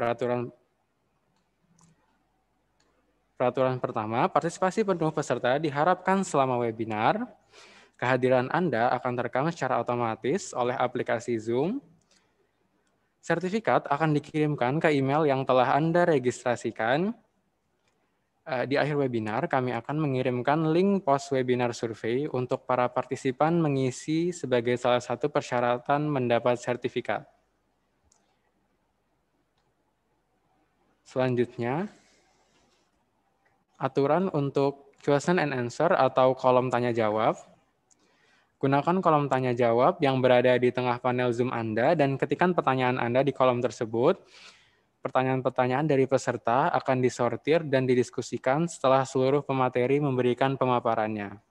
peraturan Peraturan pertama, partisipasi penuh peserta diharapkan selama webinar. Kehadiran Anda akan terekam secara otomatis oleh aplikasi Zoom. Sertifikat akan dikirimkan ke email yang telah Anda registrasikan. Eh, di akhir webinar, kami akan mengirimkan link post webinar survei untuk para partisipan mengisi sebagai salah satu persyaratan mendapat sertifikat. Selanjutnya, aturan untuk question and answer atau kolom tanya jawab. Gunakan kolom tanya jawab yang berada di tengah panel Zoom Anda dan ketikan pertanyaan Anda di kolom tersebut. Pertanyaan-pertanyaan dari peserta akan disortir dan didiskusikan setelah seluruh pemateri memberikan pemaparannya.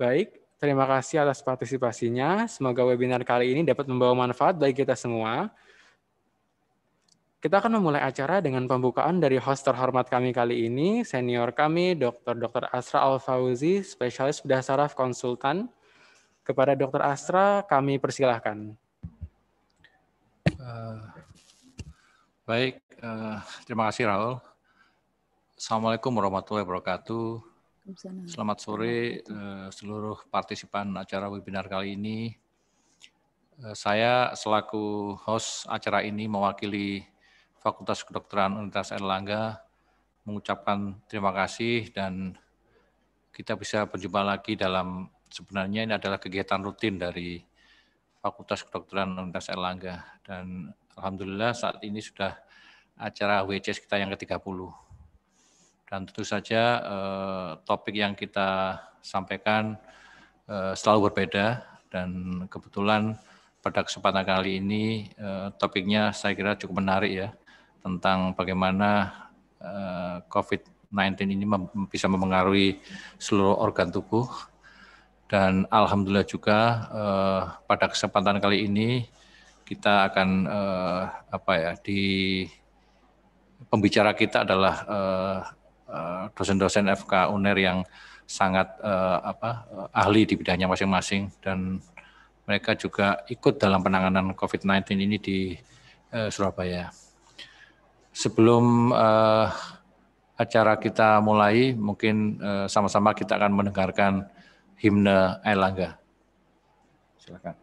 Baik, terima kasih atas partisipasinya. Semoga webinar kali ini dapat membawa manfaat bagi kita semua. Kita akan memulai acara dengan pembukaan dari host terhormat kami kali ini, senior kami, Dr. Dr. Astra Al-Fauzi, spesialis saraf Konsultan. Kepada Dr. Astra kami persilahkan. Uh, baik, uh, terima kasih Raul. Assalamualaikum warahmatullahi wabarakatuh. Selamat sore uh, seluruh partisipan acara webinar kali ini. saya selaku host acara ini mewakili Fakultas Kedokteran Universitas Erlangga mengucapkan terima kasih dan kita bisa berjumpa lagi dalam sebenarnya ini adalah kegiatan rutin dari Fakultas Kedokteran Universitas Erlangga dan alhamdulillah saat ini sudah acara WCS kita yang ke-30. Dan tentu saja eh, topik yang kita sampaikan eh, selalu berbeda dan kebetulan pada kesempatan kali ini eh, topiknya saya kira cukup menarik ya tentang bagaimana uh, eh, COVID-19 ini mem bisa mempengaruhi seluruh organ tubuh. Dan alhamdulillah juga uh, pada kesempatan kali ini kita akan uh, apa ya di pembicara kita adalah dosen-dosen uh, uh, FK UNER yang sangat uh, apa uh, ahli di bidangnya masing-masing dan mereka juga ikut dalam penanganan COVID-19 ini di uh, Surabaya sebelum uh, acara kita mulai, mungkin eh, sama-sama uh, kita akan mendengarkan himne Airlangga. Silakan.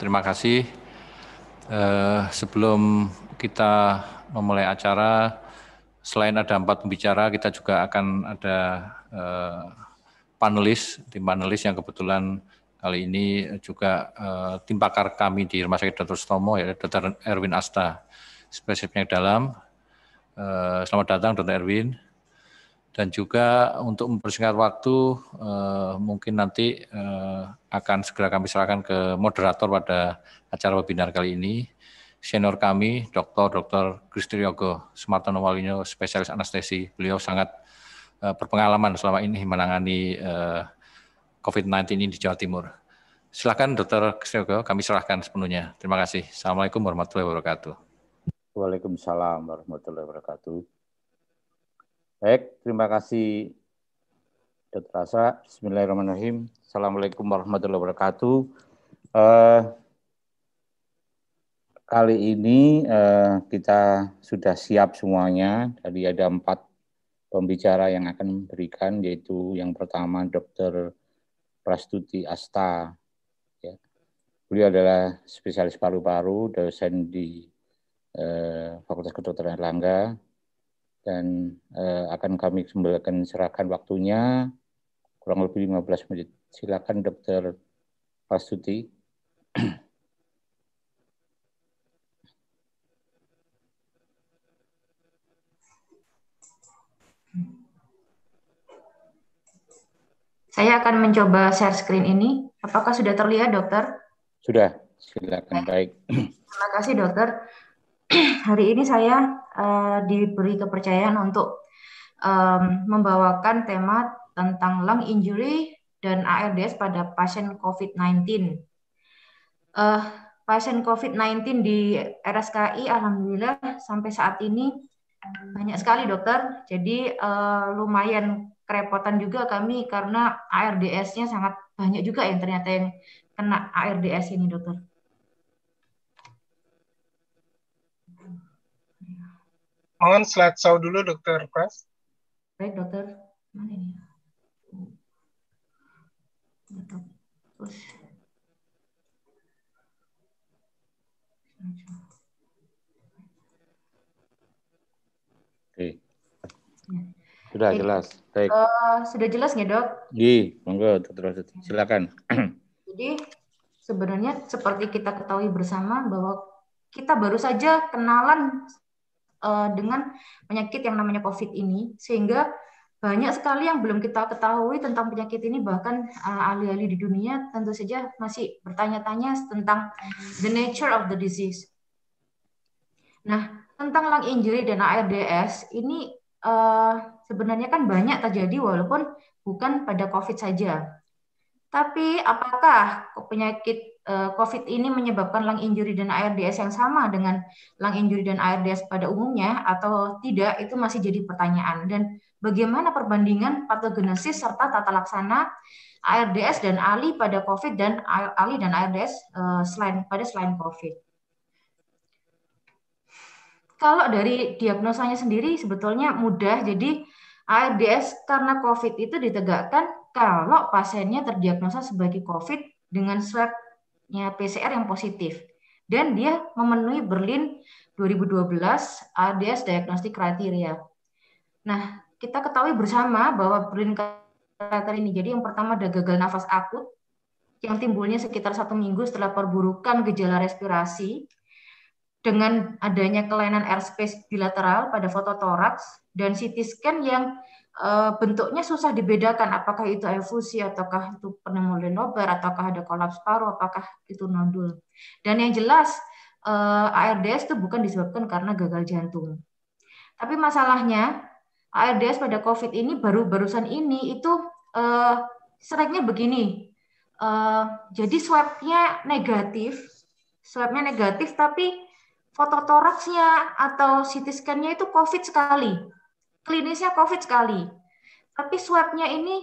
terima kasih. Eh, sebelum kita memulai acara, selain ada empat pembicara, kita juga akan ada eh, panelis, tim panelis yang kebetulan kali ini juga eh, tim pakar kami di Rumah Sakit Dr. Stomo, ya, Dr. Erwin Asta, spesifiknya dalam. Eh, selamat datang, Dr. Erwin dan juga untuk mempersingkat waktu eh, mungkin nanti eh, akan segera kami serahkan ke moderator pada acara webinar kali ini. Senior kami, Dr. Dr. Kristriogo Sumartono Walino, spesialis anestesi. Beliau sangat uh, berpengalaman selama ini menangani uh, eh, COVID-19 ini di Jawa Timur. Silakan Dr. Kristriogo, kami serahkan sepenuhnya. Terima kasih. Assalamualaikum warahmatullahi wabarakatuh. Waalaikumsalam warahmatullahi wabarakatuh. Baik, terima kasih Dr. Asa. Bismillahirrahmanirrahim. Assalamualaikum warahmatullahi wabarakatuh. Uh, kali ini uh, kita sudah siap semuanya. Tadi ada empat pembicara yang akan memberikan, yaitu yang pertama Dr. Prastuti Asta. Ya. Beliau adalah spesialis paru-paru, dosen di uh, Fakultas Kedokteran Langga, dan uh, akan kami sembelahkan serahkan waktunya kurang lebih 15 menit Silakan Dokter Pasuti. Saya akan mencoba share screen ini. Apakah sudah terlihat, dokter? Sudah, silakan. Baik. Baik. Terima kasih, dokter. Hari ini saya uh, diberi kepercayaan untuk um, membawakan tema tentang lung injury dan ARDS pada pasien COVID-19. Uh, eh, pasien COVID-19 di RSKI alhamdulillah sampai saat ini banyak sekali dokter. Jadi uh, lumayan kerepotan juga kami karena ARDS-nya sangat banyak juga yang ternyata yang kena ARDS ini dokter. Mohon slide show dulu dokter Pras. Baik dokter. Mana Oke. Ya. Sudah Oke. jelas. Baik. Uh, sudah jelas nggak dok? Iya, monggo terus silakan. Jadi sebenarnya seperti kita ketahui bersama bahwa kita baru saja kenalan uh, dengan penyakit yang namanya COVID ini, sehingga banyak sekali yang belum kita ketahui tentang penyakit ini bahkan uh, ahli-ahli di dunia tentu saja masih bertanya-tanya tentang the nature of the disease. Nah, tentang lung injury dan ARDS ini uh, sebenarnya kan banyak terjadi walaupun bukan pada COVID saja. Tapi apakah penyakit uh, COVID ini menyebabkan lung injury dan ARDS yang sama dengan lung injury dan ARDS pada umumnya atau tidak itu masih jadi pertanyaan dan bagaimana perbandingan patogenesis serta tata laksana ARDS dan ALI pada COVID dan ALI dan ARDS eh, selain pada selain COVID. Kalau dari diagnosanya sendiri sebetulnya mudah. Jadi ARDS karena COVID itu ditegakkan kalau pasiennya terdiagnosa sebagai COVID dengan swabnya PCR yang positif dan dia memenuhi Berlin 2012 ARDS diagnostik criteria. Nah, kita ketahui bersama bahwa brain catheter ini jadi yang pertama ada gagal nafas akut yang timbulnya sekitar satu minggu setelah perburukan gejala respirasi dengan adanya kelainan airspace bilateral pada foto fototoraks dan CT scan yang eh, bentuknya susah dibedakan apakah itu efusi ataukah itu pneumonia nobar ataukah ada kolaps paru apakah itu nodul dan yang jelas eh, ARDS itu bukan disebabkan karena gagal jantung tapi masalahnya ARDS pada COVID ini baru barusan ini itu uh, eh, strike begini. Uh, jadi swabnya negatif, swabnya negatif tapi foto toraksnya atau CT scan-nya itu COVID sekali, klinisnya COVID sekali. Tapi swabnya ini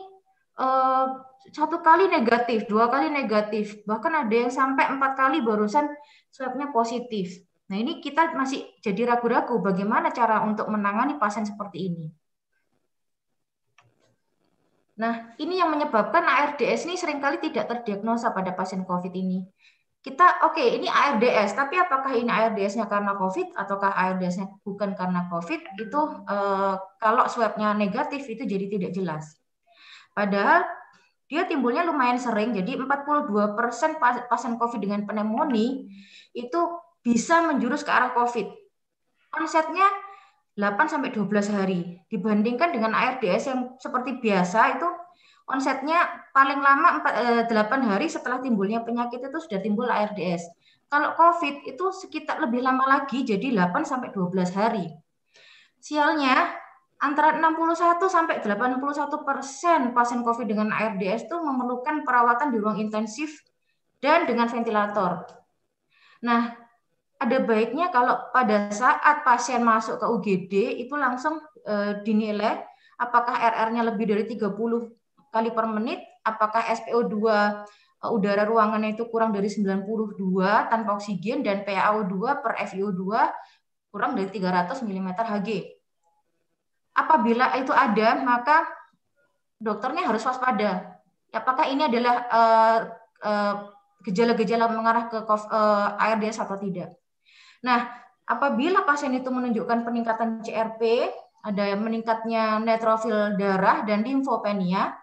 uh, satu kali negatif, dua kali negatif, bahkan ada yang sampai empat kali barusan swabnya positif. Nah, ini kita masih jadi ragu-ragu bagaimana cara untuk menangani pasien seperti ini. Nah, ini yang menyebabkan ARDS ini seringkali tidak terdiagnosa pada pasien COVID ini. Kita, oke, okay, ini ARDS, tapi apakah ini ARDS-nya karena COVID ataukah ARDS-nya bukan karena COVID, itu eh, kalau swabnya negatif itu jadi tidak jelas. Padahal dia timbulnya lumayan sering, jadi 42% pasien COVID dengan pneumonia itu bisa menjurus ke arah COVID. Onsetnya 8 sampai 12 hari dibandingkan dengan ARDS yang seperti biasa itu onsetnya paling lama 4, 8 eh, hari setelah timbulnya penyakit itu sudah timbul ARDS. Kalau COVID itu sekitar lebih lama lagi jadi 8 sampai 12 hari. Sialnya antara 61 sampai 81 persen pasien COVID dengan ARDS itu memerlukan perawatan di ruang intensif dan dengan ventilator. Nah, ada baiknya kalau pada saat pasien masuk ke UGD itu langsung e, dinilai apakah RR-nya lebih dari 30 kali per menit, apakah SPO2 e, eh, udara ruangannya itu kurang dari 92 tanpa oksigen dan PaO2 per FiO2 kurang dari 300 mm Hg. Apabila itu ada, maka dokternya harus waspada. Apakah ini adalah gejala eh, gejala-gejala mengarah ke ARDS atau tidak. Nah, apabila pasien itu menunjukkan peningkatan CRP, ada meningkatnya neutrofil darah dan limfopenia,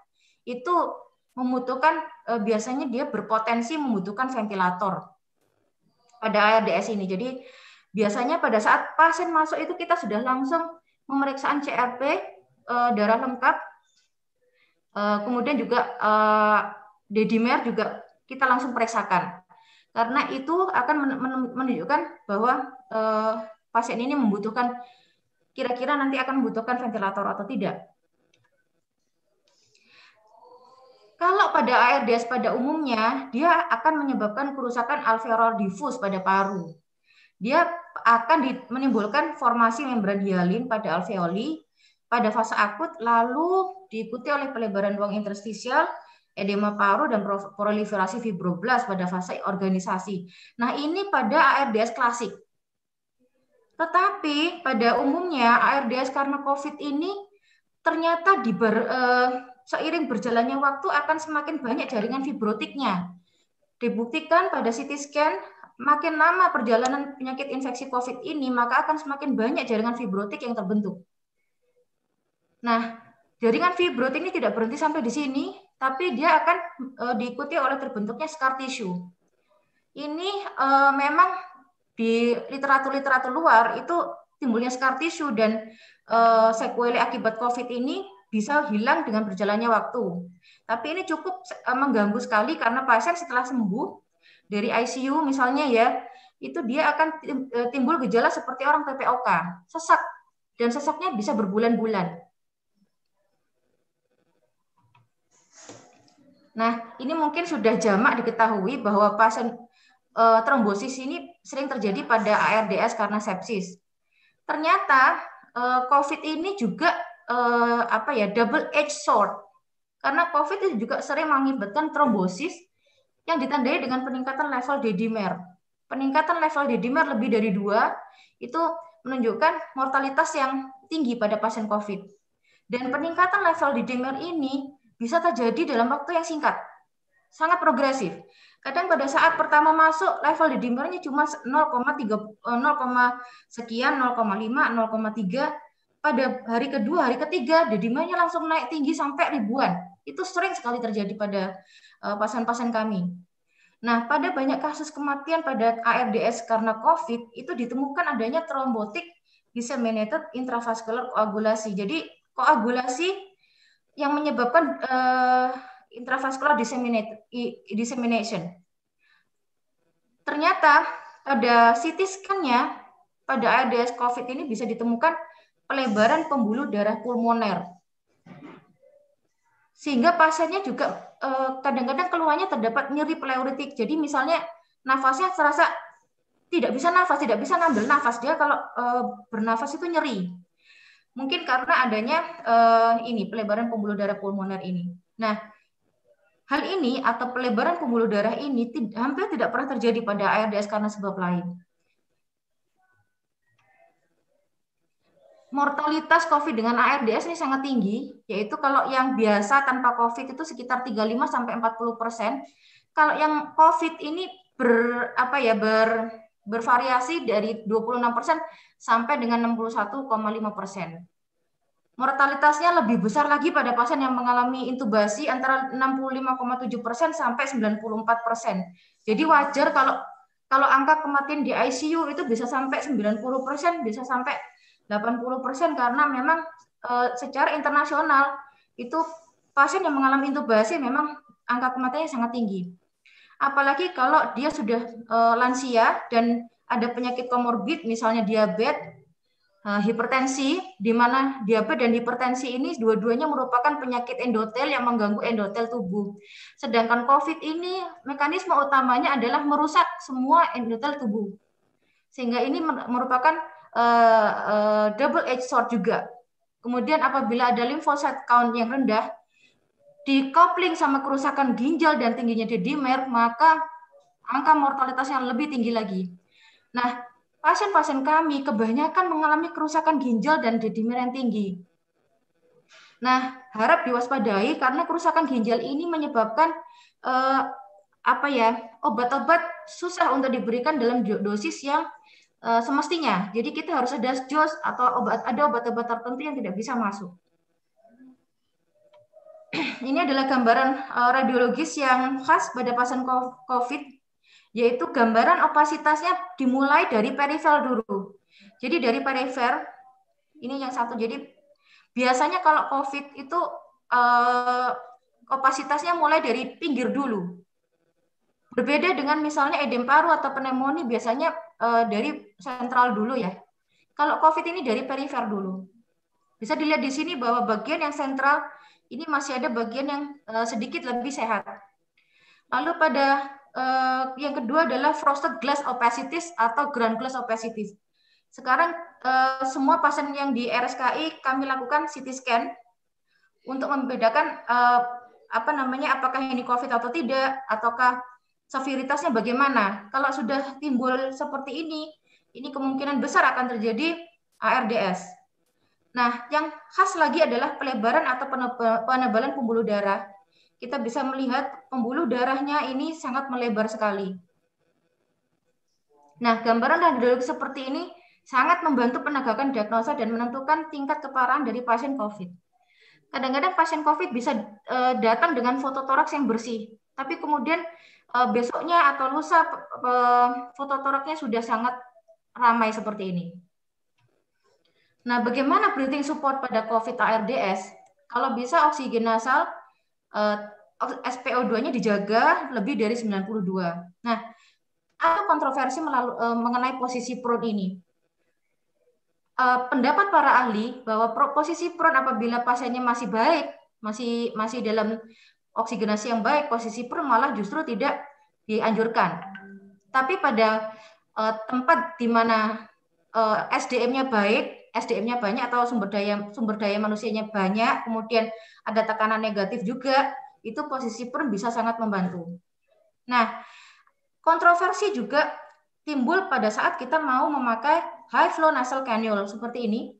itu membutuhkan eh, biasanya dia berpotensi membutuhkan ventilator pada ARDS ini. Jadi biasanya pada saat pasien masuk itu kita sudah langsung pemeriksaan CRP eh, darah lengkap, eh, kemudian juga eh, dedimer juga kita langsung periksakan karena itu akan menunjukkan bahwa eh, pasien ini membutuhkan kira-kira nanti akan membutuhkan ventilator atau tidak. Kalau pada ARDS pada umumnya, dia akan menyebabkan kerusakan alveolar difus pada paru. Dia akan menimbulkan formasi membran hialin pada alveoli pada fase akut, lalu diikuti oleh pelebaran ruang interstisial, edema paru dan proliferasi fibroblas pada fase organisasi. Nah, ini pada ARDS klasik. Tetapi pada umumnya ARDS karena COVID ini ternyata di ber, eh, seiring berjalannya waktu akan semakin banyak jaringan fibrotiknya. Dibuktikan pada CT scan makin lama perjalanan penyakit infeksi COVID ini, maka akan semakin banyak jaringan fibrotik yang terbentuk. Nah, jaringan fibrotik ini tidak berhenti sampai di sini, tapi dia akan e, diikuti oleh terbentuknya scar tissue. Ini e, memang di literatur-literatur luar itu timbulnya scar tissue dan e, akibat COVID ini bisa hilang dengan berjalannya waktu. Tapi ini cukup e, mengganggu sekali karena pasien setelah sembuh dari ICU misalnya ya, itu dia akan timbul gejala seperti orang PPOK, sesak dan sesaknya bisa berbulan-bulan. Nah, ini mungkin sudah jamak diketahui bahwa pasien e, trombosis ini sering terjadi pada ARDS karena sepsis. Ternyata e, COVID ini juga e, apa ya double edged sword karena COVID itu juga sering mengibatkan trombosis yang ditandai dengan peningkatan level dedimer. Peningkatan level dedimer lebih dari dua itu menunjukkan mortalitas yang tinggi pada pasien COVID. Dan peningkatan level dedimer ini bisa terjadi dalam waktu yang singkat. Sangat progresif. Kadang pada saat pertama masuk level di dimernya cuma 0,3 0, eh, sekian 0,5 0,3 pada hari kedua, hari ketiga dedimernya langsung naik tinggi sampai ribuan. Itu sering sekali terjadi pada eh, pasien-pasien kami. Nah, pada banyak kasus kematian pada ARDS karena COVID itu ditemukan adanya trombotik disseminated intravascular koagulasi. Jadi koagulasi yang menyebabkan uh, intravascular dissemination. Ternyata pada CT scan-nya pada ADS COVID ini bisa ditemukan pelebaran pembuluh darah pulmoner. Sehingga pasiennya juga eh, kadang-kadang keluarnya keluhannya terdapat nyeri pleuritik. Jadi misalnya nafasnya terasa tidak bisa nafas, tidak bisa ngambil nafas dia kalau eh, bernafas itu nyeri. Mungkin karena adanya eh, ini pelebaran pembuluh darah pulmoner ini. Nah, hal ini atau pelebaran pembuluh darah ini hampir tidak pernah terjadi pada ARDS karena sebab lain. Mortalitas COVID dengan ARDS ini sangat tinggi, yaitu kalau yang biasa tanpa COVID itu sekitar 35 sampai 40 persen. Kalau yang COVID ini ber apa ya ber bervariasi dari 26% sampai dengan 61,5%. Mortalitasnya lebih besar lagi pada pasien yang mengalami intubasi antara 65,7% sampai 94%. Jadi wajar kalau kalau angka kematian di ICU itu bisa sampai 90%, bisa sampai 80% karena memang e, secara internasional itu pasien yang mengalami intubasi memang angka kematiannya sangat tinggi apalagi kalau dia sudah uh, lansia dan ada penyakit komorbid misalnya diabetes eh, hipertensi, di mana diabetes dan hipertensi ini dua-duanya merupakan penyakit endotel yang mengganggu endotel tubuh. Sedangkan COVID ini mekanisme utamanya adalah merusak semua endotel tubuh. Sehingga ini merupakan uh, eh, uh, double edged sword juga. Kemudian apabila ada lymphocyte count yang rendah, dikopling sama kerusakan ginjal dan tingginya di dimer, maka angka mortalitas yang lebih tinggi lagi. Nah, pasien-pasien kami kebanyakan mengalami kerusakan ginjal dan dedimer yang tinggi. Nah, harap diwaspadai karena kerusakan ginjal ini menyebabkan eh, apa ya obat-obat susah untuk diberikan dalam dosis yang eh, semestinya. Jadi kita harus ada jos atau obat ada obat-obat tertentu yang tidak bisa masuk. ini adalah gambaran eh, radiologis yang khas pada pasien COVID, yaitu gambaran opasitasnya dimulai dari perifer dulu. Jadi dari perifer, ini yang satu. Jadi biasanya kalau COVID itu eh, opasitasnya mulai dari pinggir dulu. Berbeda dengan misalnya edem paru atau pneumonia biasanya eh, dari sentral dulu ya. Kalau COVID ini dari perifer dulu. Bisa dilihat di sini bahwa bagian yang sentral ini masih ada bagian yang eh, sedikit lebih sehat. Lalu pada eh, yang kedua adalah frosted glass opacities atau ground glass opacities. Sekarang eh, semua pasien yang di RSKI kami lakukan CT scan untuk membedakan apa namanya apakah ini COVID atau tidak, ataukah severitasnya bagaimana. Kalau sudah timbul seperti ini, ini kemungkinan besar akan terjadi ARDS. Nah, yang khas lagi adalah pelebaran atau penebalan pembuluh darah. Kita bisa melihat pembuluh darahnya ini sangat melebar sekali. Nah, gambaran radiologi seperti ini sangat membantu penegakan diagnosa dan menentukan tingkat keparahan dari pasien COVID. Kadang-kadang pasien COVID bisa e, datang dengan foto toraks yang bersih, tapi kemudian e, besoknya atau lusa foto toraksnya sudah sangat ramai seperti ini. Nah, bagaimana breathing support pada COVID ARDS? Kalau bisa oksigen nasal eh, SPO2-nya dijaga lebih dari 92. Nah, ada kontroversi melalu, eh, mengenai posisi prone ini. Eh, pendapat para ahli bahwa posisi prone apabila pasiennya masih baik, masih masih dalam oksigenasi yang baik, posisi prone malah justru tidak dianjurkan. Tapi pada eh, tempat di mana eh, SDM-nya baik, SDM-nya banyak atau sumber daya sumber daya manusianya banyak, kemudian ada tekanan negatif juga, itu posisi perm bisa sangat membantu. Nah, kontroversi juga timbul pada saat kita mau memakai high flow nasal cannula seperti ini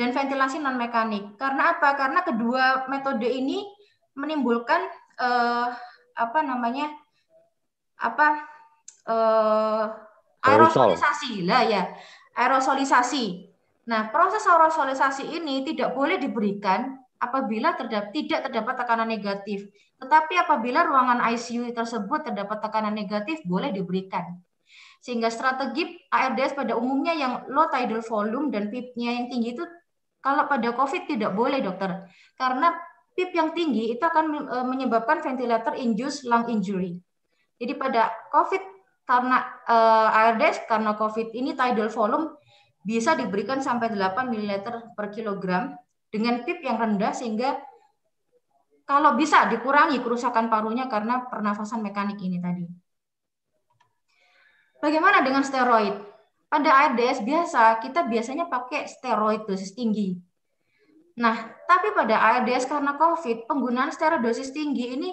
dan ventilasi non mekanik. Karena apa? Karena kedua metode ini menimbulkan eh, apa namanya? apa eh, aerosolisasi lah ya aerosolisasi Nah, proses aerosolisasi ini tidak boleh diberikan apabila terdapat, tidak terdapat tekanan negatif. Tetapi apabila ruangan ICU tersebut terdapat tekanan negatif, boleh diberikan. Sehingga strategi ARDS pada umumnya yang low tidal volume dan PIP-nya yang tinggi itu kalau pada COVID tidak boleh dokter. Karena PIP yang tinggi itu akan e, menyebabkan ventilator induced lung injury. Jadi pada COVID karena uh, e, ARDS karena COVID ini tidal volume bisa diberikan sampai 8 ml per kilogram dengan pip yang rendah sehingga kalau bisa dikurangi kerusakan parunya karena pernafasan mekanik ini tadi. Bagaimana dengan steroid? Pada ARDS biasa, kita biasanya pakai steroid dosis tinggi. Nah, tapi pada ARDS karena COVID, penggunaan steroid dosis tinggi ini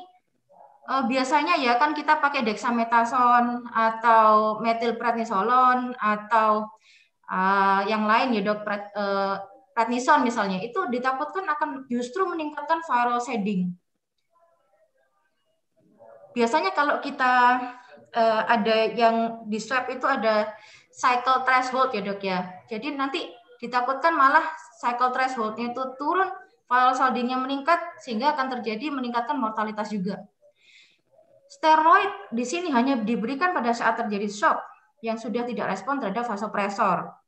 eh, biasanya ya kan kita pakai dexamethasone atau metilprednisolon atau uh, yang lain ya dok eh, pret, misalnya itu ditakutkan akan justru meningkatkan viral shedding. Biasanya kalau kita uh, ada yang di swab itu ada cycle threshold ya dok ya. Jadi nanti ditakutkan malah cycle thresholdnya itu turun, viral shedding-nya meningkat sehingga akan terjadi meningkatkan mortalitas juga. Steroid di sini hanya diberikan pada saat terjadi shock yang sudah tidak respon terhadap vasopresor.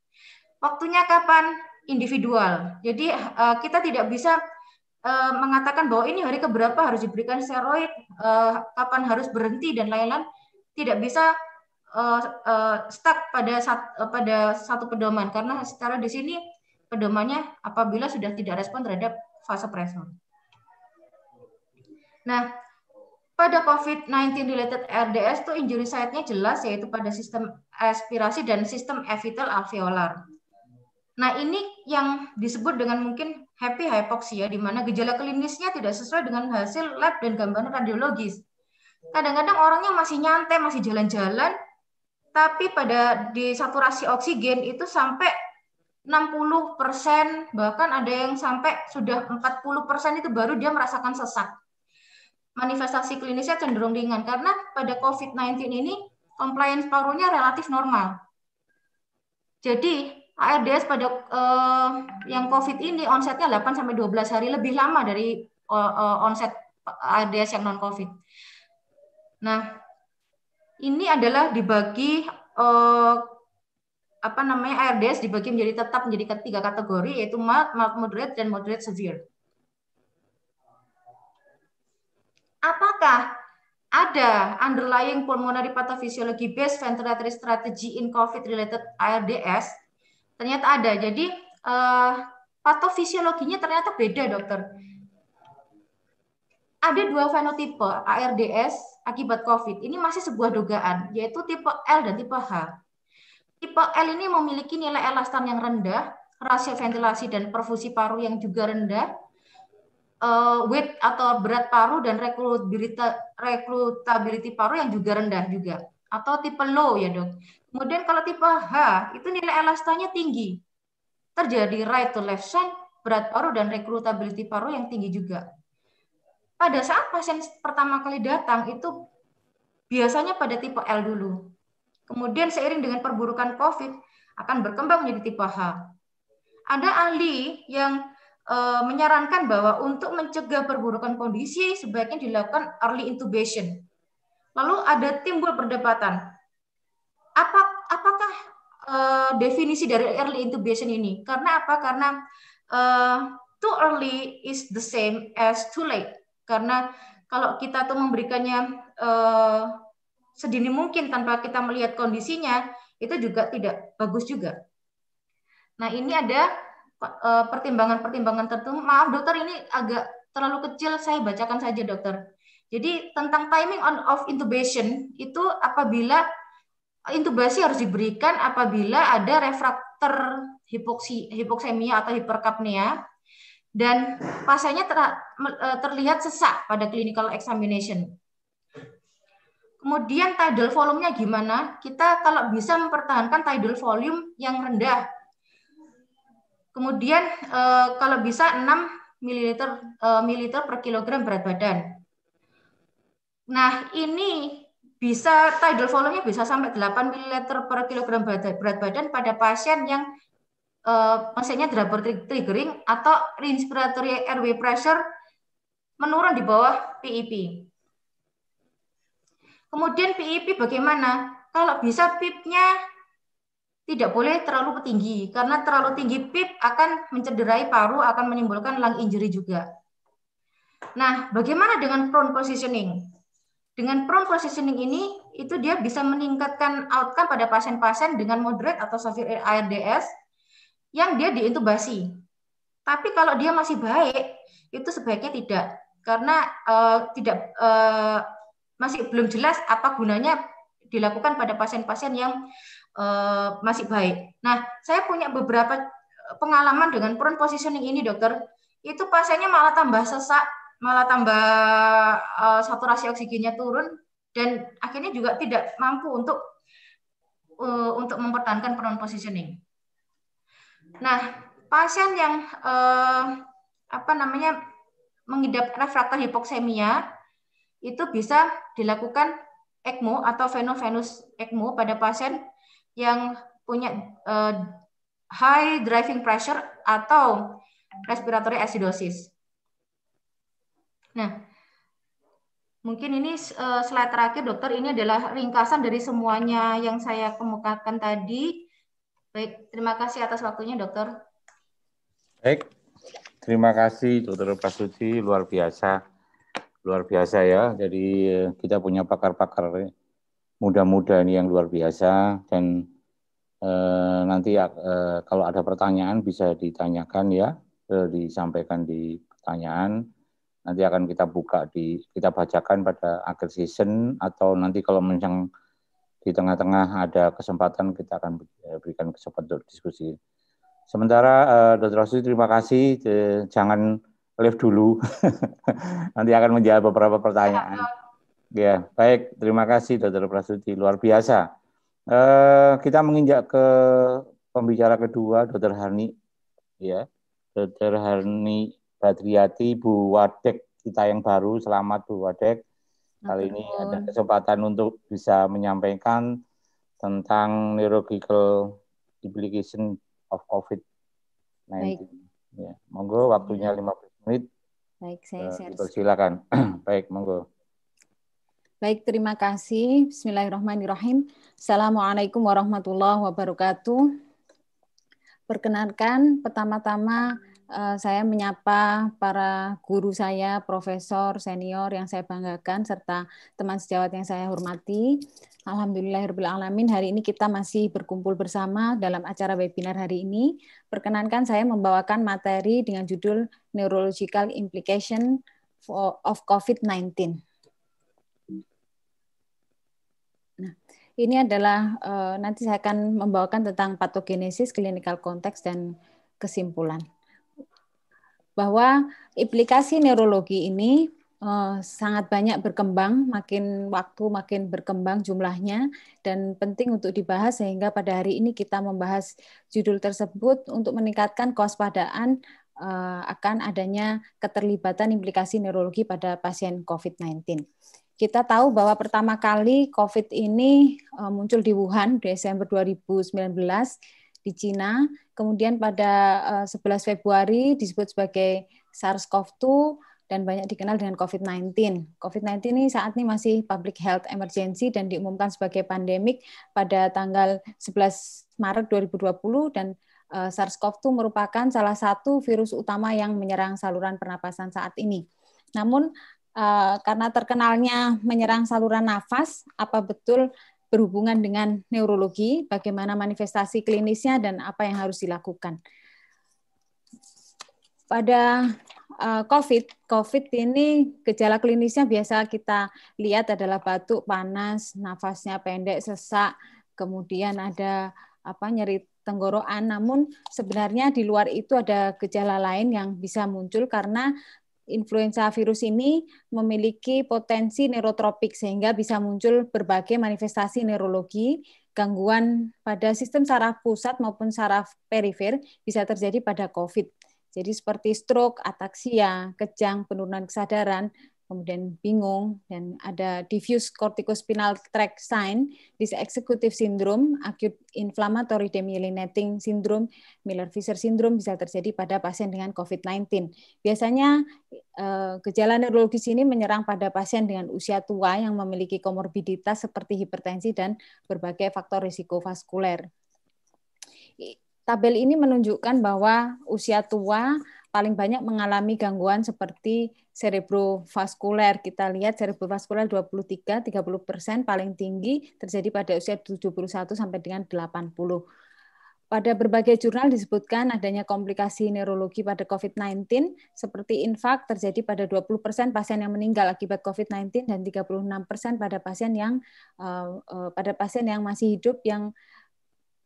Waktunya kapan? Individual. Jadi eh, kita tidak bisa eh, mengatakan bahwa ini hari keberapa harus diberikan steroid, eh, kapan harus berhenti dan lain-lain. Tidak bisa stuck pada pada satu pedoman karena secara di sini pedomannya apabila sudah tidak respon terhadap fase pressure. Nah, pada COVID-19 related RDS tuh injury site-nya jelas yaitu pada sistem respirasi dan sistem epitel alveolar. Nah, ini yang disebut dengan mungkin happy hypoxia, di mana gejala klinisnya tidak sesuai dengan hasil lab dan gambaran radiologis. Kadang-kadang orangnya masih nyantai, masih jalan-jalan, tapi pada di saturasi oksigen itu sampai 60 persen, bahkan ada yang sampai sudah 40 persen itu baru dia merasakan sesak. Manifestasi klinisnya cenderung ringan, karena pada COVID-19 ini, compliance parunya relatif normal. Jadi, ARDS pada uh, yang COVID ini onsetnya 8 sampai 12 hari lebih lama dari uh, onset ARDS yang non COVID. Nah, ini adalah dibagi uh, apa namanya ARDS dibagi menjadi tetap menjadi ketiga kategori yaitu mild, mild moderate dan moderate severe. Apakah ada underlying pulmonary pathophysiology based ventilatory strategy in COVID related ARDS Ternyata ada. Jadi eh, patofisiologinya ternyata beda, dokter. Ada dua fenotipe ARDS akibat COVID. Ini masih sebuah dugaan, yaitu tipe L dan tipe H. Tipe L ini memiliki nilai elastan yang rendah, rasio ventilasi dan perfusi paru yang juga rendah, uh, weight atau berat paru dan recruitability, paru yang juga rendah juga atau tipe low ya dok. Kemudian kalau tipe H itu nilai elastanya tinggi. Terjadi right to left shunt, berat paru dan recruitability paru yang tinggi juga. Pada saat pasien pertama kali datang itu biasanya pada tipe L dulu. Kemudian seiring dengan perburukan COVID akan berkembang menjadi tipe H. Ada ahli yang e, menyarankan bahwa untuk mencegah perburukan kondisi sebaiknya dilakukan early intubation Lalu ada timbul perdebatan. Apa apakah uh, definisi dari early intubation ini? Karena apa? Karena uh, too early is the same as too late. Karena kalau kita tuh memberikannya uh, sedini mungkin tanpa kita melihat kondisinya, itu juga tidak bagus juga. Nah, ini ada pertimbangan-pertimbangan tertentu. Maaf dokter, ini agak terlalu kecil, saya bacakan saja dokter. Jadi tentang timing on off intubation itu apabila intubasi harus diberikan apabila ada refrakter hipoksi, hipoksemia atau hiperkapnia dan pasiennya ter, e, terlihat sesak pada clinical examination. Kemudian tidal volume nya gimana? Kita kalau bisa mempertahankan tidal volume yang rendah. Kemudian e, kalau bisa 6 ml, e, per kilogram berat badan. Nah, ini bisa tidal volume nya bisa sampai 8 ml per kilogram berat badan pada pasien yang eh, pasiennya draper triggering atau respiratory airway pressure menurun di bawah PIP. E Kemudian PIP e bagaimana? Kalau bisa PIP-nya e tidak boleh terlalu tinggi karena terlalu tinggi PIP akan mencederai paru, akan menimbulkan lung injury juga. Nah, bagaimana dengan prone positioning? Dengan prompt positioning ini, itu dia bisa meningkatkan outcome pada pasien-pasien dengan moderate atau severe ARDS yang dia diintubasi. Tapi kalau dia masih baik, itu sebaiknya tidak karena uh, tidak uh, masih belum jelas apa gunanya dilakukan pada pasien-pasien yang uh, masih baik. Nah, saya punya beberapa pengalaman dengan prone positioning ini, dokter. Itu pasiennya malah tambah sesak, malah tambah uh, saturasi oksigennya turun dan akhirnya juga tidak mampu untuk uh, untuk mempertahankan prone positioning. Nah, pasien yang uh, apa namanya mengidap refraktor hipoksemia itu bisa dilakukan ECMO atau venovenous ECMO pada pasien yang punya uh, high driving pressure atau respiratory acidosis. Nah, mungkin ini eh, slide terakhir dokter, ini adalah ringkasan dari semuanya yang saya kemukakan tadi. Baik, terima kasih atas waktunya dokter. Baik, terima kasih dokter Pasuci, luar biasa. Luar biasa ya, jadi kita punya pakar-pakar muda-muda ini yang luar biasa dan e, nanti e, kalau ada pertanyaan bisa ditanyakan ya, e, disampaikan di pertanyaan nanti akan kita buka di kita bacakan pada akhir season atau nanti kalau menjang di tengah-tengah ada kesempatan kita akan berikan kesempatan untuk diskusi. Sementara uh, eh, Dr. Rosi terima kasih uh, jangan live dulu. nanti akan menjawab beberapa pertanyaan. Ya, baik. Terima kasih Dr. Prasuti. Luar biasa. Uh, kita menginjak ke pembicara kedua, Dr. Harni. Ya, Dr. Harni Badriati, Bu Wadek kita yang baru. Selamat Bu Wadek. Kali ini ada kesempatan untuk bisa menyampaikan tentang neurological implication of COVID-19. Ya, monggo waktunya 15 iya. menit. Baik, saya uh, eh, Silakan. Baik, monggo. Baik, terima kasih. Bismillahirrahmanirrahim. Assalamualaikum warahmatullahi wabarakatuh. Perkenankan, pertama-tama Eh, saya menyapa para guru saya, profesor senior yang saya banggakan serta teman sejawat yang saya hormati. Alhamdulillahirobbilalamin. Hari ini kita masih berkumpul bersama dalam acara webinar hari ini. Perkenankan saya membawakan materi dengan judul Neurological Implication of COVID-19. Nah, ini adalah eh, nanti saya akan membawakan tentang patogenesis, clinical context, dan kesimpulan bahwa implikasi neurologi ini uh, sangat banyak berkembang, makin waktu makin berkembang jumlahnya dan penting untuk dibahas sehingga pada hari ini kita membahas judul tersebut untuk meningkatkan kewaspadaan uh, akan adanya keterlibatan implikasi neurologi pada pasien COVID-19 kita tahu bahwa pertama kali COVID ini eh, muncul di Wuhan Desember 2019 di Cina. Kemudian pada 11 eh, Februari disebut sebagai SARS-CoV-2 dan banyak dikenal dengan COVID-19. COVID-19 ini saat ini masih public health emergency dan diumumkan sebagai pandemik pada tanggal 11 Maret 2020 dan eh, SARS-CoV-2 merupakan salah satu virus utama yang menyerang saluran pernapasan saat ini. Namun eh, karena terkenalnya menyerang saluran nafas, apa betul berhubungan dengan neurologi, bagaimana manifestasi klinisnya dan apa yang harus dilakukan. Pada eh, COVID, COVID ini gejala klinisnya biasa kita lihat adalah batuk, panas, nafasnya pendek, sesak, kemudian ada apa nyeri tenggorokan. Namun sebenarnya di luar itu ada gejala lain yang bisa muncul karena influenza virus ini memiliki potensi neurotropik sehingga bisa muncul berbagai manifestasi neurologi, gangguan pada sistem saraf pusat maupun saraf perifer bisa terjadi pada COVID. Jadi seperti stroke, ataksia, kejang, penurunan kesadaran, kemudian bingung dan ada diffuse corticospinal tract sign, disexecutive syndrome, acute inflammatory demyelinating syndrome, Miller-Fisher syndrome bisa terjadi pada pasien dengan COVID-19. Biasanya eh, gejala neurologis ini menyerang pada pasien dengan usia tua yang memiliki komorbiditas seperti hipertensi dan berbagai faktor risiko vaskuler. Tabel ini menunjukkan bahwa usia tua paling banyak mengalami gangguan seperti cerebrovaskuler. Kita lihat cerebrovaskuler 23 30 persen paling tinggi terjadi pada usia 71 sampai dengan 80. Pada berbagai jurnal disebutkan adanya komplikasi neurologi pada COVID-19 seperti infak terjadi pada 20 persen pasien yang meninggal akibat COVID-19 dan 36 persen pada pasien yang uh, uh, pada pasien yang masih hidup yang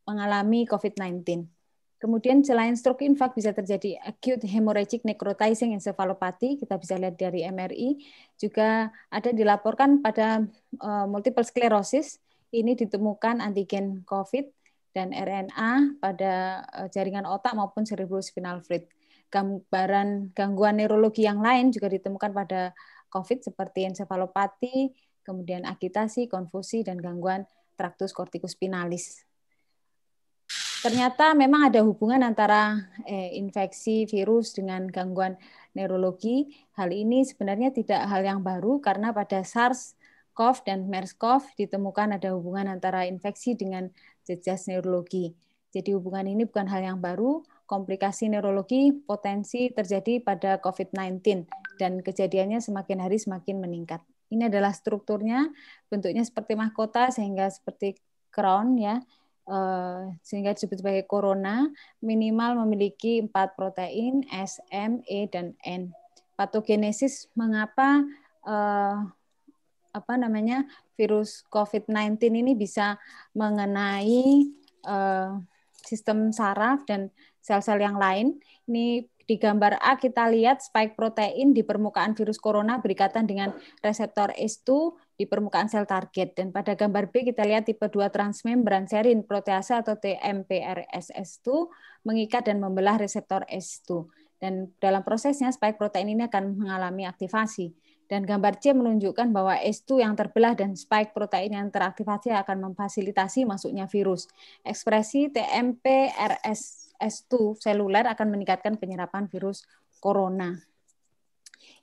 mengalami COVID-19. Kemudian selain stroke infak bisa terjadi acute hemorrhagic necrotizing encephalopathy, kita bisa lihat dari MRI, juga ada dilaporkan pada eh, multiple sclerosis, ini ditemukan antigen COVID dan RNA pada eh, jaringan otak maupun cerebral spinal fluid. Gambaran gangguan neurologi yang lain juga ditemukan pada COVID seperti encephalopathy, kemudian agitasi, konfusi, dan gangguan traktus kortikus spinalis ternyata memang ada hubungan antara eh, infeksi virus dengan gangguan neurologi. Hal ini sebenarnya tidak hal yang baru karena pada SARS-CoV dan MERS-CoV ditemukan ada hubungan antara infeksi dengan jejas neurologi. Jadi hubungan ini bukan hal yang baru, komplikasi neurologi potensi terjadi pada COVID-19 dan kejadiannya semakin hari semakin meningkat. Ini adalah strukturnya, bentuknya seperti mahkota sehingga seperti crown ya. Eh, sehingga disebut sebagai corona minimal memiliki empat protein S, M, E dan N. Patogenesis mengapa eh, apa namanya virus COVID-19 ini bisa mengenai eh, sistem saraf dan sel-sel yang lain. Ini di gambar A kita lihat spike protein di permukaan virus corona berikatan dengan reseptor S2 di permukaan sel target. Dan pada gambar B kita lihat tipe 2 transmembran serin protease atau TMPRSS2 mengikat dan membelah reseptor S2. Dan dalam prosesnya spike protein ini akan mengalami aktivasi. Dan gambar C menunjukkan bahwa S2 yang terbelah dan spike protein yang teraktivasi akan memfasilitasi masuknya virus. Ekspresi TMPRSS2 seluler akan meningkatkan penyerapan virus corona.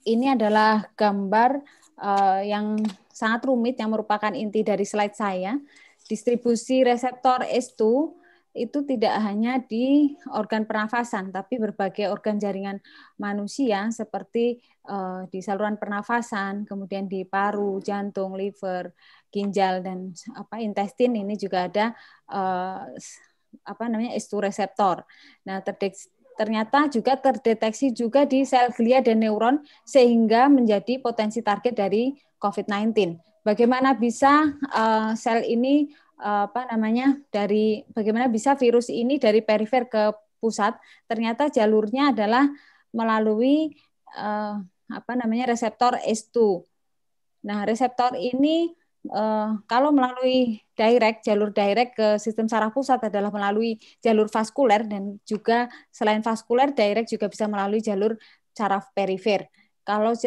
Ini adalah gambar uh, yang sangat rumit yang merupakan inti dari slide saya. Distribusi reseptor S2 itu tidak hanya di organ pernafasan, tapi berbagai organ jaringan manusia seperti uh, di saluran pernafasan, kemudian di paru, jantung, liver, ginjal dan apa intestin ini juga ada uh, apa namanya S2 reseptor. Nah, terdeteksi ternyata juga terdeteksi juga di sel glia dan neuron sehingga menjadi potensi target dari COVID-19. Bagaimana bisa uh, sel ini uh, apa namanya dari bagaimana bisa virus ini dari perifer ke pusat? Ternyata jalurnya adalah melalui uh, apa namanya reseptor S2. Nah, reseptor ini Uh, kalau melalui direct, jalur direct ke sistem saraf pusat adalah melalui jalur vaskuler dan juga selain vaskuler direct juga bisa melalui jalur saraf perifer. Kalau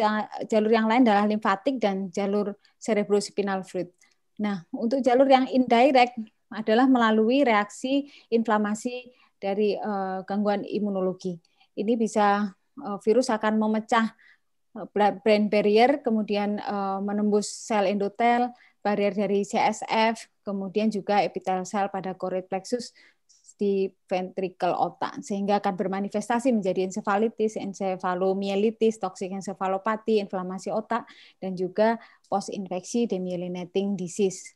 jalur yang lain adalah limfatik dan jalur cerebrospinal fluid. Nah, untuk jalur yang indirect adalah melalui reaksi inflamasi dari uh, gangguan imunologi. Ini bisa uh, virus akan memecah brain barrier, kemudian uh, menembus sel endotel, barrier dari CSF, kemudian juga epitel sel pada choroid plexus di ventrikel otak sehingga akan bermanifestasi menjadi encephalitis, encephalomyelitis, toxic encephalopathy, inflamasi otak dan juga post infeksi demyelinating disease.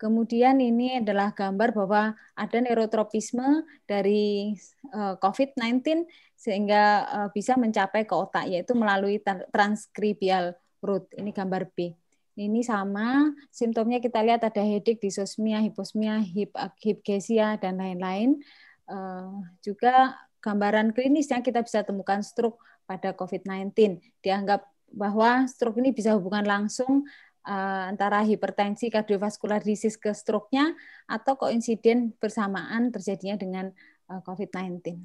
Kemudian ini adalah gambar bahwa ada neurotropisme dari eh, COVID-19 sehingga eh, bisa mencapai ke otak yaitu melalui transkribial route. Ini gambar B ini sama simptomnya kita lihat ada headache, disosmia, hiposmia, hip, hipgesia dan lain-lain. Uh, juga gambaran klinisnya kita bisa temukan stroke pada COVID-19. Dianggap bahwa stroke ini bisa hubungan langsung uh, antara hipertensi kardiovaskular disease ke stroke-nya atau koinsiden bersamaan terjadinya dengan uh, eh, COVID-19.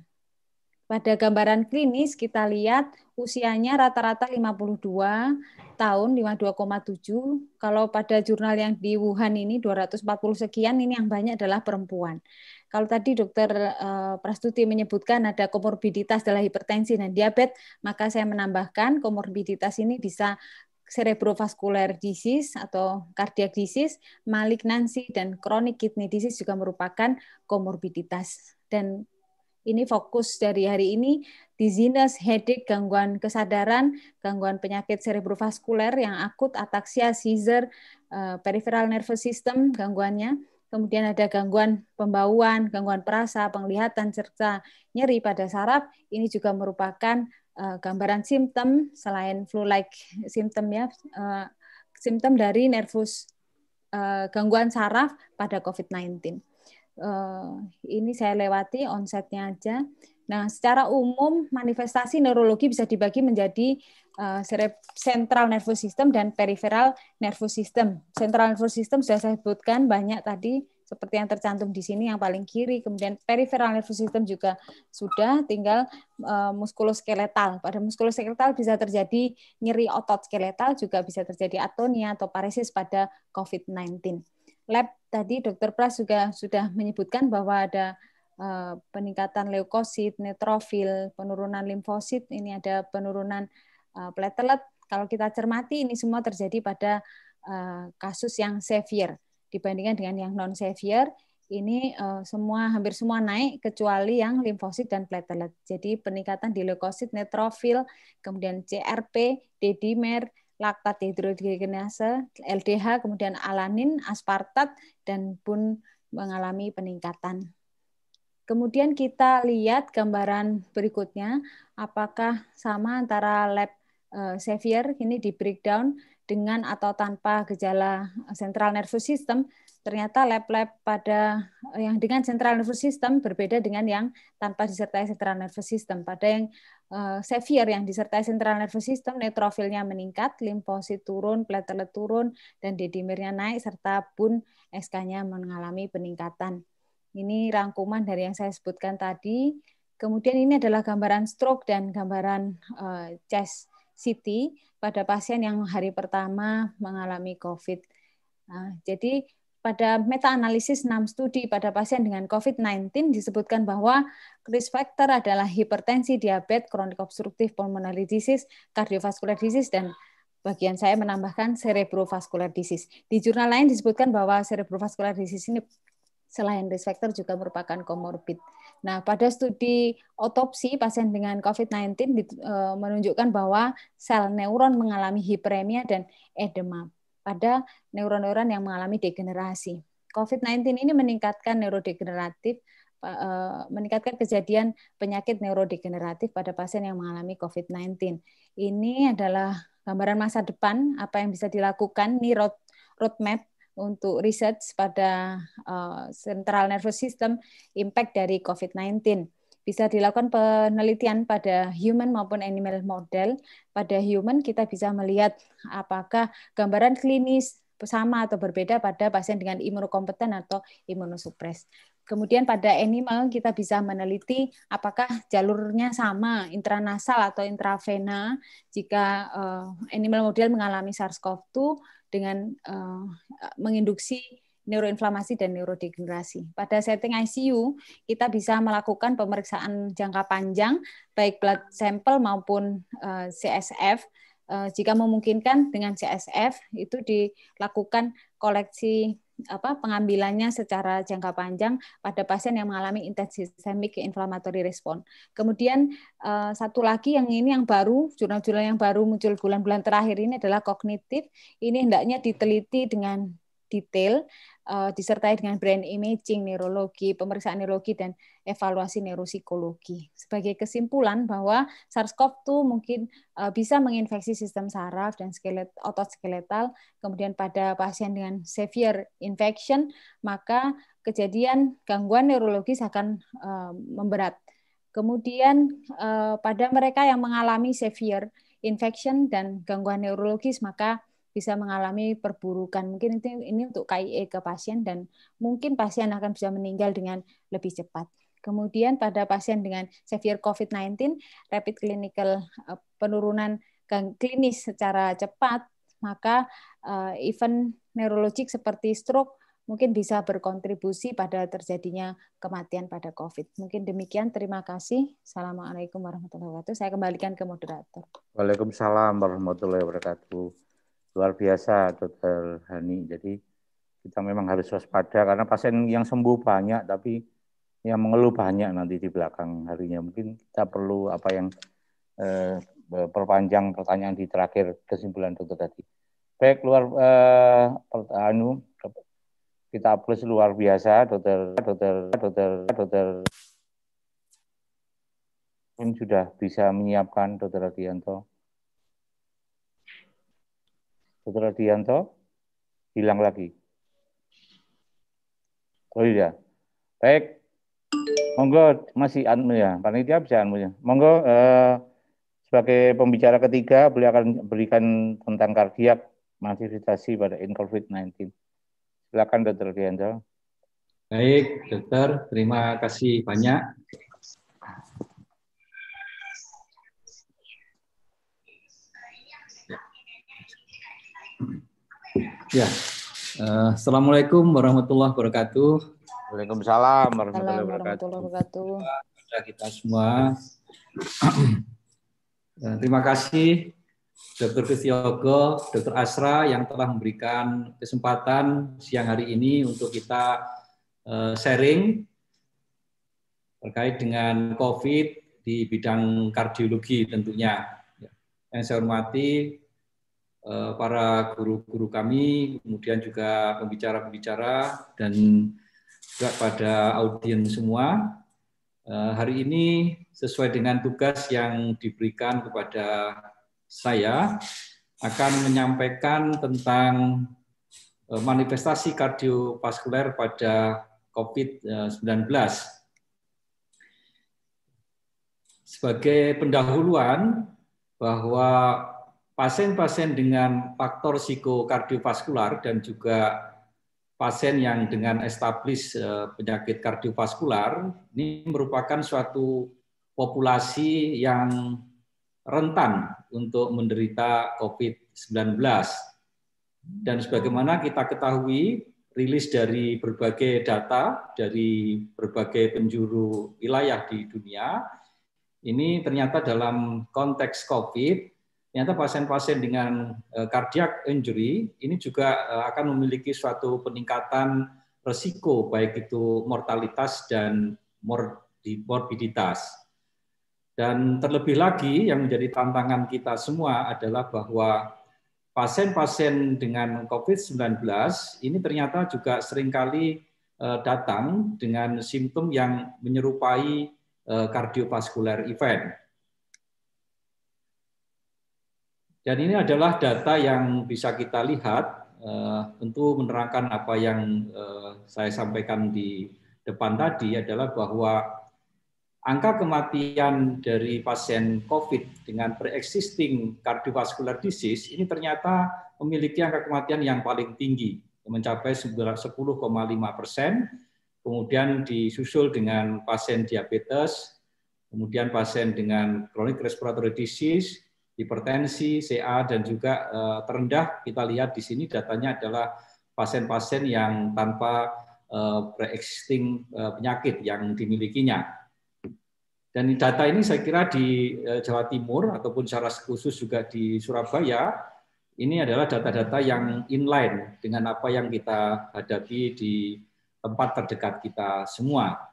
Pada gambaran klinis kita lihat usianya rata-rata 52 tahun 52,7. Kalau pada jurnal yang di Wuhan ini 240 sekian ini yang banyak adalah perempuan. Kalau tadi dokter eh, Prastuti menyebutkan ada komorbiditas adalah hipertensi dan diabetes, maka saya menambahkan komorbiditas ini bisa cerebrovascular disease atau cardiac disease, malignansi dan chronic kidney disease juga merupakan komorbiditas dan ini fokus dari hari ini dizziness, headache, gangguan kesadaran, gangguan penyakit serebrovaskuler yang akut, ataksia, seizure, eh, peripheral nervous system gangguannya. Kemudian ada gangguan pembauan, gangguan perasa, penglihatan, serta nyeri pada saraf. Ini juga merupakan eh, gambaran simptom selain flu-like simptom ya, eh, simptom dari nervus gangguan saraf pada COVID-19. Eh, ini saya lewati onsetnya aja. Nah, secara umum manifestasi neurologi bisa dibagi menjadi eh, central nervous system dan peripheral nervous system. Central nervous system sudah saya sebutkan banyak tadi seperti yang tercantum di sini yang paling kiri, kemudian peripheral nervous system juga sudah tinggal eh, muskuloskeletal. Pada muskuloskeletal bisa terjadi nyeri otot skeletal juga bisa terjadi atonia atau paresis pada COVID-19 lab tadi Dokter Pras juga sudah menyebutkan bahwa ada eh, peningkatan leukosit, neutrofil, penurunan limfosit, ini ada penurunan uh, platelet. Kalau kita cermati ini semua terjadi pada eh, kasus yang severe dibandingkan dengan yang non severe. Ini semua hampir semua naik kecuali yang limfosit dan platelet. Jadi peningkatan di leukosit, neutrofil, kemudian CRP, D-dimer, laktat dehidrogenase LDH, kemudian alanin, aspartat, dan pun mengalami peningkatan. Kemudian kita lihat gambaran berikutnya, apakah sama antara lab eh, Xavier ini di breakdown dengan atau tanpa gejala central eh, nervous system. Ternyata lab-lab pada eh, yang dengan central nervous system berbeda dengan yang tanpa disertai central nervous system. Pada yang Eh, severe yang disertai central nervous system, neutrofilnya meningkat, limfosit turun, platelet turun, dan dedimernya naik, serta pun SK-nya mengalami peningkatan. Ini rangkuman dari yang saya sebutkan tadi. Kemudian ini adalah gambaran stroke dan gambaran eh, chest CT pada pasien yang hari pertama mengalami COVID. Nah, jadi pada meta-analisis 6 studi pada pasien dengan COVID-19 disebutkan bahwa risk factor adalah hipertensi, diabetes, kronik obstruktif pulmonary disease, cardiovascular disease, dan bagian saya menambahkan cerebrovascular disease. Di jurnal lain disebutkan bahwa cerebrovascular disease ini selain risk factor juga merupakan comorbid. Nah, pada studi otopsi pasien dengan COVID-19 eh, menunjukkan bahwa sel neuron mengalami hiperemia dan edema pada neuron-neuron yang mengalami degenerasi. COVID-19 ini meningkatkan neurodegeneratif eh, meningkatkan kejadian penyakit neurodegeneratif pada pasien yang mengalami COVID-19. Ini adalah gambaran masa depan apa yang bisa dilakukan ini road, roadmap untuk research pada uh, central nervous system impact dari COVID-19 bisa dilakukan penelitian pada human maupun animal model. Pada human kita bisa melihat apakah gambaran klinis sama atau berbeda pada pasien dengan imunokompeten atau imunosupres. Kemudian pada animal kita bisa meneliti apakah jalurnya sama intranasal atau intravena jika uh, animal model mengalami SARS-CoV-2 dengan uh, menginduksi neuroinflamasi dan neurodegenerasi. Pada setting ICU, kita bisa melakukan pemeriksaan jangka panjang baik blood sample maupun eh, CSF. Eh, jika memungkinkan dengan CSF itu dilakukan koleksi apa pengambilannya secara jangka panjang pada pasien yang mengalami intensif semik inflammatory response. Kemudian eh, satu lagi yang ini yang baru jurnal-jurnal yang baru muncul bulan-bulan terakhir ini adalah kognitif. Ini hendaknya diteliti dengan detail uh, disertai dengan brand imaging neurologi, pemeriksaan neurologi dan evaluasi neuropsikologi. Sebagai kesimpulan bahwa SARS-CoV-2 mungkin uh, bisa menginfeksi sistem saraf dan skelet, otot skeletal. Kemudian pada pasien dengan severe infection, maka kejadian gangguan neurologis akan uh, memberat. Kemudian uh, pada mereka yang mengalami severe infection dan gangguan neurologis, maka bisa mengalami perburukan. Mungkin ini, ini untuk KIE ke pasien dan mungkin pasien akan bisa meninggal dengan lebih cepat. Kemudian pada pasien dengan severe COVID-19, rapid clinical eh, penurunan klinis secara cepat, maka eh, event neurologik seperti stroke mungkin bisa berkontribusi pada terjadinya kematian pada COVID. Mungkin demikian, terima kasih. Assalamualaikum warahmatullahi wabarakatuh. Saya kembalikan ke moderator. Waalaikumsalam warahmatullahi wabarakatuh luar biasa dokter Hani. Jadi kita memang harus waspada karena pasien yang sembuh banyak tapi yang mengeluh banyak nanti di belakang harinya. Mungkin kita perlu apa yang eh, perpanjang pertanyaan di terakhir kesimpulan dokter tadi. Baik luar eh, anu kita plus luar biasa dokter dokter dokter dokter pun sudah bisa menyiapkan dokter Adianto. Putra Dianto hilang lagi. Oh iya. Baik. Monggo masih anu ya, panitia bisa anu ya. Monggo eh, sebagai pembicara ketiga beliau akan berikan tentang kardiak manifestasi pada in COVID-19. Silakan Dr. Dianto. Baik, Dokter, terima kasih banyak. Ya. Eh, Assalamualaikum warahmatullahi wabarakatuh. Waalaikumsalam warahmatullahi wabarakatuh. Pada kita semua. Eh, terima kasih Dr. Kristiyogo, Dr. Asra yang telah memberikan kesempatan siang hari ini untuk kita eh, sharing terkait dengan COVID di bidang kardiologi tentunya. Ya. Yang saya hormati Eh, para guru-guru kami, kemudian juga pembicara-pembicara dan juga pada audiens semua. Eh, hari ini sesuai dengan tugas yang diberikan kepada saya akan menyampaikan tentang eh, manifestasi kardiovaskuler pada COVID-19. Sebagai pendahuluan bahwa pasien-pasien dengan faktor psikokardiovaskular dan juga pasien yang dengan establis eh, penyakit kardiovaskular ini merupakan suatu populasi yang rentan untuk menderita COVID-19. Dan sebagaimana kita ketahui, rilis dari berbagai data dari berbagai penjuru wilayah di dunia, ini ternyata dalam konteks COVID ternyata pasien-pasien dengan eh, cardiac injury ini juga eh, akan memiliki suatu peningkatan resiko baik itu mortalitas dan morbiditas. Dan terlebih lagi yang menjadi tantangan kita semua adalah bahwa pasien-pasien dengan COVID-19 ini ternyata juga seringkali eh, datang dengan simptom yang menyerupai kardiovaskular event. Dan ini adalah data yang bisa kita lihat, eh, tentu menerangkan apa yang eh, saya sampaikan di depan tadi adalah bahwa angka kematian dari pasien COVID dengan pre-existing cardiovascular disease ini ternyata memiliki angka kematian yang paling tinggi, mencapai 10,5 persen, kemudian disusul dengan pasien diabetes, kemudian pasien dengan chronic respiratory disease, hipertensi, CA dan juga uh, terendah kita lihat di sini datanya adalah pasien-pasien yang tanpa uh, pre-existing uh, penyakit yang dimilikinya. Dan data ini saya kira di Jawa Timur ataupun secara khusus juga di Surabaya ini adalah data-data yang inline dengan apa yang kita hadapi di tempat terdekat kita semua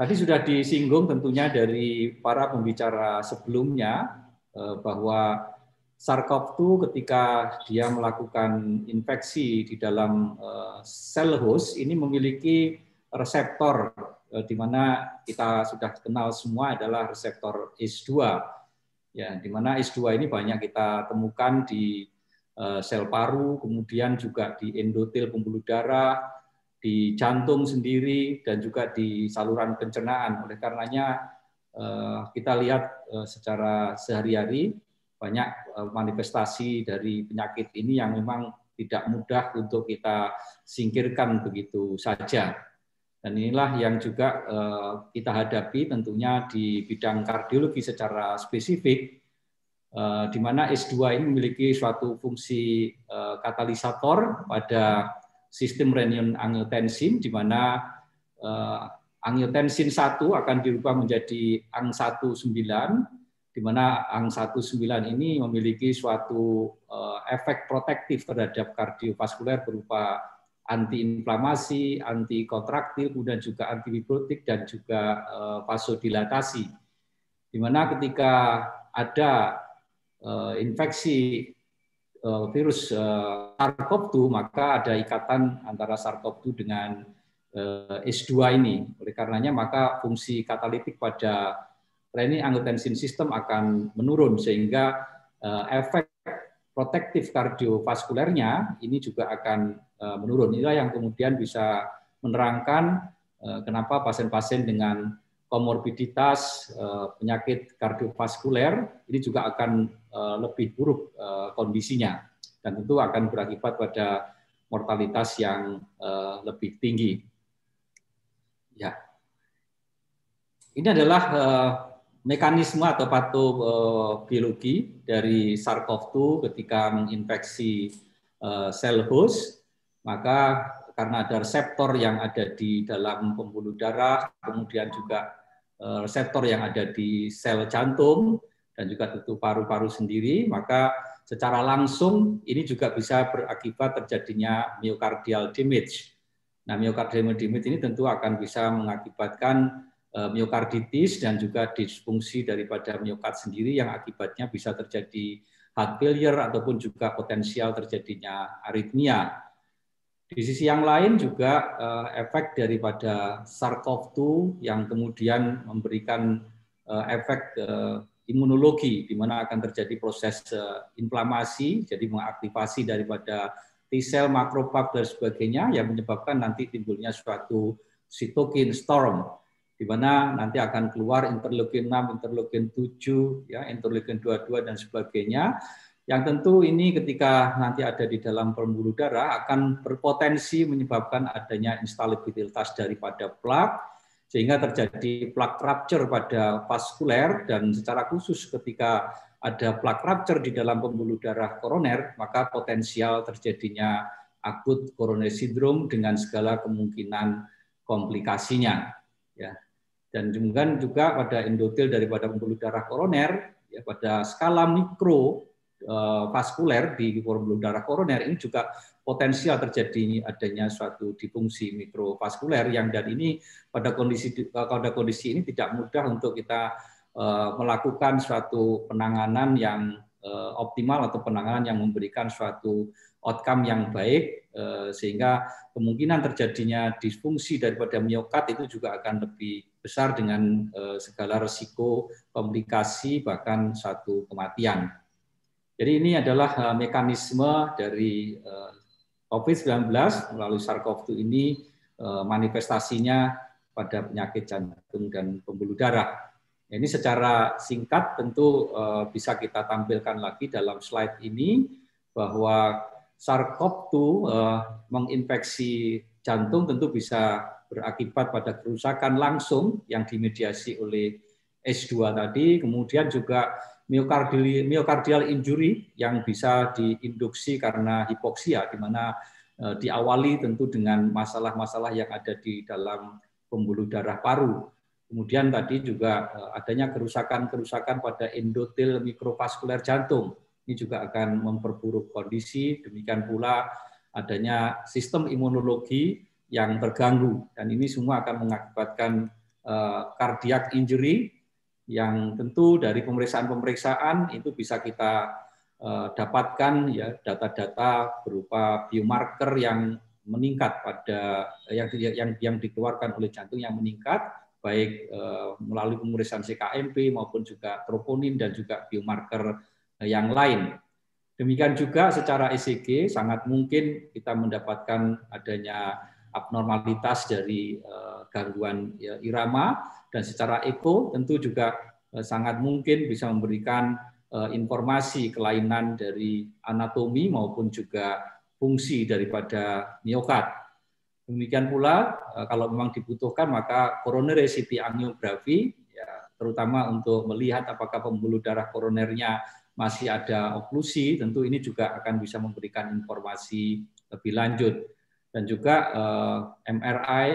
Tadi sudah disinggung tentunya dari para pembicara sebelumnya eh, bahwa SARS-CoV-2 ketika dia melakukan infeksi di dalam eh, sel host ini memiliki reseptor eh, di mana kita sudah kenal semua adalah reseptor ACE2. Ya, di mana ACE2 ini banyak kita temukan di sel paru, kemudian juga di endotel pembuluh darah, di jantung sendiri dan juga di saluran pencernaan. Oleh karenanya eh, kita lihat eh, secara sehari-hari banyak eh, manifestasi dari penyakit ini yang memang tidak mudah untuk kita singkirkan begitu saja. Dan inilah yang juga kita hadapi tentunya di bidang kardiologi secara spesifik, di mana S2 ini memiliki suatu fungsi katalisator pada sistem renin angiotensin di mana uh, angiotensin 1 akan diubah menjadi ang19 di mana ang19 ini memiliki suatu uh, efek protektif terhadap kardiovaskuler berupa antiinflamasi, anti kontraktil, kemudian juga antibiotik dan juga uh, vasodilatasi. Di mana ketika ada uh, infeksi Eh, virus eh, SARS-CoV-2 maka ada ikatan antara SARS-CoV-2 dengan eh, S2 ini. Oleh karenanya maka fungsi katalitik pada reni angiotensin system akan menurun sehingga efek protektif kardiovaskulernya ini juga akan menurun. Inilah yang kemudian bisa menerangkan kenapa pasien-pasien dengan komorbiditas eh, penyakit kardiovaskuler ini juga akan eh, lebih buruk eh, kondisinya dan tentu akan berakibat pada mortalitas yang lebih tinggi. Ya. Ini adalah mekanisme atau patobiologi dari SARS-CoV-2 ketika menginfeksi sel host, maka karena ada reseptor yang ada di dalam pembuluh darah, kemudian juga Eh, reseptor yang ada di sel jantung dan juga tentu paru-paru sendiri, maka secara langsung ini juga bisa berakibat terjadinya myocardial damage. Nah, myocardial damage ini tentu akan bisa mengakibatkan eh, myokarditis dan juga disfungsi daripada miokard sendiri yang akibatnya bisa terjadi heart failure ataupun juga potensial terjadinya aritmia. Di sisi yang lain juga eh, efek daripada SARS-CoV-2 yang kemudian memberikan eh, efek eh, imunologi di mana akan terjadi proses inflamasi, jadi mengaktifasi daripada T-sel, makrofag dan sebagainya yang menyebabkan nanti timbulnya suatu sitokin storm di mana nanti akan keluar interleukin 6, interleukin 7, ya, interleukin 22 dan sebagainya yang tentu ini ketika nanti ada di dalam pembuluh darah akan berpotensi menyebabkan adanya instabilitas daripada plak sehingga terjadi plak rupture pada vaskuler dan secara khusus ketika ada plak rupture di dalam pembuluh darah koroner maka potensial terjadinya akut koroner syndrome dengan segala kemungkinan komplikasinya ya dan kemudian juga pada endotel daripada pembuluh darah koroner ya pada skala mikro Eh, vaskuler di pembuluh darah koroner ini juga potensial terjadi adanya suatu difungsi mikrovaskuler yang dan ini pada kondisi eh, pada kondisi ini tidak mudah untuk kita eh, melakukan suatu penanganan yang optimal atau penanganan yang memberikan suatu outcome yang baik sehingga kemungkinan terjadinya disfungsi daripada miokard itu juga akan lebih besar dengan segala resiko komplikasi bahkan satu kematian. Jadi ini adalah eh, mekanisme dari eh, COVID-19 melalui SARS-CoV-2 ini eh, manifestasinya pada penyakit jantung dan pembuluh darah. Ini secara singkat tentu bisa kita tampilkan lagi dalam slide ini bahwa SARS-CoV-2 menginfeksi jantung tentu bisa berakibat pada kerusakan langsung yang dimediasi oleh S2 tadi, kemudian juga myokardial, myokardial injury yang bisa diinduksi karena hipoksia, di mana e, diawali tentu dengan masalah-masalah yang ada di dalam pembuluh darah paru. Kemudian tadi juga e, adanya kerusakan-kerusakan pada endotel mikrovaskuler jantung. Ini juga akan memperburuk kondisi, demikian pula adanya sistem imunologi yang terganggu. Dan ini semua akan mengakibatkan e, kardiak eh, injury yang tentu dari pemeriksaan-pemeriksaan itu bisa kita eh, dapatkan ya data-data berupa biomarker yang meningkat pada yang yang yang dikeluarkan oleh jantung yang meningkat baik eh, melalui pemeriksaan CKMP maupun juga troponin dan juga biomarker eh, yang lain. Demikian juga secara ECG sangat mungkin kita mendapatkan adanya abnormalitas dari gangguan ya, irama dan secara eko tentu juga eh, sangat mungkin bisa memberikan eh, informasi kelainan dari anatomi maupun juga fungsi daripada miokard. Demikian pula eh, kalau memang dibutuhkan maka coronary CT angiografi ya, terutama untuk melihat apakah pembuluh darah koronernya masih ada oklusi, tentu ini juga akan bisa memberikan informasi lebih lanjut. Dan juga eh, MRI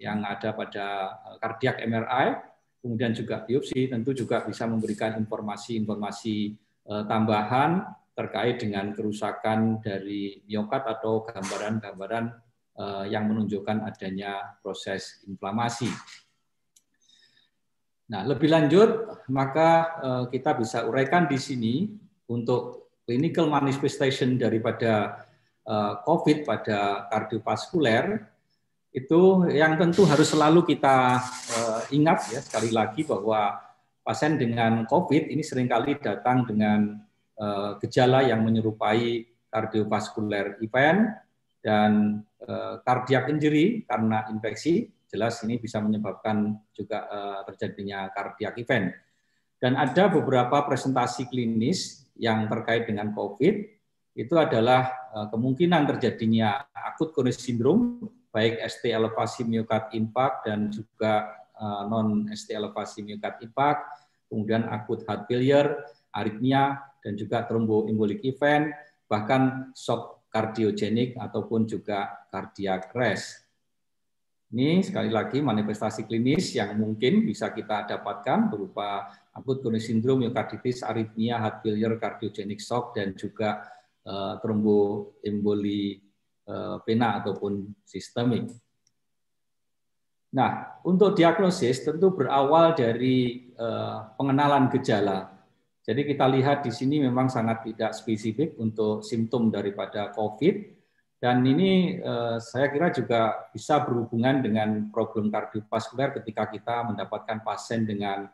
yang ada pada eh, kardiak MRI, kemudian juga biopsi tentu juga bisa memberikan informasi-informasi eh, tambahan terkait dengan kerusakan dari miokard atau gambaran-gambaran eh, yang menunjukkan adanya proses inflamasi. Nah, lebih lanjut, maka kita bisa uraikan di sini untuk clinical manifestation daripada COVID pada kardiovaskuler itu yang tentu harus selalu kita uh, ingat ya sekali lagi bahwa pasien dengan COVID ini seringkali datang dengan uh, gejala yang menyerupai kardiovaskuler event dan uh, cardiac injury karena infeksi jelas ini bisa menyebabkan juga uh, terjadinya cardiac event dan ada beberapa presentasi klinis yang terkait dengan COVID itu adalah uh, kemungkinan terjadinya akut coronary syndrome baik ST elevasi miokard impact dan juga eh, non ST elevasi miokard impact, kemudian akut heart failure, aritmia dan juga tromboembolik event, bahkan shock kardiogenik ataupun juga cardiac arrest. Ini sekali lagi manifestasi klinis yang mungkin bisa kita dapatkan berupa akut kronis sindrom, myokarditis, aritmia, heart failure, cardiogenic shock, dan juga uh, eh, tromboemboli Eh, vena ataupun sistemik. Nah, untuk diagnosis tentu berawal dari eh, pengenalan gejala. Jadi kita lihat di sini memang sangat tidak spesifik untuk simptom daripada COVID, dan ini eh, saya kira juga bisa berhubungan dengan problem kardiovaskuler ketika kita mendapatkan pasien dengan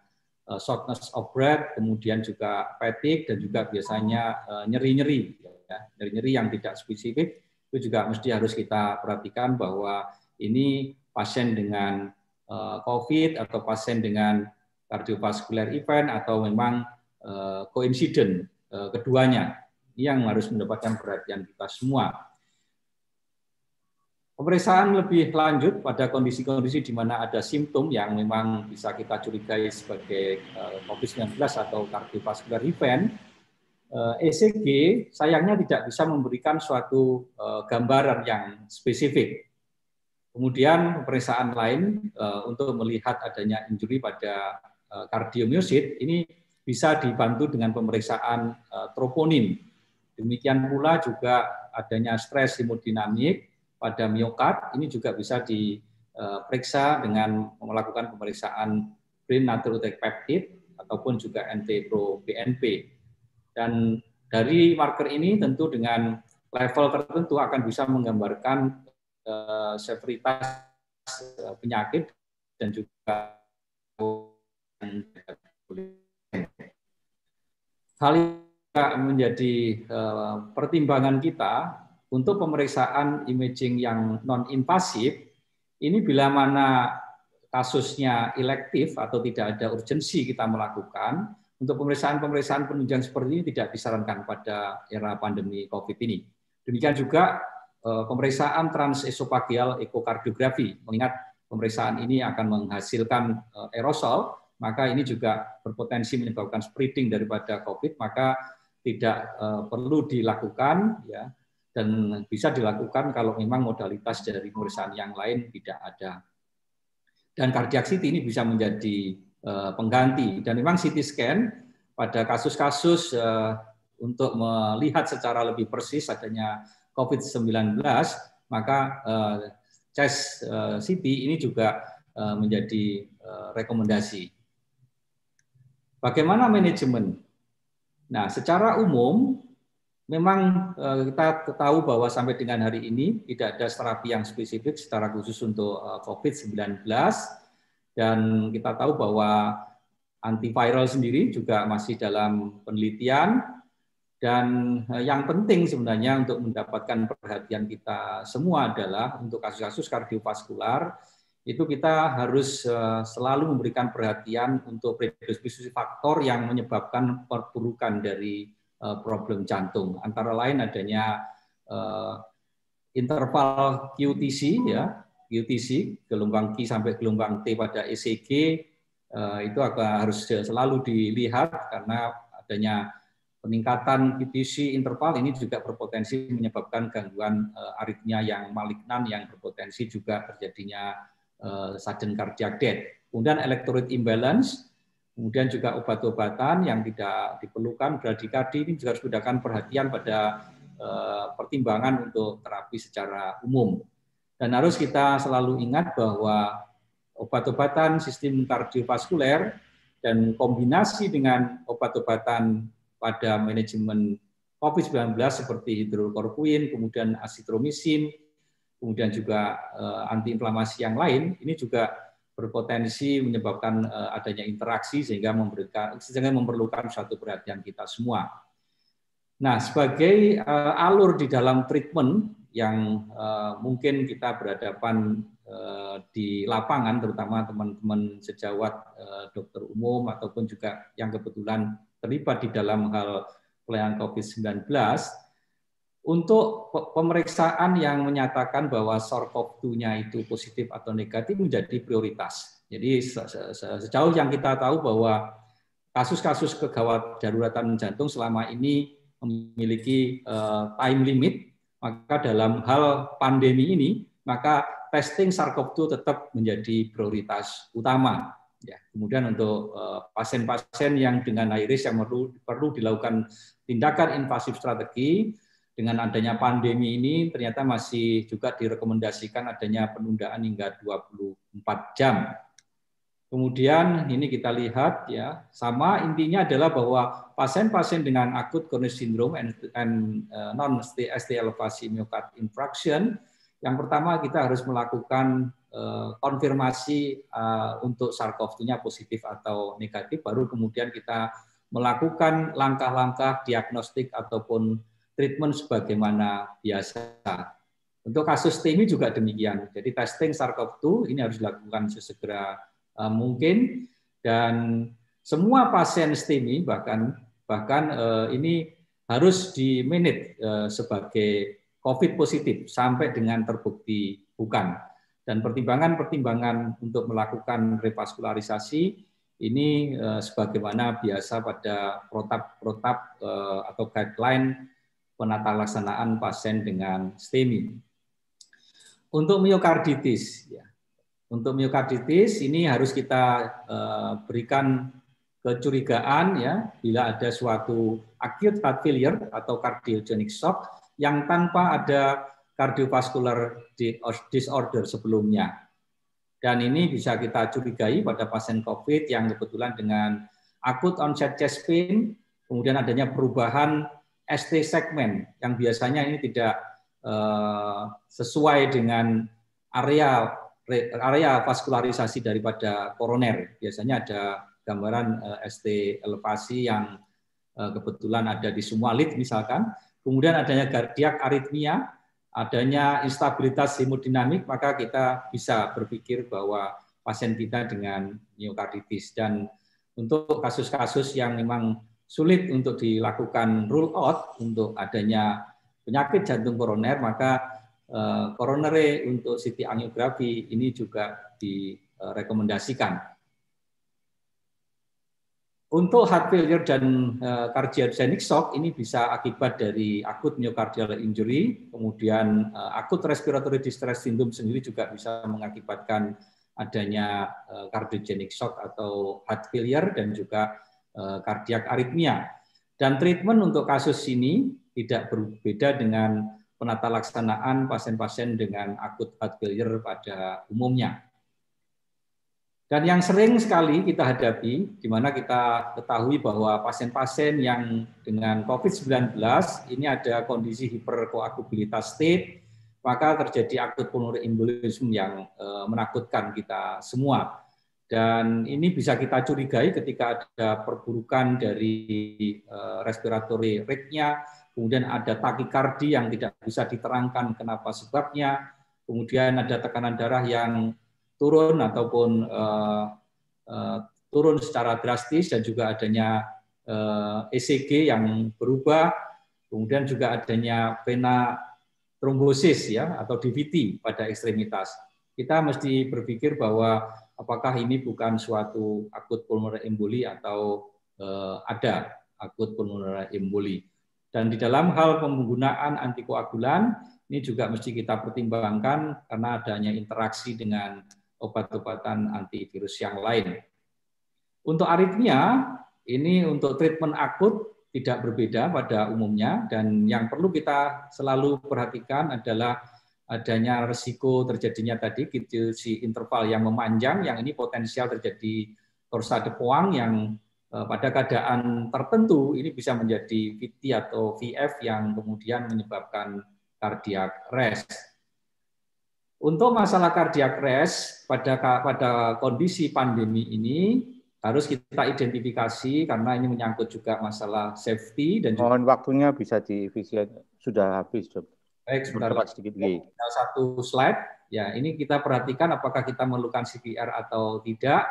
shortness of breath, kemudian juga fatigue dan juga biasanya nyeri-nyeri, ya. nyeri-nyeri yang tidak spesifik itu juga mesti harus kita perhatikan bahwa ini pasien dengan eh, COVID atau pasien dengan kardiovaskuler event atau memang eh, koinsiden eh, keduanya yang harus mendapatkan perhatian kita semua. Pemeriksaan lebih lanjut pada kondisi-kondisi di mana ada simptom yang memang bisa kita curigai sebagai COVID-19 atau kardiovaskular event ECG eh, e sayangnya tidak bisa memberikan suatu eh, gambaran yang spesifik. Kemudian pemeriksaan lain eh, untuk melihat adanya injury pada kardiomyosit ini bisa dibantu dengan pemeriksaan troponin. Demikian pula juga adanya stres hemodinamik pada miokard ini juga bisa diperiksa dengan melakukan pemeriksaan brain natriuretic peptide ataupun juga NT-proBNP. Dan dari marker ini tentu dengan level tertentu akan bisa menggambarkan uh, severitas uh, penyakit dan juga hal ini menjadi uh, pertimbangan kita untuk pemeriksaan imaging yang non invasif ini bila mana kasusnya elektif atau tidak ada urgensi kita melakukan untuk pemeriksaan-pemeriksaan penunjang seperti ini tidak disarankan pada era pandemi COVID ini. Demikian juga eh, pemeriksaan transesophageal ekokardiografi, mengingat pemeriksaan ini akan menghasilkan eh, aerosol, maka ini juga berpotensi menyebabkan spreading daripada COVID, maka tidak eh, perlu dilakukan ya dan bisa dilakukan kalau memang modalitas dari pemeriksaan yang lain tidak ada. Dan kardiak CT ini bisa menjadi Eh, pengganti. Dan memang CT scan pada kasus-kasus eh, untuk melihat secara lebih persis adanya COVID-19, maka CES eh, CT ini juga menjadi rekomendasi. Bagaimana manajemen? Nah, secara umum memang kita tahu bahwa sampai dengan hari ini tidak ada terapi yang spesifik secara khusus untuk COVID-19 dan kita tahu bahwa antiviral sendiri juga masih dalam penelitian dan eh, yang penting sebenarnya untuk mendapatkan perhatian kita semua adalah untuk kasus-kasus kardiovaskular itu kita harus eh, selalu memberikan perhatian untuk predisposisi faktor yang menyebabkan perburukan dari eh, problem jantung. Antara lain adanya interval QTC ya UTC, gelombang Q sampai gelombang T pada ECG eh, itu agak harus selalu dilihat karena adanya peningkatan QTC interval ini juga berpotensi menyebabkan gangguan eh, aritmia yang malignan yang berpotensi juga terjadinya eh, sudden cardiac death. Kemudian electrolyte imbalance, kemudian juga obat-obatan yang tidak diperlukan bradikardi ini juga harus mendapatkan perhatian pada pertimbangan untuk terapi secara umum. Dan harus kita selalu ingat bahwa obat-obatan sistem kardiovaskuler dan kombinasi dengan obat-obatan pada manajemen COVID-19 seperti hidrokorpuin, kemudian asitromisin, kemudian juga eh, antiinflamasi yang lain, ini juga berpotensi menyebabkan eh, adanya interaksi sehingga memberikan sehingga memerlukan suatu perhatian kita semua. Nah, sebagai eh, alur di dalam treatment yang uh, mungkin kita berhadapan uh, di lapangan, terutama teman-teman sejawat uh, dokter umum ataupun juga yang kebetulan terlibat di dalam hal pelayanan COVID-19, untuk pemeriksaan yang menyatakan bahwa sars 2 nya itu positif atau negatif menjadi prioritas. Jadi sejauh yang kita tahu bahwa kasus-kasus kegawat daruratan jantung selama ini memiliki uh, time limit maka dalam hal pandemi ini, maka testing SARS-CoV-2 tetap menjadi prioritas utama. Ya, kemudian untuk eh, pasien-pasien yang dengan high risk yang perlu, perlu dilakukan tindakan invasif strategi, dengan adanya pandemi ini ternyata masih juga direkomendasikan adanya penundaan hingga 24 jam Kemudian ini kita lihat ya, sama intinya adalah bahwa pasien-pasien dengan akut Coronary syndrome and, and uh, e, non ST elevasi myocard infraction, yang pertama kita harus melakukan uh, konfirmasi uh, untuk sars positif atau negatif, baru kemudian kita melakukan langkah-langkah diagnostik ataupun treatment sebagaimana biasa. Untuk kasus TIMI juga demikian. Jadi testing sars ini harus dilakukan sesegera Eh, mungkin dan semua pasien STEMI bahkan bahkan eh, ini harus diminit eh, sebagai COVID positif sampai dengan terbukti bukan. Dan pertimbangan-pertimbangan untuk melakukan revaskularisasi ini sebagaimana biasa pada protap-protap atau guideline penata laksanaan pasien dengan STEMI. Untuk miokarditis, ya, untuk miokarditis ini harus kita eh, berikan kecurigaan ya bila ada suatu acute heart failure atau cardiogenic shock yang tanpa ada cardiovascular disorder sebelumnya. Dan ini bisa kita curigai pada pasien COVID yang kebetulan dengan akut onset chest pain, kemudian adanya perubahan ST segmen yang biasanya ini tidak eh, sesuai dengan area area vaskularisasi daripada koroner. Biasanya ada gambaran eh, ST elevasi yang eh, kebetulan ada di semua lid misalkan. Kemudian adanya gardiak aritmia, adanya instabilitas hemodinamik, maka kita bisa berpikir bahwa pasien kita dengan miokarditis. Dan untuk kasus-kasus yang memang sulit untuk dilakukan rule out untuk adanya penyakit jantung koroner, maka Eh, coronary untuk CT angiografi ini juga direkomendasikan. Untuk heart failure dan eh, cardiogenic shock ini bisa akibat dari akut myocardial injury, kemudian eh, akut respiratory distress syndrome sendiri juga bisa mengakibatkan adanya cardiogenic shock atau heart failure dan juga cardiac arrhythmia. Dan treatment untuk kasus ini tidak berbeda dengan penata laksanaan pasien-pasien dengan akut heart failure pada umumnya. Dan yang sering sekali kita hadapi, di mana kita ketahui bahwa pasien-pasien yang dengan COVID-19 ini ada kondisi hiperkoagulitas state, maka terjadi akut pulmonary embolism yang eh, menakutkan kita semua. Dan ini bisa kita curigai ketika ada perburukan dari eh, respiratory rate-nya, kemudian ada takikardi yang tidak bisa diterangkan kenapa sebabnya, kemudian ada tekanan darah yang turun ataupun uh, uh, turun secara drastis dan juga adanya uh, eh, ECG yang berubah, kemudian juga adanya vena trombosis ya atau DVT pada ekstremitas. Kita mesti berpikir bahwa apakah ini bukan suatu akut pulmoner emboli atau uh, ada akut pulmoner emboli. Dan di dalam hal penggunaan antikoagulan ini juga mesti kita pertimbangkan karena adanya interaksi dengan obat-obatan antivirus yang lain. Untuk aritmia, ini untuk treatment akut tidak berbeda pada umumnya dan yang perlu kita selalu perhatikan adalah adanya resiko terjadinya tadi gitu si interval yang memanjang yang ini potensial terjadi torsade poang yang Eh, pada keadaan tertentu ini bisa menjadi VT atau VF yang kemudian menyebabkan cardiac rest. Untuk masalah cardiac rest pada pada kondisi pandemi ini harus kita identifikasi karena ini menyangkut juga masalah safety dan juga mohon waktunya bisa divisi sudah habis dok. Baik, sebentar sedikit lagi. Satu slide. Ya, ini kita perhatikan apakah kita memerlukan CPR atau tidak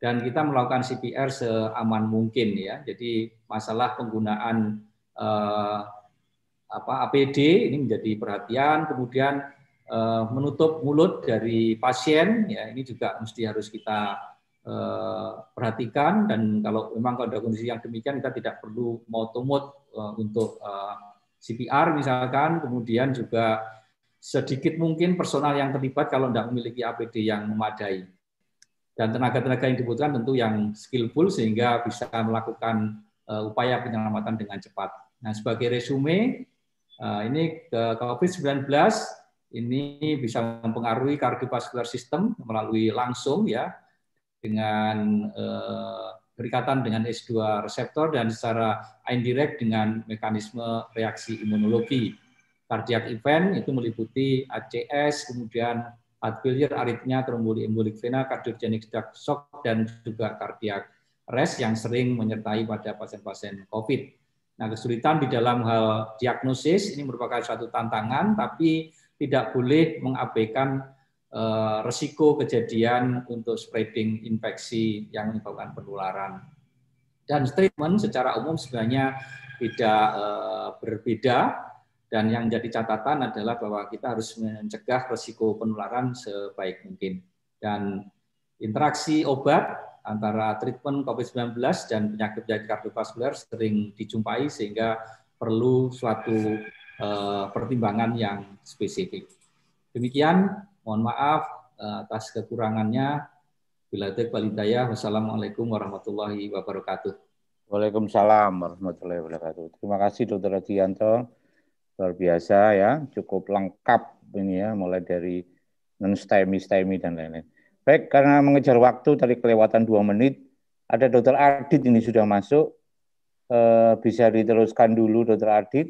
dan kita melakukan CPR seaman mungkin ya. Jadi masalah penggunaan eh, apa APD ini menjadi perhatian, kemudian eh, menutup mulut dari pasien ya ini juga mesti harus kita eh, perhatikan dan kalau memang kalau ada kondisi yang demikian kita tidak perlu mau tumut eh, untuk eh, CPR misalkan, kemudian juga sedikit mungkin personal yang terlibat kalau tidak memiliki APD yang memadai dan tenaga-tenaga yang dibutuhkan tentu yang skillful sehingga bisa melakukan eh, upaya penyelamatan dengan cepat. Nah, sebagai resume, eh, ini ke COVID-19 ini bisa mempengaruhi kardiovaskular sistem melalui langsung ya dengan eh, berikatan dengan S2 reseptor dan secara indirect dengan mekanisme reaksi imunologi. Cardiac event itu meliputi ACS, kemudian failure, aritmia, embolik vena, kardiogenik shock, dan juga kardiak rest yang sering menyertai pada pasien-pasien COVID. Nah, kesulitan di dalam hal diagnosis ini merupakan suatu tantangan, tapi tidak boleh mengabaikan eh, resiko kejadian untuk spreading infeksi yang menyebabkan penularan. Dan treatment secara umum sebenarnya tidak eh, berbeda dan yang jadi catatan adalah bahwa kita harus mencegah risiko penularan sebaik mungkin. Dan interaksi obat antara treatment COVID-19 dan penyakit penyakit kardiovaskuler sering dijumpai sehingga perlu suatu uh, pertimbangan yang spesifik. Demikian, mohon maaf uh, atas kekurangannya. Bila balidaya, wassalamualaikum warahmatullahi wabarakatuh. Waalaikumsalam warahmatullahi wabarakatuh. Terima kasih Dr. Adianto luar biasa ya, cukup lengkap ini ya, mulai dari non-STEMI, STEMI, dan lain-lain. Baik, karena mengejar waktu tadi kelewatan dua menit, ada Dokter Ardit ini sudah masuk, e, bisa diteruskan dulu Dokter Ardit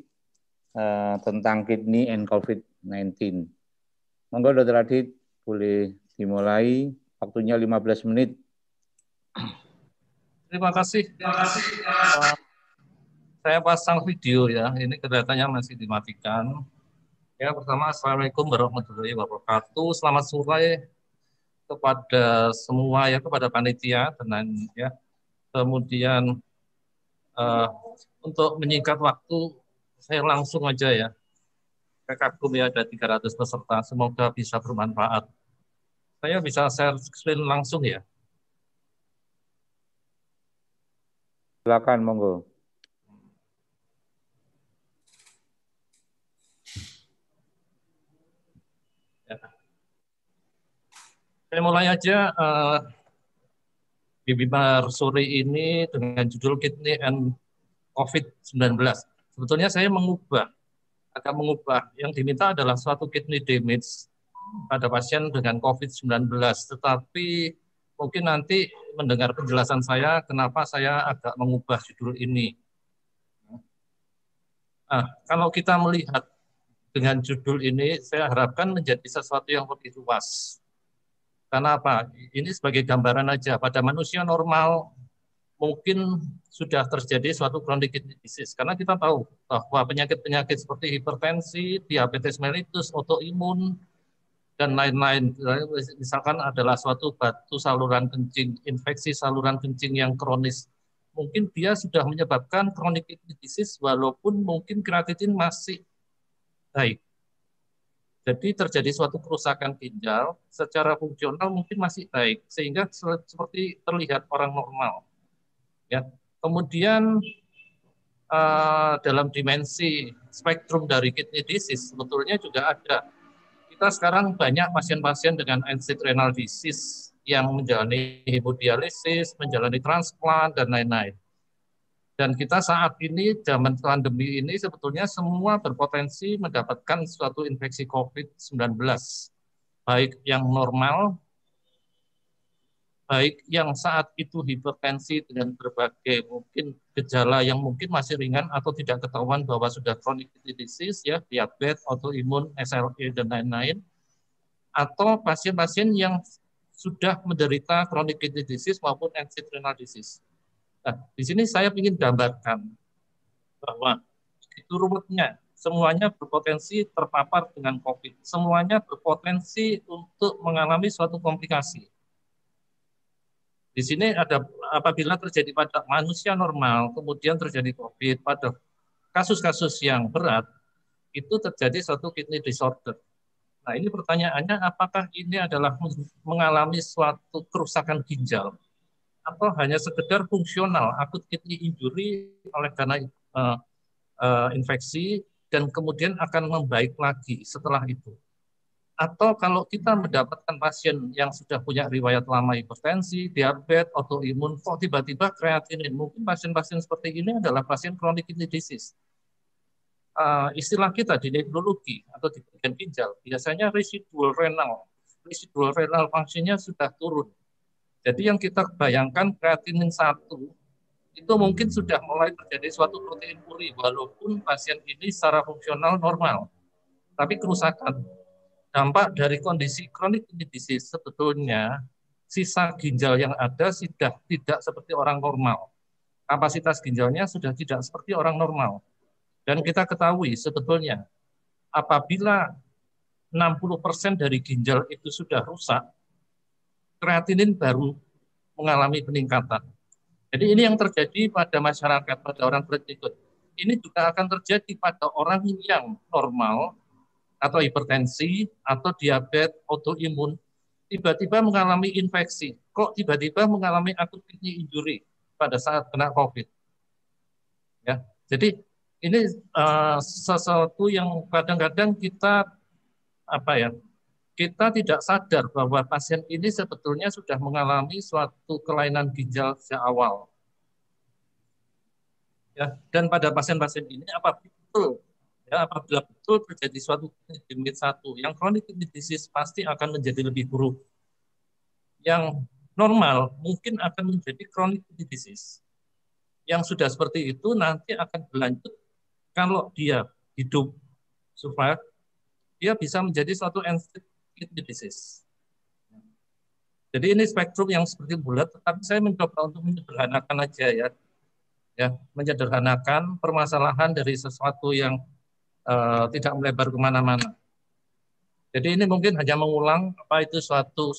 e, eh, tentang kidney and COVID-19. Monggo Dokter Ardit boleh dimulai, waktunya 15 menit. Terima kasih. Terima kasih. Terima kasih saya pasang video ya. Ini kelihatannya masih dimatikan. Ya, pertama Assalamualaikum warahmatullahi wabarakatuh. Selamat sore kepada semua ya, kepada panitia dan ya. Kemudian uh, untuk menyingkat waktu, saya langsung aja ya. Kakakku ya ada 300 peserta, semoga bisa bermanfaat. Saya bisa share screen langsung ya. Silakan, monggo. Saya mulai aja uh, webinar sore ini dengan judul Kidney and COVID-19. Sebetulnya saya mengubah, agak mengubah. Yang diminta adalah suatu kidney damage pada pasien dengan COVID-19. Tetapi mungkin nanti mendengar penjelasan saya kenapa saya agak mengubah judul ini. Nah, kalau kita melihat dengan judul ini, saya harapkan menjadi sesuatu yang lebih luas. Karena apa? Ini sebagai gambaran aja. Pada manusia normal mungkin sudah terjadi suatu chronic kidney disease. Karena kita tahu bahwa penyakit-penyakit seperti hipertensi, diabetes mellitus, autoimun, dan lain-lain. Misalkan adalah suatu batu saluran kencing, infeksi saluran kencing yang kronis. Mungkin dia sudah menyebabkan chronic kidney disease walaupun mungkin kreatinin masih baik jadi terjadi suatu kerusakan ginjal secara fungsional mungkin masih baik sehingga seperti terlihat orang normal. Ya. Kemudian uh, dalam dimensi spektrum dari kidney disease sebetulnya juga ada. Kita sekarang banyak pasien-pasien dengan end renal disease yang menjalani hemodialisis, menjalani transplant dan lain-lain. Dan kita saat ini zaman pandemi ini sebetulnya semua berpotensi mendapatkan suatu infeksi COVID-19, baik yang normal, baik yang saat itu hipertensi dengan berbagai mungkin gejala yang mungkin masih ringan atau tidak ketahuan bahwa sudah chronic disease ya, diabetes, autoimun, SLE dan lain-lain, atau pasien-pasien yang sudah menderita chronic kidney disease maupun end renal disease Nah, di sini saya ingin gambarkan bahwa itu rumitnya semuanya berpotensi terpapar dengan COVID. Semuanya berpotensi untuk mengalami suatu komplikasi. Di sini ada apabila terjadi pada manusia normal, kemudian terjadi COVID, pada kasus-kasus yang berat, itu terjadi suatu kidney disorder. Nah ini pertanyaannya apakah ini adalah mengalami suatu kerusakan ginjal? atau hanya sekedar fungsional akut kidney injury oleh karena uh, uh, infeksi dan kemudian akan membaik lagi setelah itu. Atau kalau kita mendapatkan pasien yang sudah punya riwayat lama hipertensi, diabetes, autoimun, kok tiba-tiba kreatinin. Mungkin pasien-pasien seperti ini adalah pasien kronik kidney disease. Uh, istilah kita di neurologi atau di bagian ginjal, biasanya residual renal. Residual renal fungsinya sudah turun jadi yang kita bayangkan kreatinin satu itu mungkin sudah mulai terjadi suatu protein puri walaupun pasien ini secara fungsional normal. Tapi kerusakan dampak dari kondisi kronik ini disease sebetulnya sisa ginjal yang ada sudah tidak seperti orang normal. Kapasitas ginjalnya sudah tidak seperti orang normal. Dan kita ketahui sebetulnya apabila 60% dari ginjal itu sudah rusak, kreatinin baru mengalami peningkatan. Jadi ini yang terjadi pada masyarakat, pada orang berikut. Ini juga akan terjadi pada orang yang normal atau hipertensi atau diabetes autoimun tiba-tiba mengalami infeksi. Kok tiba-tiba mengalami akut kidney injury pada saat kena COVID? Ya, jadi ini uh, sesuatu yang kadang-kadang kita apa ya kita tidak sadar bahwa pasien ini sebetulnya sudah mengalami suatu kelainan ginjal sejak awal. Ya, dan pada pasien-pasien ini apabila betul ya apabila betul terjadi suatu kidney satu, yang kronik kidney pasti akan menjadi lebih buruk. Yang normal mungkin akan menjadi kronik kidney disease. Yang sudah seperti itu nanti akan berlanjut kalau dia hidup supaya dia bisa menjadi suatu end kidney disease. Jadi ini spektrum yang seperti bulat, tapi saya mencoba untuk menyederhanakan aja ya, ya menyederhanakan permasalahan dari sesuatu yang uh, tidak melebar kemana-mana. Jadi ini mungkin hanya mengulang apa itu suatu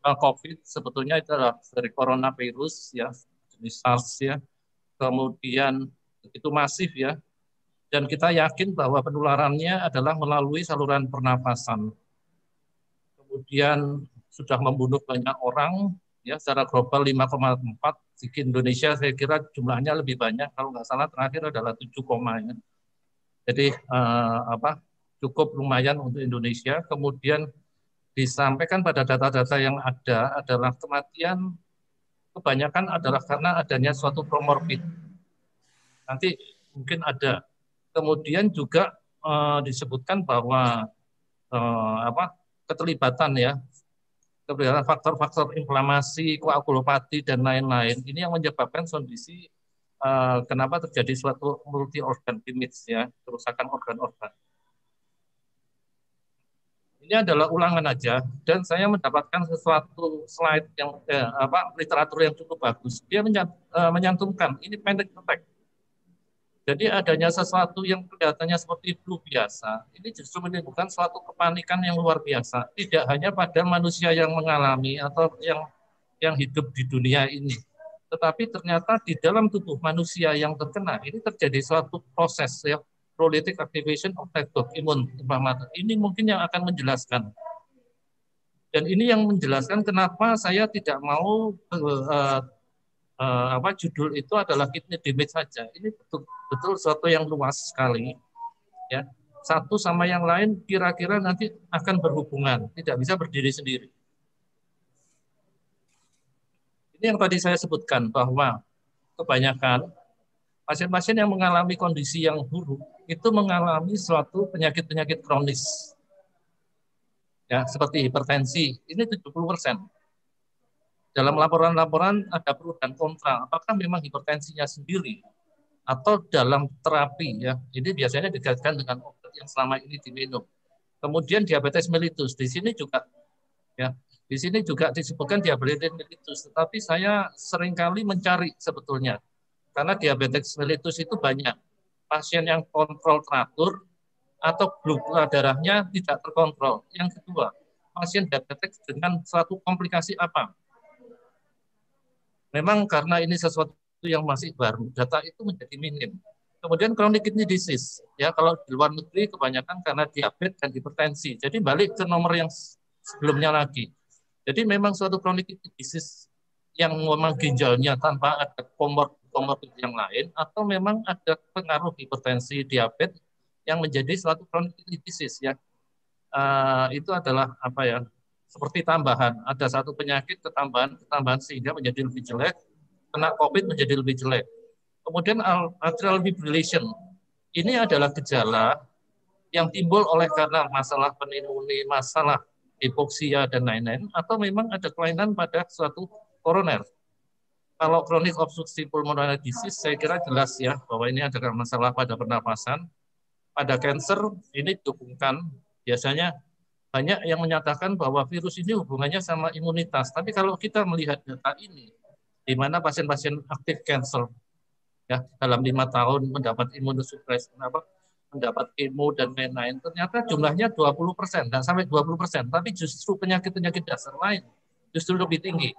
uh, COVID sebetulnya itu adalah dari coronavirus ya jenis SARS ya, kemudian itu masif ya, dan kita yakin bahwa penularannya adalah melalui saluran pernapasan kemudian sudah membunuh banyak orang ya secara global 5,4 di Indonesia saya kira jumlahnya lebih banyak kalau nggak salah terakhir adalah 7, ya. jadi eh, apa cukup lumayan untuk Indonesia kemudian disampaikan pada data-data yang ada adalah kematian kebanyakan adalah karena adanya suatu promorbid nanti mungkin ada kemudian juga eh, disebutkan bahwa eh, apa keterlibatan ya keberadaan faktor-faktor inflamasi, koagulopati dan lain-lain ini yang menyebabkan kondisi uh, kenapa terjadi suatu multi organ damage ya kerusakan organ-organ. Ini adalah ulangan aja dan saya mendapatkan sesuatu slide yang eh, apa literatur yang cukup bagus. Dia eh, menyantumkan ini pendek attack jadi adanya sesuatu yang kelihatannya seperti flu biasa, ini justru menimbulkan suatu kepanikan yang luar biasa. Tidak hanya pada manusia yang mengalami atau yang yang hidup di dunia ini, tetapi ternyata di dalam tubuh manusia yang terkena ini terjadi suatu proses ya prolytic activation of network imun Ini mungkin yang akan menjelaskan. Dan ini yang menjelaskan kenapa saya tidak mau eh, uh, apa judul itu adalah kidney damage saja. Ini betul betul suatu yang luas sekali. Ya, satu sama yang lain kira-kira nanti akan berhubungan, tidak bisa berdiri sendiri. Ini yang tadi saya sebutkan bahwa kebanyakan pasien-pasien yang mengalami kondisi yang buruk itu mengalami suatu penyakit-penyakit kronis. Ya, seperti hipertensi, ini 70 persen dalam laporan-laporan ada pro dan kontra. Apakah memang hipertensinya sendiri atau dalam terapi ya. Ini biasanya dikaitkan dengan obat yang selama ini diminum. Kemudian diabetes mellitus di sini juga ya. Di sini juga disebutkan diabetes mellitus, tetapi saya seringkali mencari sebetulnya. Karena diabetes mellitus itu banyak pasien yang kontrol teratur atau glukosa darahnya tidak terkontrol. Yang kedua, pasien diabetes dengan suatu komplikasi apa? Memang karena ini sesuatu yang masih baru, data itu menjadi minim. Kemudian chronic kidney disease, ya kalau di luar negeri kebanyakan karena diabetes dan hipertensi. Jadi balik ke nomor yang sebelumnya lagi. Jadi memang suatu chronic kidney disease yang memang ginjalnya tanpa ada komorbid komorbid yang lain atau memang ada pengaruh hipertensi, diabetes yang menjadi suatu chronic kidney disease ya. Uh, itu adalah apa ya seperti tambahan. Ada satu penyakit ketambahan, ketambahan sehingga menjadi lebih jelek, kena COVID menjadi lebih jelek. Kemudian atrial fibrillation. Ini adalah gejala yang timbul oleh karena masalah pneumonia, masalah hipoksia dan lain-lain, atau memang ada kelainan pada suatu koroner. Kalau kronik obstruksi pulmonary disease, saya kira jelas ya bahwa ini adalah masalah pada pernapasan. Pada kanker ini dukungan biasanya banyak yang menyatakan bahwa virus ini hubungannya sama imunitas. Tapi kalau kita melihat data ini, di mana pasien-pasien aktif cancer ya dalam lima tahun mendapat imunosupresi apa mendapat kemo dan lain-lain ternyata jumlahnya 20 persen dan sampai 20 persen tapi justru penyakit-penyakit dasar lain justru lebih tinggi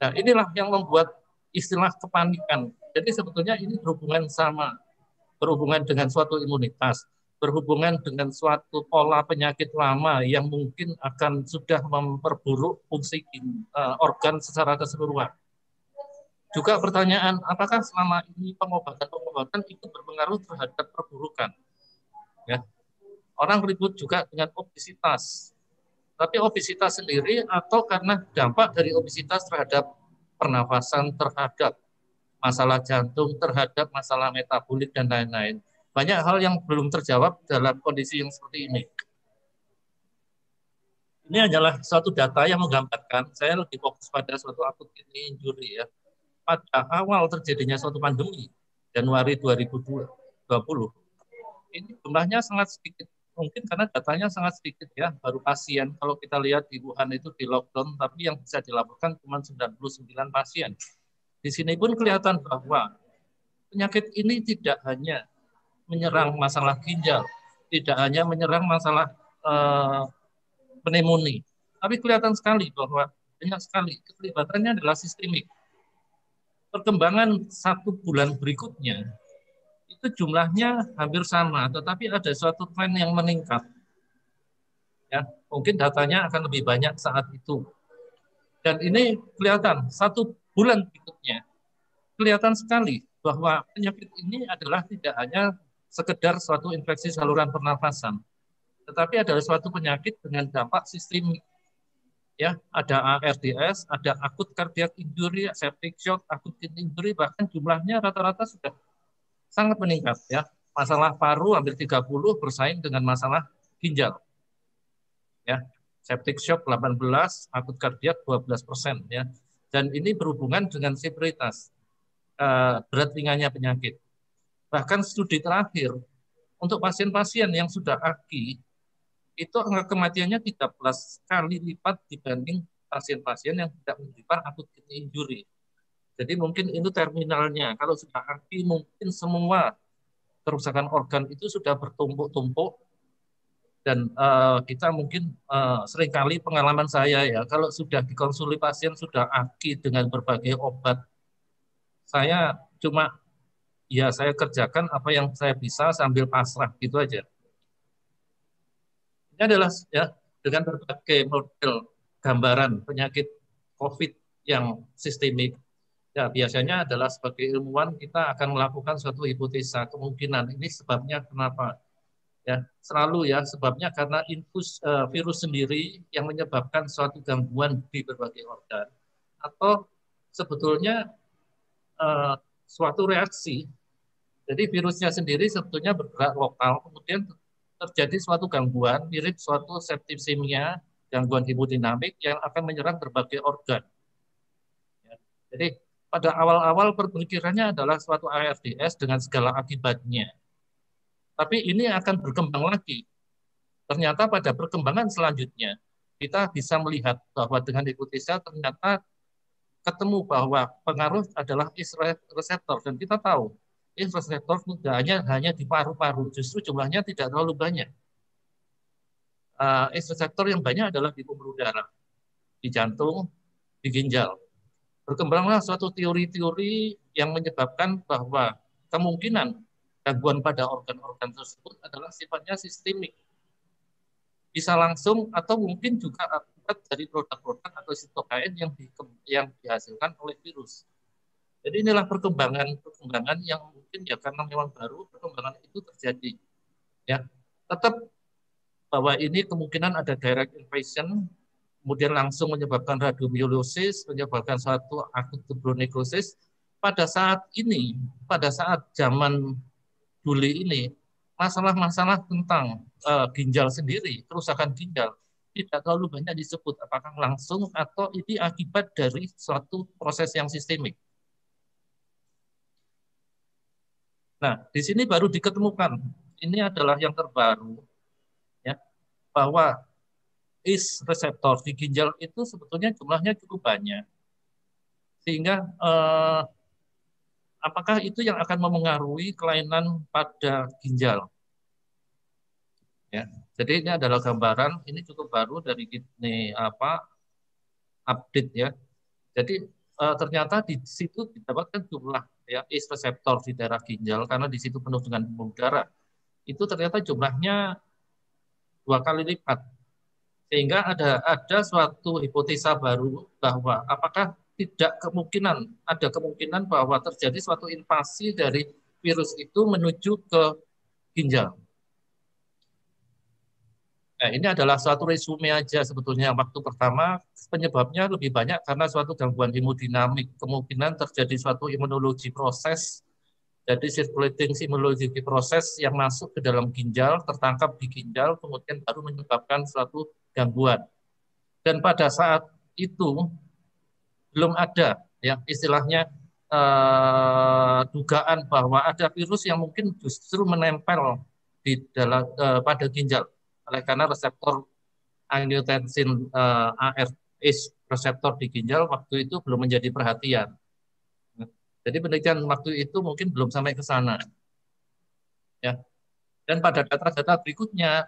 nah inilah yang membuat istilah kepanikan jadi sebetulnya ini berhubungan sama berhubungan dengan suatu imunitas berhubungan dengan suatu pola penyakit lama yang mungkin akan sudah memperburuk fungsi eh, organ secara keseluruhan. Juga pertanyaan, apakah selama ini pengobatan-pengobatan itu berpengaruh terhadap perburukan? Ya. Orang ribut juga dengan obesitas. Tapi obesitas sendiri atau karena dampak dari obesitas terhadap pernafasan, terhadap masalah jantung, terhadap masalah metabolik, dan lain-lain banyak hal yang belum terjawab dalam kondisi yang seperti ini. Ini adalah suatu data yang menggambarkan, saya lebih fokus pada suatu akut ini injury ya. Pada awal terjadinya suatu pandemi, Januari 2020, ini jumlahnya sangat sedikit. Mungkin karena datanya sangat sedikit ya, baru pasien. Kalau kita lihat di Wuhan itu di lockdown, tapi yang bisa dilaporkan cuma 99 pasien. Di sini pun kelihatan bahwa penyakit ini tidak hanya menyerang masalah ginjal, tidak hanya menyerang masalah eh, pneumonia. Tapi kelihatan sekali bahwa banyak sekali keterlibatannya adalah sistemik. Perkembangan satu bulan berikutnya itu jumlahnya hampir sama, tetapi ada suatu tren yang meningkat. Ya, mungkin datanya akan lebih banyak saat itu. Dan ini kelihatan satu bulan berikutnya kelihatan sekali bahwa penyakit ini adalah tidak hanya sekedar suatu infeksi saluran pernafasan, tetapi adalah suatu penyakit dengan dampak sistem, Ya, ada ARDS, ada akut cardiac injury, septic shock, akut kidney injury, bahkan jumlahnya rata-rata sudah sangat meningkat. Ya, masalah paru hampir 30 bersaing dengan masalah ginjal. Ya, septic shock 18, akut kardiak 12 persen. Ya, dan ini berhubungan dengan severitas eh, berat ringannya penyakit. Bahkan studi terakhir untuk pasien-pasien yang sudah aki itu angka kematiannya 13 kali lipat dibanding pasien-pasien yang tidak menderita akut kidney injury. Jadi mungkin itu terminalnya. Kalau sudah aki mungkin semua kerusakan organ itu sudah bertumpuk-tumpuk dan uh, kita mungkin uh, seringkali pengalaman saya ya kalau sudah dikonsuli pasien sudah aki dengan berbagai obat saya cuma ya saya kerjakan apa yang saya bisa sambil pasrah gitu aja. Ini adalah ya dengan berbagai model gambaran penyakit COVID yang sistemik. Ya, biasanya adalah sebagai ilmuwan kita akan melakukan suatu hipotesa kemungkinan ini sebabnya kenapa ya selalu ya sebabnya karena infus uh, virus sendiri yang menyebabkan suatu gangguan di berbagai organ atau sebetulnya uh, suatu reaksi jadi virusnya sendiri sebetulnya bergerak lokal, kemudian terjadi suatu gangguan mirip suatu septisemia, gangguan hemodinamik yang akan menyerang berbagai organ. Ya, jadi pada awal-awal perpikirannya adalah suatu ARDS dengan segala akibatnya. Tapi ini akan berkembang lagi. Ternyata pada perkembangan selanjutnya, kita bisa melihat bahwa dengan hipotesa ternyata ketemu bahwa pengaruh adalah reseptor dan kita tahu infrastruktur tidak hanya hanya di paru-paru, justru jumlahnya tidak terlalu banyak. Uh, infrastruktur yang banyak adalah di pembuluh darah, di jantung, di ginjal. Berkembanglah suatu teori-teori yang menyebabkan bahwa kemungkinan gangguan pada organ-organ tersebut adalah sifatnya sistemik. Bisa langsung atau mungkin juga akibat dari produk-produk atau sitokain yang, di, yang dihasilkan oleh virus. Jadi inilah perkembangan perkembangan yang mungkin ya karena memang baru perkembangan itu terjadi. Ya, tetap bahwa ini kemungkinan ada direct infection, kemudian langsung menyebabkan radiomiolosis, menyebabkan suatu akut tuberculosis. Pada saat ini, pada saat zaman Juli ini, masalah-masalah tentang uh, ginjal sendiri, kerusakan ginjal, tidak terlalu banyak disebut apakah langsung atau ini akibat dari suatu proses yang sistemik. Nah, di sini baru diketemukan. Ini adalah yang terbaru ya, bahwa is reseptor di ginjal itu sebetulnya jumlahnya cukup banyak. Sehingga eh, apakah itu yang akan memengaruhi kelainan pada ginjal? Ya. Jadi ini adalah gambaran, ini cukup baru dari ini apa update ya. Jadi e, ternyata di situ didapatkan jumlah ya ACE reseptor di daerah ginjal karena di situ penuh dengan pembuluh darah itu ternyata jumlahnya dua kali lipat sehingga ada ada suatu hipotesa baru bahwa apakah tidak kemungkinan ada kemungkinan bahwa terjadi suatu invasi dari virus itu menuju ke ginjal Nah, ini adalah suatu resume aja sebetulnya. Waktu pertama penyebabnya lebih banyak karena suatu gangguan hemodinamik, kemungkinan terjadi suatu imunologi proses. Jadi circulating imunologi proses yang masuk ke dalam ginjal, tertangkap di ginjal, kemudian baru menyebabkan suatu gangguan. Dan pada saat itu belum ada ya istilahnya eh, dugaan bahwa ada virus yang mungkin justru menempel di dalam eh, pada ginjal oleh karena reseptor angiotensin uh, eh, ARH reseptor di ginjal waktu itu belum menjadi perhatian. Jadi penelitian waktu itu mungkin belum sampai ke sana. Ya. Dan pada data-data berikutnya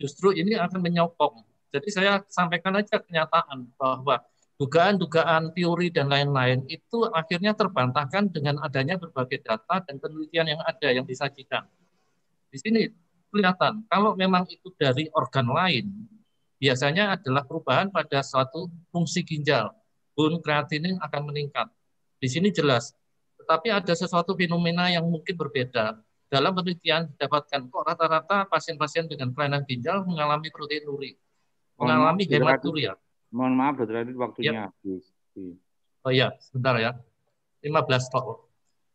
justru ini akan menyokong. Jadi saya sampaikan aja kenyataan bahwa dugaan-dugaan teori dan lain-lain itu akhirnya terbantahkan dengan adanya berbagai data dan penelitian yang ada yang disajikan. Di sini kelihatan. Kalau memang itu dari organ lain, biasanya adalah perubahan pada suatu fungsi ginjal. Bun kreatinin akan meningkat. Di sini jelas. Tetapi ada sesuatu fenomena yang mungkin berbeda. Dalam penelitian didapatkan kok rata-rata pasien-pasien dengan kelainan ginjal mengalami proteinuri, mengalami hematuria. Mohon maaf, Dr. Adit, waktunya ya. habis. Ya. Oh iya, sebentar ya. 15 tahun.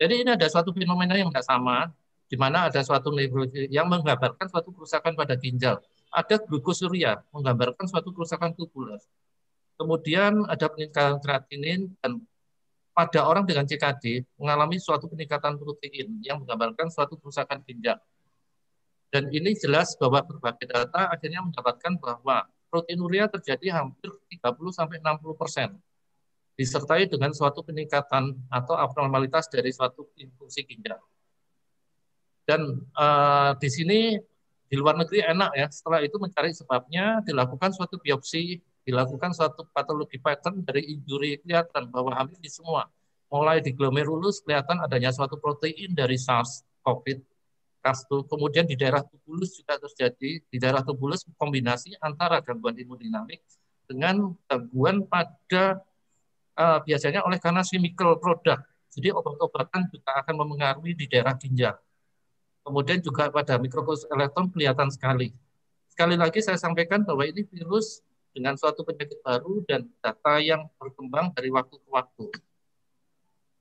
Jadi ini ada suatu fenomena yang tidak sama di mana ada suatu neurofi yang menggambarkan suatu kerusakan pada ginjal. Ada glukosuria menggambarkan suatu kerusakan tubular. Kemudian ada peningkatan kreatinin dan pada orang dengan CKD mengalami suatu peningkatan protein yang menggambarkan suatu kerusakan ginjal. Dan ini jelas bahwa berbagai data akhirnya mendapatkan bahwa proteinuria terjadi hampir 30-60 persen disertai dengan suatu peningkatan atau abnormalitas dari suatu fungsi ginjal. Dan uh, di sini di luar negeri enak ya. Setelah itu mencari sebabnya, dilakukan suatu biopsi, dilakukan suatu patologi pattern dari injury kelihatan bahwa hampir di semua mulai di glomerulus kelihatan adanya suatu protein dari SARS COVID kasus. Kemudian di daerah tubulus juga terjadi di daerah tubulus kombinasi antara gangguan imunodinamik dengan gangguan pada uh, biasanya oleh karena chemical product. Jadi obat-obatan juga akan memengaruhi di daerah ginjal. Kemudian juga pada elektron kelihatan sekali. Sekali lagi saya sampaikan bahwa ini virus dengan suatu penyakit baru dan data yang berkembang dari waktu ke waktu.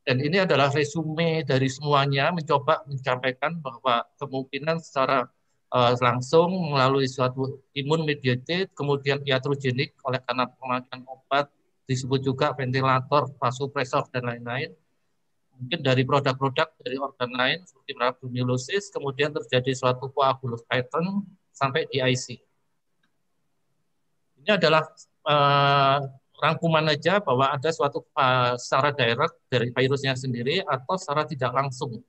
Dan ini adalah resume dari semuanya mencoba mencampaikan bahwa kemungkinan secara uh, langsung melalui suatu imun mediated, kemudian iatrogenik oleh karena pemakaian obat, disebut juga ventilator, vasopresor, dan lain-lain mungkin dari produk-produk dari organ lain seperti milosis, kemudian terjadi suatu coagulus pattern sampai di IC Ini adalah uh, rangkuman saja bahwa ada suatu uh, secara direct dari virusnya sendiri atau secara tidak langsung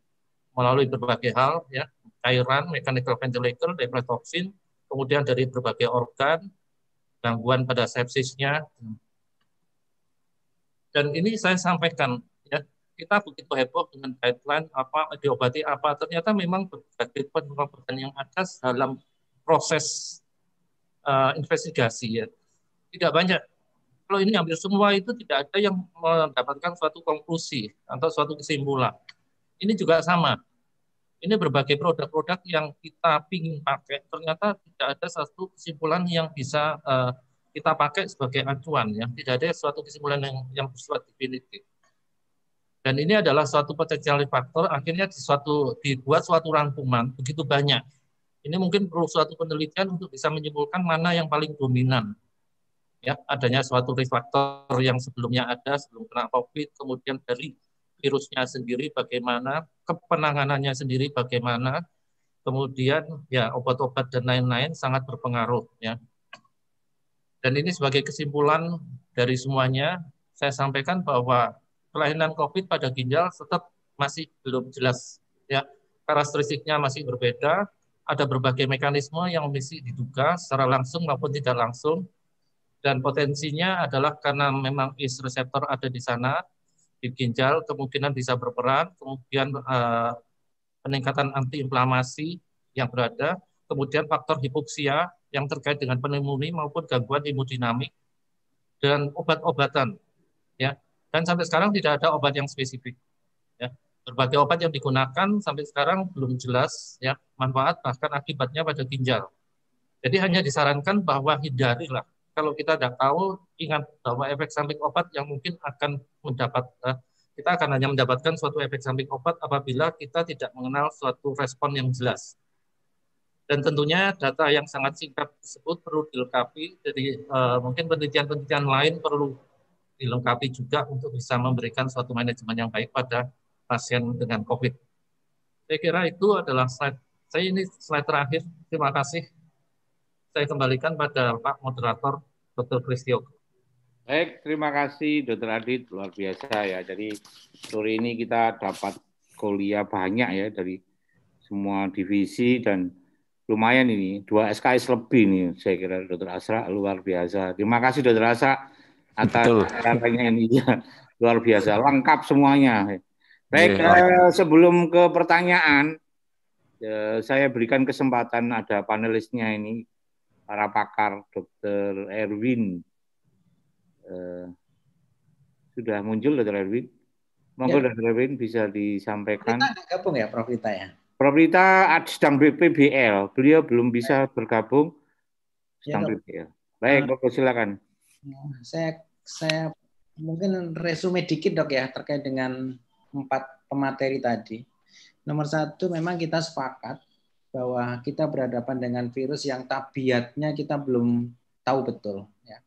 melalui berbagai hal ya cairan, mechanical ventilator, nephrotoxin, kemudian dari berbagai organ, gangguan pada sepsisnya. Dan ini saya sampaikan kita begitu heboh dengan guideline apa diobati apa ternyata memang berbagai penyebab yang ada dalam proses uh, investigasi ya tidak banyak kalau ini ambil semua itu tidak ada yang mendapatkan suatu konklusi atau suatu kesimpulan ini juga sama ini berbagai produk-produk yang kita pingin pakai ternyata tidak ada satu kesimpulan yang bisa uh, kita pakai sebagai acuan ya tidak ada suatu kesimpulan yang yang bersifat definitif dan ini adalah suatu potensial faktor, akhirnya di suatu, dibuat suatu rangkuman begitu banyak. Ini mungkin perlu suatu penelitian untuk bisa menyimpulkan mana yang paling dominan. Ya, adanya suatu risk yang sebelumnya ada, sebelum kena COVID, kemudian dari virusnya sendiri bagaimana, kepenanganannya sendiri bagaimana, kemudian ya obat-obat dan lain-lain sangat berpengaruh ya. Dan ini sebagai kesimpulan dari semuanya, saya sampaikan bahwa kelainan COVID pada ginjal tetap masih belum jelas. Ya, karakteristiknya masih berbeda. Ada berbagai mekanisme yang masih diduga secara langsung maupun tidak langsung. Dan potensinya adalah karena memang is reseptor ada di sana, di ginjal, kemungkinan bisa berperan, kemudian eh, peningkatan antiinflamasi yang berada, kemudian faktor hipoksia yang terkait dengan pneumonia maupun gangguan imun dinamik dan obat-obatan. Ya, dan sampai sekarang tidak ada obat yang spesifik. Ya. Berbagai obat yang digunakan sampai sekarang belum jelas ya manfaat bahkan akibatnya pada ginjal. Jadi hanya disarankan bahwa hindarilah. Kalau kita tidak tahu, ingat bahwa efek samping obat yang mungkin akan mendapat uh, kita akan hanya mendapatkan suatu efek samping obat apabila kita tidak mengenal suatu respon yang jelas. Dan tentunya data yang sangat singkat tersebut perlu dilengkapi. Jadi uh, mungkin penelitian-penelitian lain perlu dilengkapi juga untuk bisa memberikan suatu manajemen yang baik pada pasien dengan COVID. Saya kira itu adalah slide. Saya ini slide terakhir. Terima kasih. Saya kembalikan pada Pak Moderator Dr. Kristio. Baik, terima kasih Dr. Adit. Luar biasa ya. Jadi sore ini kita dapat kuliah banyak ya dari semua divisi dan lumayan ini dua SKS lebih nih saya kira Dr. Asra luar biasa. Terima kasih Dr. Asra atas caranya ini luar biasa lengkap semuanya. Baik yeah. eh, sebelum ke pertanyaan eh, saya berikan kesempatan ada panelisnya ini para pakar Dr. Erwin eh, sudah muncul Dr. Erwin. Monggo ya. Dr. Erwin bisa disampaikan. Kita gabung ya Prof Rita ya. Prof Rita sedang BPBL, beliau belum bisa bergabung ya, sedang yeah, BPBL. Baik, Bapak ah. silakan. Saya saya mungkin resume dikit dok ya terkait dengan empat pemateri tadi. Nomor satu memang kita sepakat bahwa kita berhadapan dengan virus yang tabiatnya kita belum tahu betul. Ya.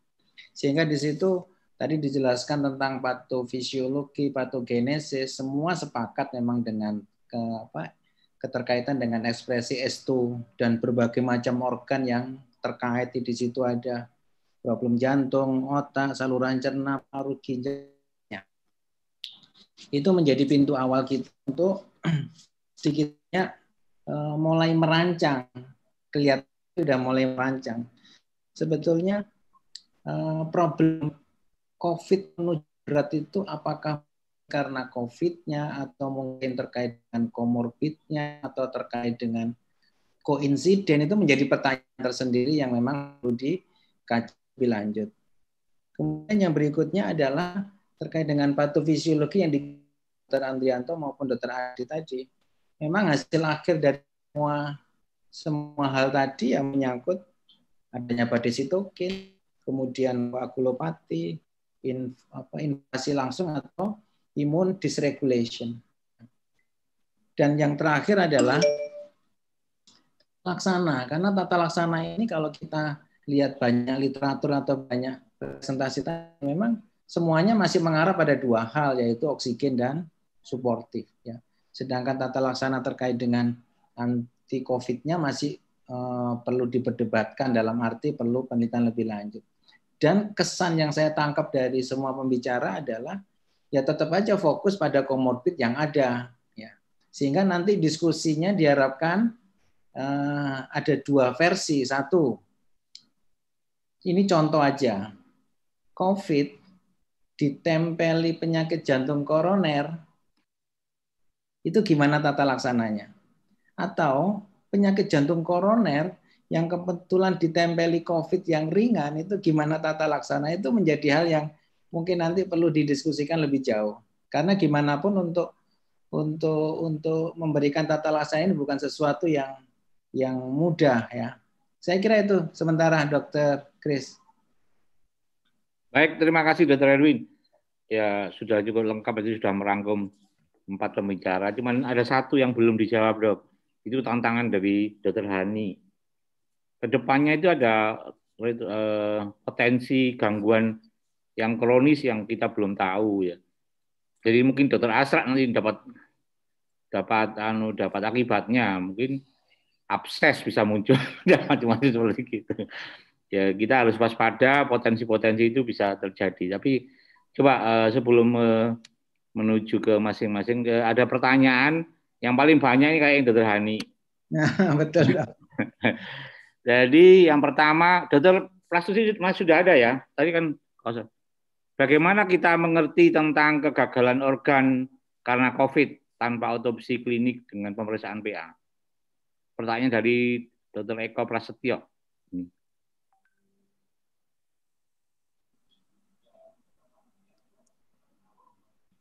Sehingga di situ tadi dijelaskan tentang patofisiologi, patogenesis, semua sepakat memang dengan ke, apa, keterkaitan dengan ekspresi S2 dan berbagai macam organ yang terkait di situ ada problem jantung, otak, saluran cerna, paru ginjalnya. Itu menjadi pintu awal kita untuk sedikitnya e, mulai merancang, kelihatan sudah mulai merancang. Sebetulnya e, problem COVID menuju berat itu apakah karena COVID-nya atau mungkin terkait dengan komorbidnya atau terkait dengan koinsiden itu menjadi pertanyaan tersendiri yang memang perlu dikaji lebih lanjut. Kemudian yang berikutnya adalah terkait dengan patofisiologi yang di Dr. Andrianto maupun Dr. Adi tadi. Memang hasil akhir dari semua semua hal tadi yang menyangkut adanya badai sitokin, kemudian akulopati, apa, invasi langsung atau imun dysregulation. Dan yang terakhir adalah laksana, karena tata laksana ini kalau kita lihat banyak literatur atau banyak presentasi memang semuanya masih mengarah pada dua hal yaitu oksigen dan suportif ya. Sedangkan tata laksana terkait dengan anti COVID-nya masih uh, perlu diperdebatkan dalam arti perlu penelitian lebih lanjut. Dan kesan yang saya tangkap dari semua pembicara adalah ya tetap aja fokus pada komorbid yang ada ya. Sehingga nanti diskusinya diharapkan uh, ada dua versi. Satu, ini contoh aja. COVID ditempeli penyakit jantung koroner, itu gimana tata laksananya? Atau penyakit jantung koroner yang kebetulan ditempeli COVID yang ringan, itu gimana tata laksana? Itu menjadi hal yang mungkin nanti perlu didiskusikan lebih jauh. Karena gimana pun untuk untuk untuk memberikan tata laksana ini bukan sesuatu yang yang mudah ya. Saya kira itu sementara dokter Chris. Baik, terima kasih Dr. Edwin. Ya, sudah cukup lengkap, jadi sudah merangkum empat pembicara. Cuman ada satu yang belum dijawab, dok. Itu tantangan dari Dr. Hani. Kedepannya itu ada uh, potensi gangguan yang kronis yang kita belum tahu ya. Jadi mungkin Dr. Asra nanti dapat dapat anu dapat akibatnya mungkin abses bisa muncul dan macam-macam seperti gitu ya kita harus waspada potensi-potensi itu bisa terjadi. Tapi coba uh, sebelum uh, menuju ke masing-masing uh, ada pertanyaan yang paling banyak ini kayak yang Dokter Hani. Nah, betul. Jadi yang pertama, Dokter Prastuti masih sudah ada ya. Tadi kan kosong. Bagaimana kita mengerti tentang kegagalan organ karena COVID tanpa otopsi klinik dengan pemeriksaan PA? Pertanyaan dari Dr. Eko Prasetyo. Hmm.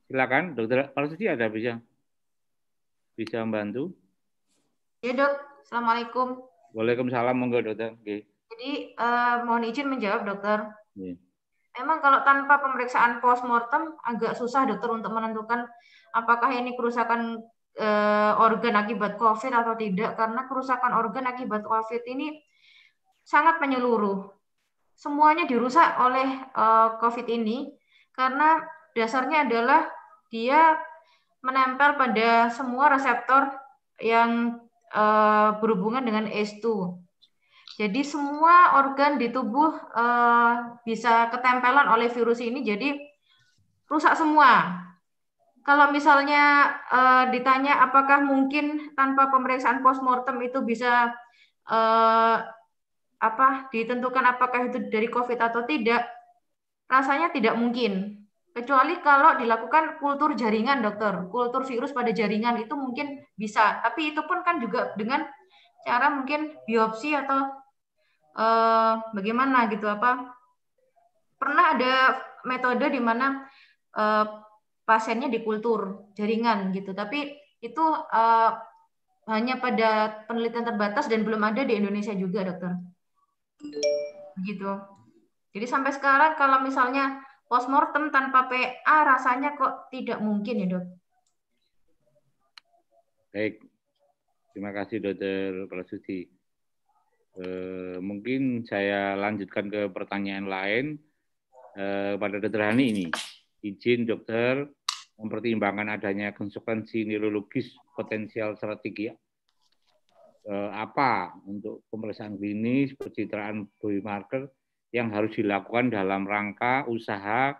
Silakan, Dokter sih ada bisa bisa membantu? Ya dok, assalamualaikum. Waalaikumsalam, monggo dokter. Okay. Jadi eh, mohon izin menjawab dokter. Yeah. Iya. kalau tanpa pemeriksaan postmortem agak susah dokter untuk menentukan apakah ini kerusakan eh, organ akibat COVID atau tidak karena kerusakan organ akibat COVID ini sangat menyeluruh. Semuanya dirusak oleh eh, COVID ini karena dasarnya adalah dia menempel pada semua reseptor yang uh, berhubungan dengan S2. Jadi semua organ di tubuh uh, bisa ketempelan oleh virus ini, jadi rusak semua. Kalau misalnya uh, ditanya apakah mungkin tanpa pemeriksaan postmortem itu bisa uh, apa ditentukan apakah itu dari COVID atau tidak, rasanya tidak mungkin Kecuali kalau dilakukan kultur jaringan, dokter. Kultur virus pada jaringan itu mungkin bisa, tapi itu pun kan juga dengan cara mungkin biopsi atau eh, bagaimana gitu apa. Pernah ada metode di mana eh, pasiennya di kultur jaringan gitu, tapi itu eh, hanya pada penelitian terbatas dan belum ada di Indonesia juga, dokter. Begitu. Jadi sampai sekarang kalau misalnya Postmortem tanpa PA rasanya kok tidak mungkin ya dok? Baik, terima kasih dokter Prasuti. E, eh, mungkin saya lanjutkan ke pertanyaan lain e, eh, pada dokter Hani ini. Izin dokter mempertimbangkan adanya konsekuensi neurologis potensial strategi ya. e, eh, apa untuk pemeriksaan klinis, pencitraan biomarker, yang harus dilakukan dalam rangka usaha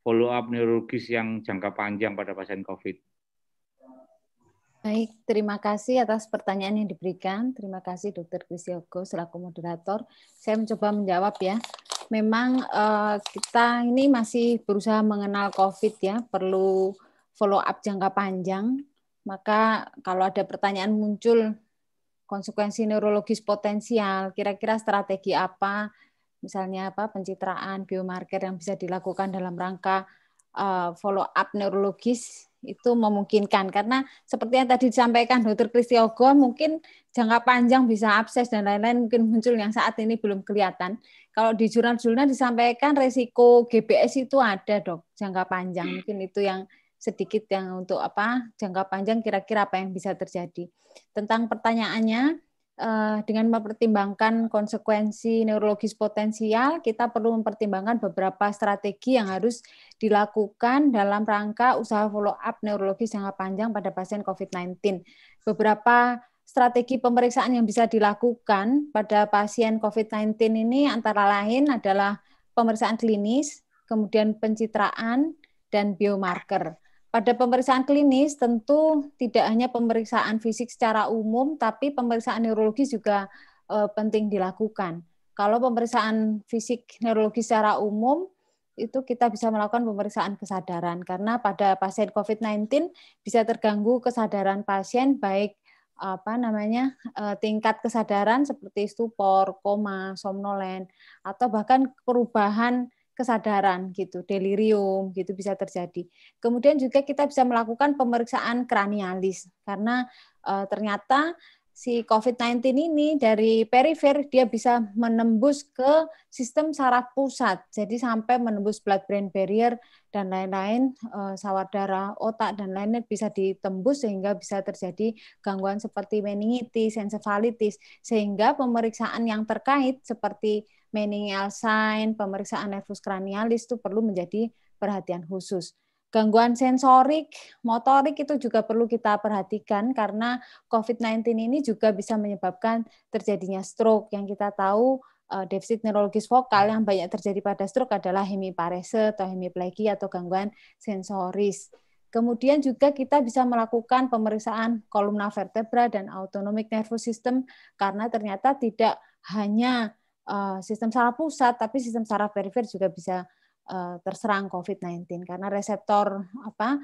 follow up neurologis yang jangka panjang pada pasien COVID. Baik, terima kasih atas pertanyaan yang diberikan. Terima kasih Dr. Krisyogo selaku moderator. Saya mencoba menjawab ya. Memang uh, kita ini masih berusaha mengenal COVID ya, perlu follow up jangka panjang. Maka kalau ada pertanyaan muncul konsekuensi neurologis potensial, kira-kira strategi apa misalnya apa pencitraan biomarker yang bisa dilakukan dalam rangka uh, eh, follow up neurologis itu memungkinkan karena seperti yang tadi disampaikan Dokter Kristiogo mungkin jangka panjang bisa abses dan lain-lain mungkin muncul yang saat ini belum kelihatan. Kalau di jurnal-jurnal disampaikan resiko GBS itu ada dok jangka panjang mungkin itu yang sedikit yang untuk apa jangka panjang kira-kira apa yang bisa terjadi. Tentang pertanyaannya uh, dengan mempertimbangkan konsekuensi neurologis potensial, kita perlu mempertimbangkan beberapa strategi yang harus dilakukan dalam rangka usaha follow up neurologis jangka panjang pada pasien COVID-19. Beberapa strategi pemeriksaan yang bisa dilakukan pada pasien COVID-19 ini antara lain adalah pemeriksaan klinis, kemudian pencitraan, dan biomarker. Pada pemeriksaan klinis tentu tidak hanya pemeriksaan fisik secara umum, tapi pemeriksaan neurologis juga e, penting dilakukan. Kalau pemeriksaan fisik neurologis secara umum itu kita bisa melakukan pemeriksaan kesadaran karena pada pasien COVID-19 bisa terganggu kesadaran pasien baik apa namanya eh, tingkat kesadaran seperti stupor, koma, somnolen atau bahkan perubahan kesadaran gitu, delirium gitu bisa terjadi. Kemudian juga kita bisa melakukan pemeriksaan kranialis karena e, ternyata si COVID-19 ini dari perifer dia bisa menembus ke sistem saraf pusat. Jadi sampai menembus blood-brain barrier dan lain-lain, eh, sawar darah, otak dan lain-lain bisa ditembus sehingga bisa terjadi gangguan seperti meningitis, encephalitis. Sehingga pemeriksaan yang terkait seperti meningeal sign, pemeriksaan nervus kranialis itu perlu menjadi perhatian khusus. Gangguan sensorik, motorik itu juga perlu kita perhatikan karena COVID-19 ini juga bisa menyebabkan terjadinya stroke yang kita tahu eh, defisit neurologis vokal yang banyak terjadi pada stroke adalah hemiparese atau hemiplegi atau gangguan sensoris. Kemudian juga kita bisa melakukan pemeriksaan kolumna vertebra dan autonomic nervous system karena ternyata tidak hanya Eh, sistem saraf pusat, tapi sistem saraf perifer juga bisa eh, terserang COVID-19 karena reseptor apa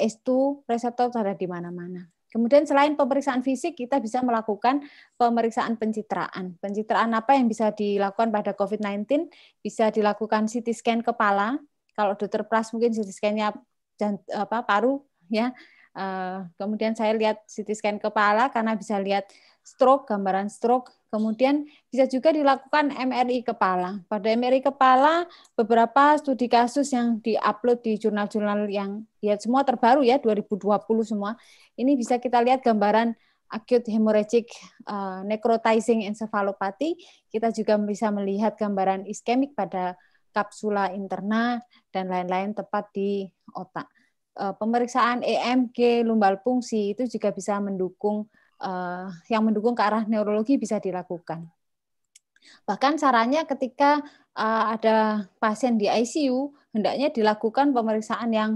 eh, S2 reseptor ada di mana-mana. Kemudian selain pemeriksaan fisik, kita bisa melakukan pemeriksaan pencitraan. Pencitraan apa yang bisa dilakukan pada COVID-19? Bisa dilakukan CT scan kepala. Kalau dokter Pras mungkin CT scan-nya apa, paru, ya. Kemudian saya lihat CT scan kepala karena bisa lihat stroke, gambaran stroke. Kemudian bisa juga dilakukan MRI kepala. Pada MRI kepala, beberapa studi kasus yang diupload di jurnal-jurnal yang ya semua terbaru ya 2020 semua. Ini bisa kita lihat gambaran acute hemorrhagic uh, necrotizing encephalopathy. Kita juga bisa melihat gambaran iskemik pada kapsula interna dan lain-lain tepat di otak. Uh, pemeriksaan EMG lumbal fungsi itu juga bisa mendukung uh, yang mendukung ke arah neurologi bisa dilakukan. Bahkan caranya ketika uh, ada pasien di ICU hendaknya dilakukan pemeriksaan yang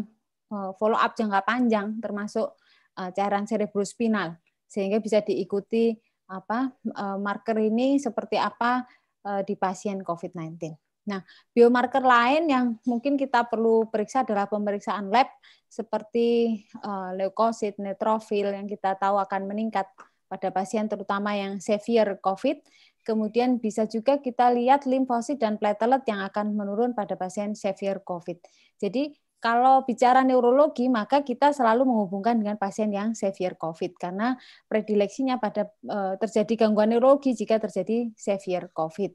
uh, eh, follow up jangka panjang termasuk uh, cairan cerebrospinal sehingga bisa diikuti apa uh, marker ini seperti apa uh, di pasien COVID-19. Nah, biomarker lain yang mungkin kita perlu periksa adalah pemeriksaan lab seperti uh, leukosit, neutrofil yang kita tahu akan meningkat pada pasien terutama yang severe COVID. Kemudian bisa juga kita lihat limfosit dan platelet yang akan menurun pada pasien severe COVID. Jadi kalau bicara neurologi, maka kita selalu menghubungkan dengan pasien yang severe COVID karena predileksinya pada eh, terjadi gangguan neurologi jika terjadi severe COVID.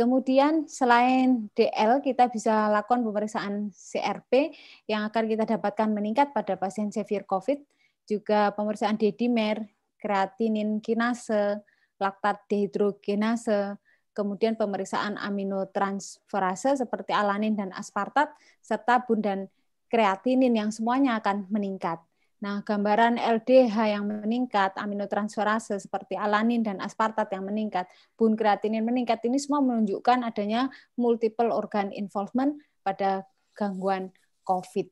Kemudian selain DL, kita bisa lakukan pemeriksaan CRP yang akan kita dapatkan meningkat pada pasien severe COVID, juga pemeriksaan dedimer, kreatinin kinase, laktat dehidrogenase, kemudian pemeriksaan aminotransferase seperti alanin dan aspartat, serta bundan kreatinin yang semuanya akan meningkat. Nah, gambaran LDH yang meningkat, aminotransferase seperti alanin dan aspartat yang meningkat, pun kreatinin meningkat, ini semua menunjukkan adanya multiple organ involvement pada gangguan COVID.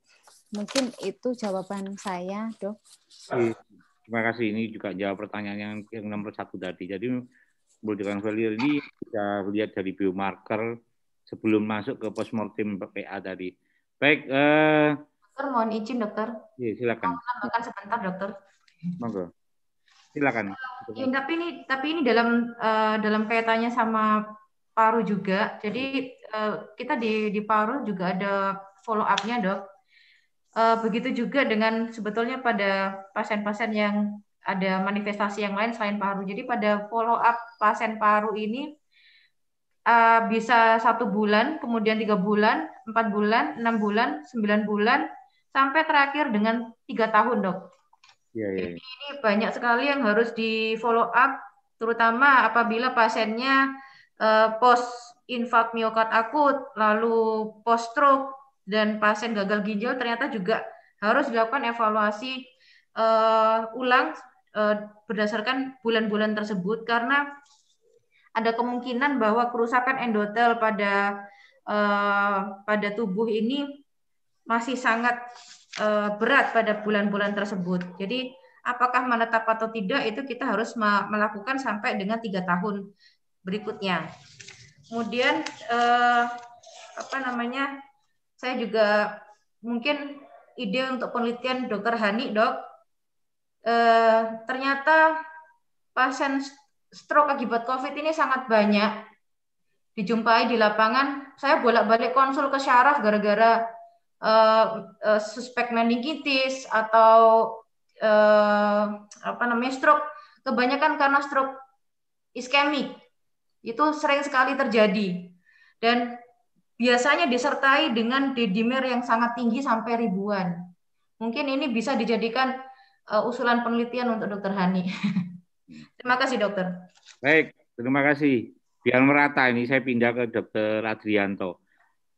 Mungkin itu jawaban saya, dok. Terima kasih. Ini juga jawab pertanyaan yang, yang nomor satu tadi. Jadi, multiple failure ini kita lihat dari biomarker sebelum masuk ke postmortem PA tadi. Baik, eh, Dokter, mohon izin dokter. Iya, silakan. sebentar dokter. Monggo. Silakan. Ya, tapi ini tapi ini dalam uh, dalam kaitannya sama paru juga. Jadi uh, kita di di paru juga ada follow up-nya, Dok. Uh, begitu juga dengan sebetulnya pada pasien-pasien yang ada manifestasi yang lain selain paru. Jadi pada follow up pasien paru ini uh, bisa satu bulan, kemudian tiga bulan, empat bulan, enam bulan, sembilan bulan, sampai terakhir dengan tiga tahun dok. Ya, ya. Jadi ini banyak sekali yang harus di follow up, terutama apabila pasiennya eh, post infak miokard akut, lalu post stroke dan pasien gagal ginjal ternyata juga harus dilakukan evaluasi uh, ulang uh, berdasarkan bulan-bulan tersebut karena ada kemungkinan bahwa kerusakan endotel pada uh, pada tubuh ini masih sangat eh, berat pada bulan-bulan tersebut. Jadi apakah menetap atau tidak itu kita harus melakukan sampai dengan tiga tahun berikutnya. Kemudian eh, apa namanya? Saya juga mungkin ide untuk penelitian dokter Hani dok. Eh, ternyata pasien stroke akibat COVID ini sangat banyak dijumpai di lapangan. Saya bolak-balik konsul ke syaraf gara-gara uh, uh, suspek meningitis atau uh, apa namanya stroke kebanyakan karena stroke iskemik itu sering sekali terjadi dan biasanya disertai dengan dedimer yang sangat tinggi sampai ribuan. Mungkin ini bisa dijadikan uh, usulan penelitian untuk Dokter Hani. terima kasih Dokter. Baik, terima kasih. Biar merata ini saya pindah ke Dokter Adrianto.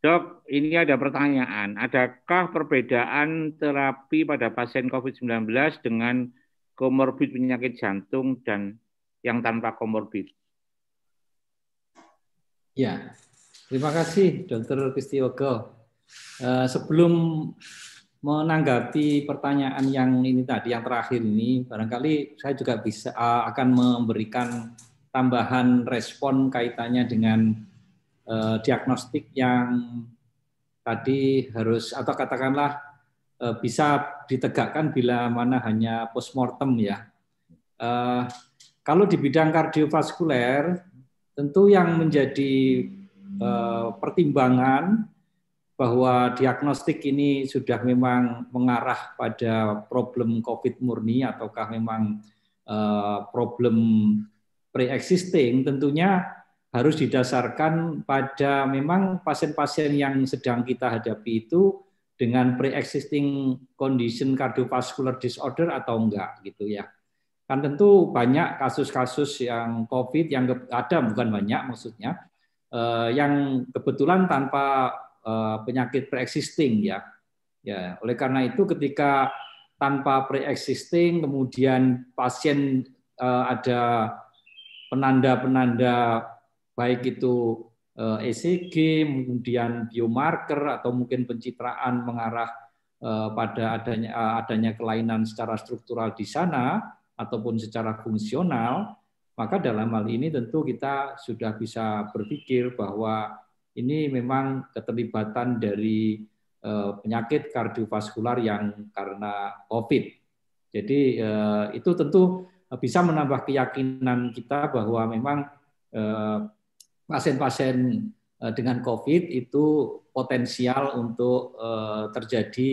Dok, ini ada pertanyaan. Adakah perbedaan terapi pada pasien COVID-19 dengan komorbid penyakit jantung dan yang tanpa komorbid? Ya, terima kasih Dr. Kristi Ogel. Eh, sebelum menanggapi pertanyaan yang ini tadi yang terakhir ini barangkali saya juga bisa eh, akan memberikan tambahan respon kaitannya dengan eh, diagnostik yang tadi harus atau katakanlah eh, bisa ditegakkan bila mana hanya postmortem ya. Eh, kalau di bidang kardiovaskuler tentu yang menjadi eh, pertimbangan bahwa diagnostik ini sudah memang mengarah pada problem COVID murni ataukah memang uh, problem pre-existing tentunya harus didasarkan pada memang pasien-pasien yang sedang kita hadapi itu dengan pre-existing condition cardiovascular disorder atau enggak gitu ya. Kan tentu banyak kasus-kasus yang COVID yang ada bukan banyak maksudnya eh, yang kebetulan tanpa eh, penyakit pre-existing ya. Ya, oleh karena itu ketika tanpa pre-existing kemudian pasien eh, ada penanda-penanda baik itu ECG, eh, e kemudian biomarker atau mungkin pencitraan mengarah eh, pada adanya eh, adanya kelainan secara struktural di sana ataupun secara fungsional, maka dalam hal ini tentu kita sudah bisa berpikir bahwa ini memang keterlibatan dari penyakit kardiovaskular yang karena COVID. Jadi itu tentu bisa menambah keyakinan kita bahwa memang pasien-pasien eh, dengan COVID itu potensial untuk eh, terjadi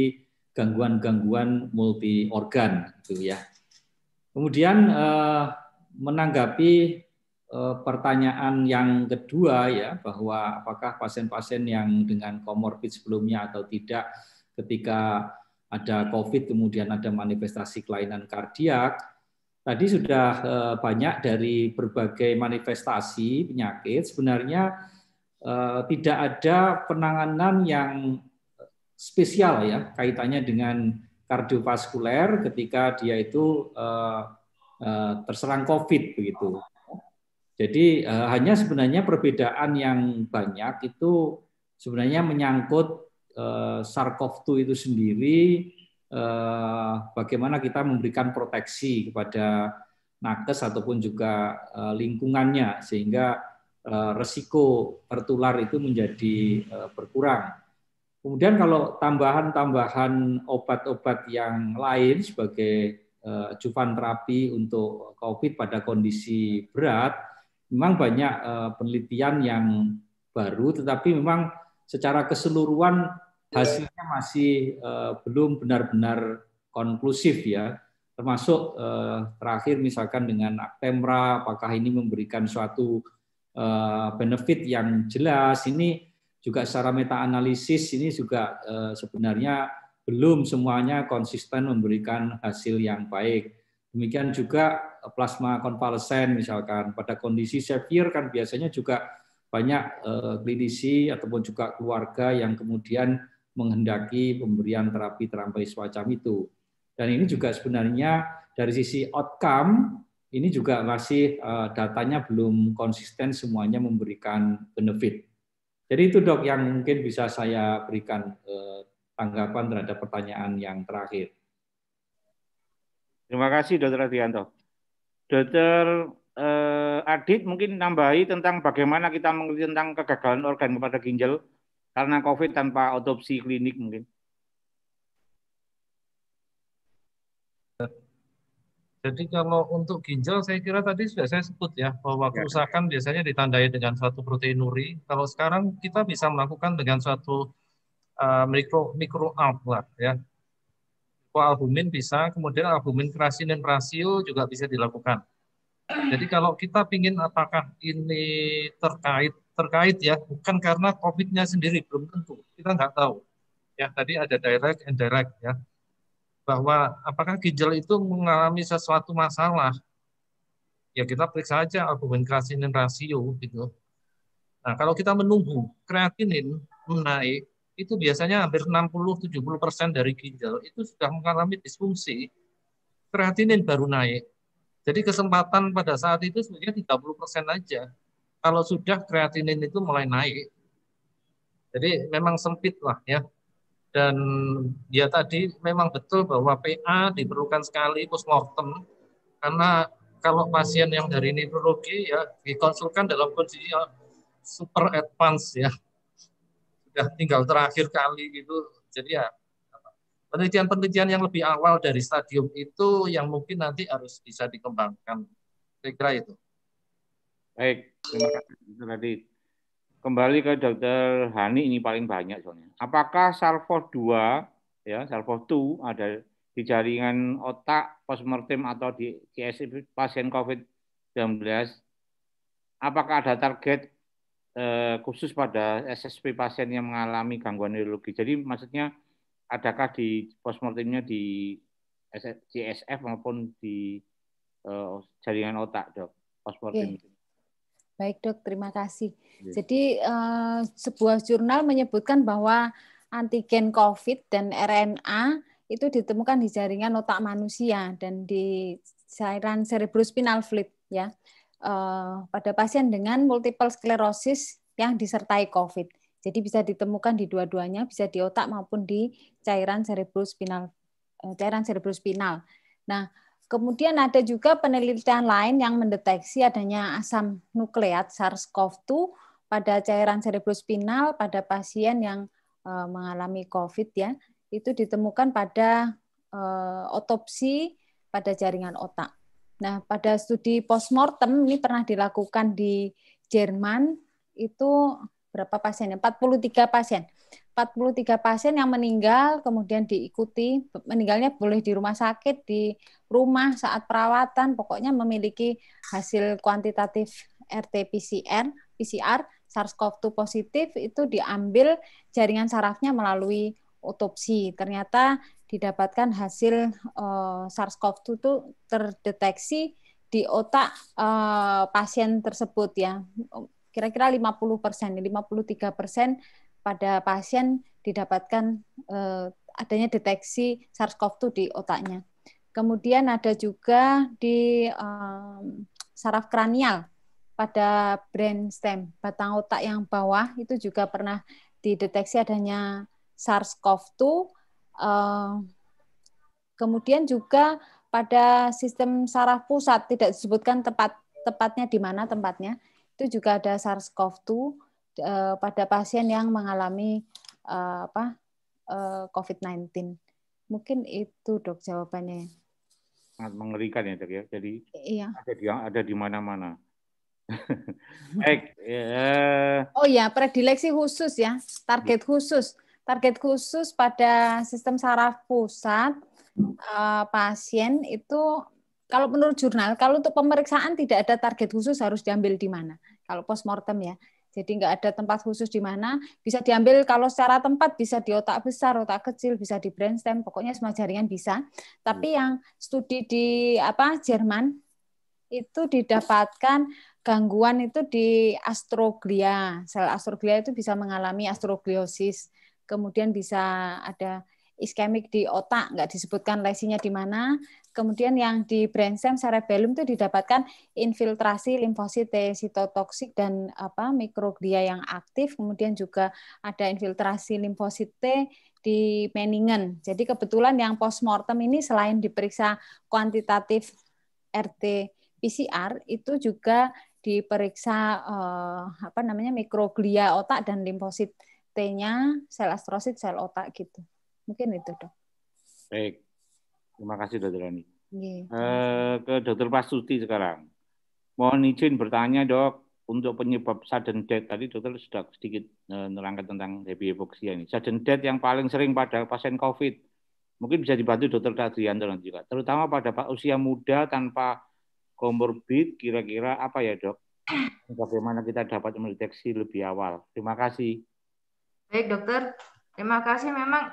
gangguan-gangguan multi organ gitu ya. Kemudian eh, menanggapi pertanyaan yang kedua ya bahwa apakah pasien-pasien yang dengan komorbid sebelumnya atau tidak ketika ada COVID kemudian ada manifestasi kelainan kardiak Tadi sudah eh, banyak dari berbagai manifestasi penyakit sebenarnya eh, tidak ada penanganan yang spesial ya kaitannya dengan kardiovaskuler ketika dia itu eh, terserang COVID begitu. Jadi hanya sebenarnya perbedaan yang banyak itu sebenarnya menyangkut SARS-CoV-2 itu sendiri Eh, bagaimana kita memberikan proteksi kepada nakes ataupun juga eh, lingkungannya sehingga eh, resiko tertular itu menjadi berkurang. Kemudian kalau tambahan-tambahan obat-obat yang lain sebagai eh, terapi untuk COVID pada kondisi berat, memang banyak penelitian yang baru, tetapi memang secara keseluruhan hasilnya masih uh, belum benar-benar konklusif ya termasuk uh, terakhir misalkan dengan Aktemra apakah ini memberikan suatu uh, benefit yang jelas ini juga secara meta analisis ini juga uh, sebenarnya belum semuanya konsisten memberikan hasil yang baik demikian juga plasma konvalesen misalkan pada kondisi severe kan biasanya juga banyak uh, klinisi ataupun juga keluarga yang kemudian menghendaki pemberian terapi terapi semacam itu. Dan ini juga sebenarnya dari sisi outcome ini juga masih eh, datanya belum konsisten semuanya memberikan benefit. Jadi itu dok yang mungkin bisa saya berikan eh, tanggapan terhadap pertanyaan yang terakhir. Terima kasih Dr. Adianto. Dr. Adit mungkin nambahi tentang bagaimana kita mengerti tentang kegagalan organ kepada ginjal karena COVID tanpa otopsi klinik mungkin. Jadi kalau untuk ginjal saya kira tadi sudah saya sebut ya bahwa kerusakan ya. biasanya ditandai dengan suatu proteinuri. Kalau sekarang kita bisa melakukan dengan suatu uh, eh, mikro mikro lah ya. Albumin bisa, kemudian albumin dan rasio juga bisa dilakukan. Jadi kalau kita ingin apakah ini terkait terkait ya, bukan karena COVID-nya sendiri belum tentu. Kita nggak tahu. Ya, tadi ada direct and direct ya. Bahwa apakah ginjal itu mengalami sesuatu masalah? Ya kita periksa aja albumin kreatinin rasio gitu. Nah, kalau kita menunggu kreatinin menaik, itu biasanya hampir 60-70% persen dari ginjal itu sudah mengalami disfungsi. Kreatinin baru naik. Jadi kesempatan pada saat itu sebenarnya 30% persen aja kalau sudah kreatinin itu mulai naik. Jadi memang sempit lah ya. Dan ya tadi memang betul bahwa PA diperlukan sekali postmortem karena kalau pasien yang dari nefrologi ya dikonsulkan dalam kondisi ya, super advance ya sudah tinggal terakhir kali gitu jadi ya penelitian-penelitian yang lebih awal dari stadium itu yang mungkin nanti harus bisa dikembangkan saya kira itu Baik, terima kasih Dr. Kembali ke dokter Hani ini paling banyak soalnya. Apakah salvo 2 ya, salvo 2 ada di jaringan otak postmortem atau di CSI pasien COVID-19 apakah ada target eh, khusus pada SSP pasien yang mengalami gangguan neurologi? Jadi maksudnya adakah di postmortemnya di CSF maupun di eh, jaringan otak, dok? Postmortem. Baik dok, terima kasih. Iya. Jadi uh, sebuah jurnal menyebutkan bahwa antigen COVID dan RNA itu ditemukan di jaringan otak manusia dan di cairan cerebrospinal fluid ya uh, pada pasien dengan multiple sclerosis yang disertai COVID. Jadi bisa ditemukan di dua-duanya, bisa di otak maupun di cairan cerebrospinal uh, eh, cairan cerebrospinal. Nah, Kemudian ada juga penelitian lain yang mendeteksi adanya asam nukleat SARS-CoV-2 pada cairan cerebrospinal pada pasien yang eh, mengalami COVID ya. Itu ditemukan pada eh, otopsi pada jaringan otak. Nah, pada studi postmortem ini pernah dilakukan di Jerman itu berapa pasien? 43 ya? pasien. 43 pasien yang meninggal kemudian diikuti meninggalnya boleh di rumah sakit, di rumah saat perawatan, pokoknya memiliki hasil kuantitatif RT-PCR, PCR SARS-CoV-2 positif itu diambil jaringan sarafnya melalui otopsi. Ternyata didapatkan hasil uh, eh, SARS-CoV-2 itu terdeteksi di otak uh, pasien tersebut ya. Kira-kira 50 persen, 53 persen pada pasien didapatkan eh, adanya deteksi SARS-CoV-2 di otaknya. Kemudian ada juga di um, saraf kranial pada brainstem, batang otak yang bawah itu juga pernah dideteksi adanya SARS-CoV-2. Uh, eh, kemudian juga pada sistem saraf pusat tidak disebutkan tepat tepatnya di mana tempatnya. Itu juga ada SARS-CoV-2 Eh, pada pasien yang mengalami eh, apa eh, COVID-19. Mungkin itu dok jawabannya. Sangat mengerikan ya dok ya. Jadi iya. ada di ada di mana-mana. Baik. yeah. Oh ya, predileksi khusus ya, target khusus. Target khusus pada sistem saraf pusat uh, pasien itu kalau menurut jurnal, kalau untuk pemeriksaan tidak ada target khusus harus diambil di mana. Kalau postmortem ya. Jadi nggak ada tempat khusus di mana bisa diambil kalau secara tempat bisa di otak besar, otak kecil, bisa di brainstem, pokoknya semua jaringan bisa. Tapi hmm. yang studi di apa Jerman itu didapatkan gangguan itu di astroglia. Sel astroglia itu bisa mengalami astrogliosis, kemudian bisa ada iskemik di otak, nggak disebutkan lesinya di mana. Kemudian yang di brainstem cerebellum itu didapatkan infiltrasi limfosit T sitotoksik dan apa mikroglia yang aktif, kemudian juga ada infiltrasi limfosit T di Meningen. Jadi kebetulan yang postmortem ini selain diperiksa kuantitatif RT PCR itu juga diperiksa eh, apa namanya mikroglia otak dan limfosit T-nya sel astrosit sel otak gitu. Mungkin itu dok. Baik, terima kasih dokter Rani. Yeah. e, ke dokter Pasuti sekarang. Mohon izin bertanya dok, untuk penyebab sudden death tadi dokter sudah sedikit eh, nerangkan tentang hypoxia ini. Sudden death yang paling sering pada pasien COVID mungkin bisa dibantu dokter Tadrianto nanti juga. Terutama pada pak usia muda tanpa komorbid kira-kira apa ya dok? Bagaimana kita dapat mendeteksi lebih awal? Terima kasih. Baik dokter, terima kasih. Memang